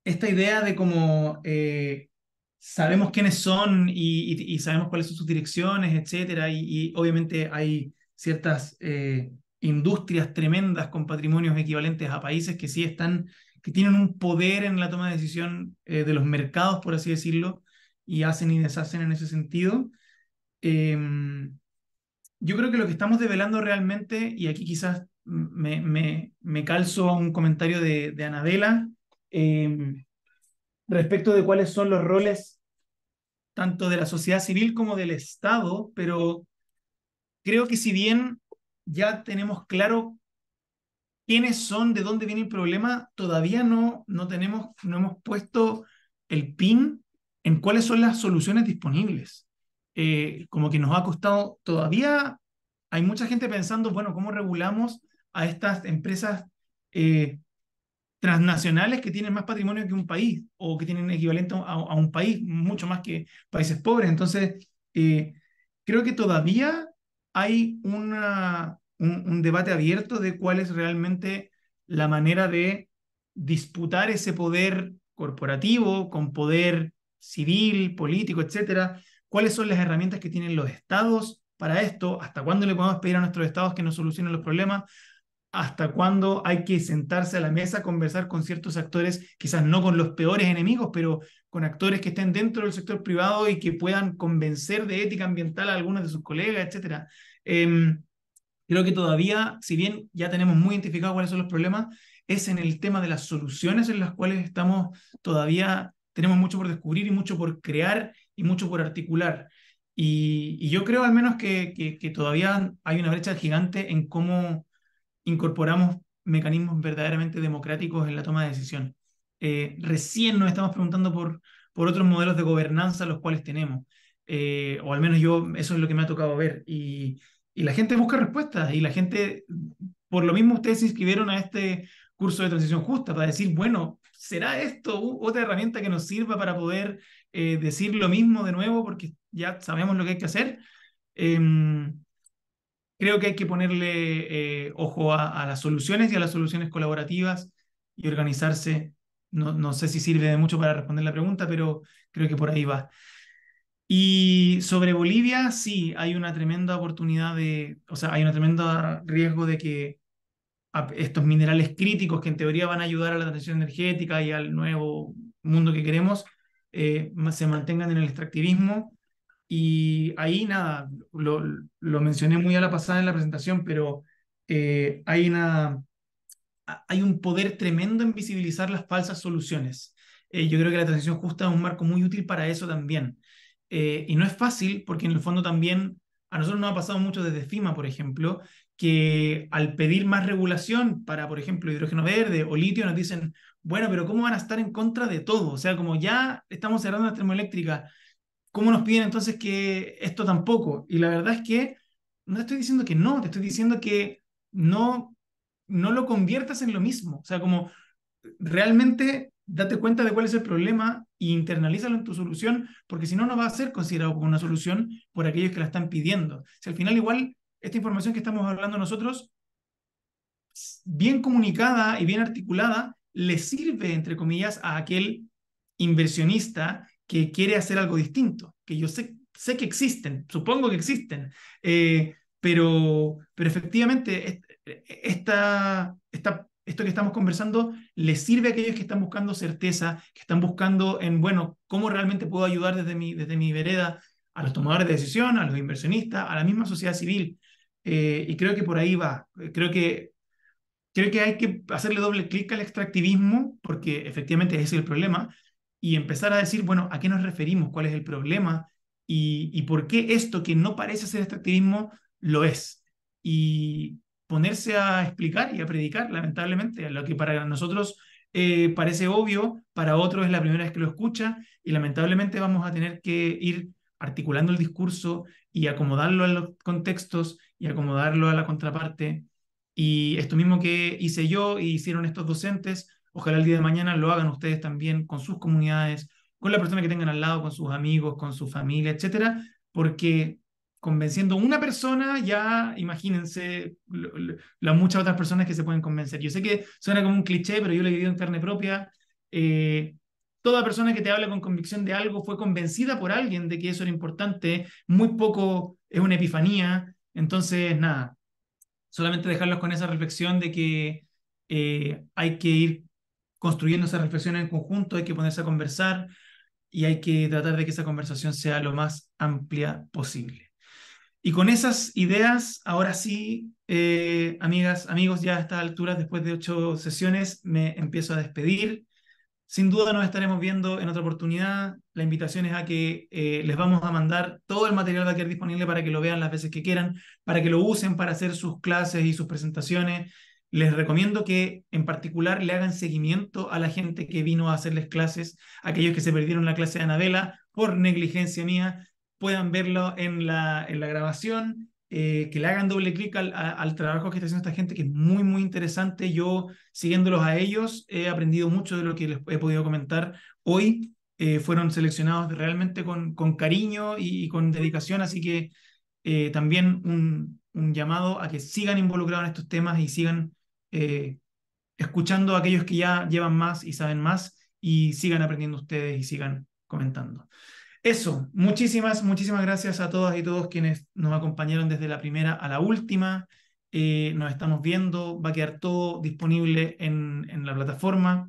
Esta idea de cómo sabemos quiénes son y, sabemos cuáles son sus direcciones, etcétera, y, obviamente hay ciertas eh, industrias tremendas con patrimonios equivalentes a países que sí están, que tienen un poder en la toma de decisión eh, de los mercados, por así decirlo, y hacen y deshacen en ese sentido. Em, yo creo que lo que estamos develando realmente, y aquí quizás me, calzo a un comentario de, Anabela, em, respecto de cuáles son los roles tanto de la sociedad civil como del Estado, pero creo que si bien ya tenemos claro quiénes son, de dónde viene el problema, todavía no, no tenemos, no hemos puesto el pin en cuáles son las soluciones disponibles. Eh, como que nos ha costado todavía, hay mucha gente pensando, bueno, ¿cómo regulamos a estas empresas eh, transnacionales que tienen más patrimonio que un país o que tienen equivalente a, un país, mucho más que países pobres? Entonces, eh, creo que todavía hay un, debate abierto de cuál es realmente la manera de disputar ese poder corporativo con poder civil, político, etcétera. ¿Cuáles son las herramientas que tienen los estados para esto? ¿Hasta cuándo le podemos pedir a nuestros estados que nos solucionen los problemas? ¿Hasta cuándo hay que sentarse a la mesa, conversar con ciertos actores, quizás no con los peores enemigos, pero con actores que estén dentro del sector privado y que puedan convencer de ética ambiental a algunos de sus colegas, etc. Em, creo que todavía, si bien ya tenemos muy identificado cuáles son los problemas, es en el tema de las soluciones en las cuales estamos todavía, tenemos mucho por descubrir y mucho por crear y mucho por articular. Y, yo creo al menos que, que todavía hay una brecha gigante en cómo incorporamos mecanismos verdaderamente democráticos en la toma de decisiones. Eh, recién nos estamos preguntando por, por otros modelos de gobernanza los cuales tenemos. Eh, o al menos yo, eso es lo que me ha tocado ver. Y, la gente busca respuestas y la gente, por lo mismo ustedes se inscribieron a este curso de transición justa para decir, bueno, ¿será esto otra herramienta que nos sirva para poder eh, decir lo mismo de nuevo porque ya sabemos lo que hay que hacer? Em, creo que hay que ponerle ojo a, las soluciones y a las soluciones colaborativas y organizarse no, sé si sirve de mucho para responder la pregunta, pero creo que por ahí va. Y sobre Bolivia, sí, hay una tremenda oportunidad de, o sea, hay un tremendo riesgo de que estos minerales críticos que en teoría van a ayudar a la transición energética y al nuevo mundo que queremos, eh, se mantengan en el extractivismo. Y ahí nada, lo, mencioné muy a la pasada en la presentación, pero eh, hay una hay un poder tremendo en visibilizar las falsas soluciones. Eh, yo creo que la transición justa es un marco muy útil para eso también. Eh, y no es fácil porque en el fondo también a nosotros nos ha pasado mucho desde FIMA, por ejemplo, que al pedir más regulación para, por ejemplo, hidrógeno verde o litio, nos dicen, bueno, pero ¿cómo van a estar en contra de todo? O sea, como ya estamos cerrando la termoeléctrica, ¿cómo nos piden entonces que esto tampoco? Y la verdad es que no estoy diciendo que no, te estoy diciendo que no no lo conviertas en lo mismo. O sea, como realmente date cuenta de cuál es el problema e internalízalo en tu solución, porque si no, no va a ser considerado como una solución por aquellos que la están pidiendo. Si al final igual, esta información que estamos hablando nosotros, bien comunicada y bien articulada, le sirve, entre comillas, a aquel inversionista que quiere hacer algo distinto, que yo sé, sé que existen, supongo que existen, eh, pero, pero efectivamente esta, esto que estamos conversando le sirve a aquellos que están buscando certeza, que están buscando en, bueno, cómo realmente puedo ayudar desde mi, desde mi vereda a los tomadores de decisión, a los inversionistas, a la misma sociedad civil. Eh, y creo que por ahí va. Eh, creo que, creo que hay que hacerle doble clic al extractivismo, porque efectivamente ese es el problema, y empezar a decir, bueno, ¿a qué nos referimos? ¿Cuál es el problema? Y, y por qué esto que no parece ser extractivismo lo es. Y, ponerse a explicar y a predicar, lamentablemente, lo que para nosotros eh, parece obvio, para otros es la primera vez que lo escucha y lamentablemente vamos a tener que ir articulando el discurso y acomodarlo a los contextos y acomodarlo a la contraparte. Y esto mismo que hice yo y hicieron estos docentes, ojalá el día de mañana lo hagan ustedes también con sus comunidades, con la persona que tengan al lado, con sus amigos, con su familia, etcétera, porque convenciendo una persona, ya imagínense las muchas otras personas que se pueden convencer. Yo sé que suena como un cliché, pero yo lo he vivido en carne propia. Eh, toda persona que te habla con convicción de algo fue convencida por alguien de que eso era importante, muy poco es una epifanía. Entonces, nada, solamente dejarlos con esa reflexión de que eh, hay que ir construyendo esa reflexión en conjunto, hay que ponerse a conversar y hay que tratar de que esa conversación sea lo más amplia posible. Y con esas ideas, ahora sí, eh, amigas, amigos, ya a estas alturas, después de ocho sesiones, me empiezo a despedir. Sin duda nos estaremos viendo en otra oportunidad. La invitación es a que eh, les vamos a mandar todo el material de hay disponible para que lo vean las veces que quieran, para que lo usen para hacer sus clases y sus presentaciones. Les recomiendo que en particular le hagan seguimiento a la gente que vino a hacerles clases, aquellos que se perdieron la clase de Anabela por negligencia mía, puedan verlo en la, en la grabación, eh, que le hagan doble clic al, trabajo que está haciendo esta gente, que es muy, muy interesante. Yo, siguiéndolos a ellos, he aprendido mucho de lo que les he podido comentar hoy. Eh, fueron seleccionados realmente con, con cariño y, con dedicación, así que eh, también un, llamado a que sigan involucrados en estos temas y sigan escuchando a aquellos que ya llevan más y saben más y sigan aprendiendo ustedes y sigan comentando. Eso, muchísimas, muchísimas gracias a todas y todos quienes nos acompañaron desde la primera a la última. Eh, nos estamos viendo, va a quedar todo disponible en, en, la plataforma.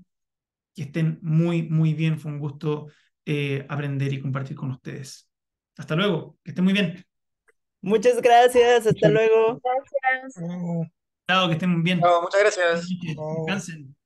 Que estén muy, muy bien. Fue un gusto eh, aprender y compartir con ustedes. Hasta luego, que estén muy bien. Muchas gracias, hasta luego. Gracias. Chao, que estén bien. No, muchas gracias. Descansen.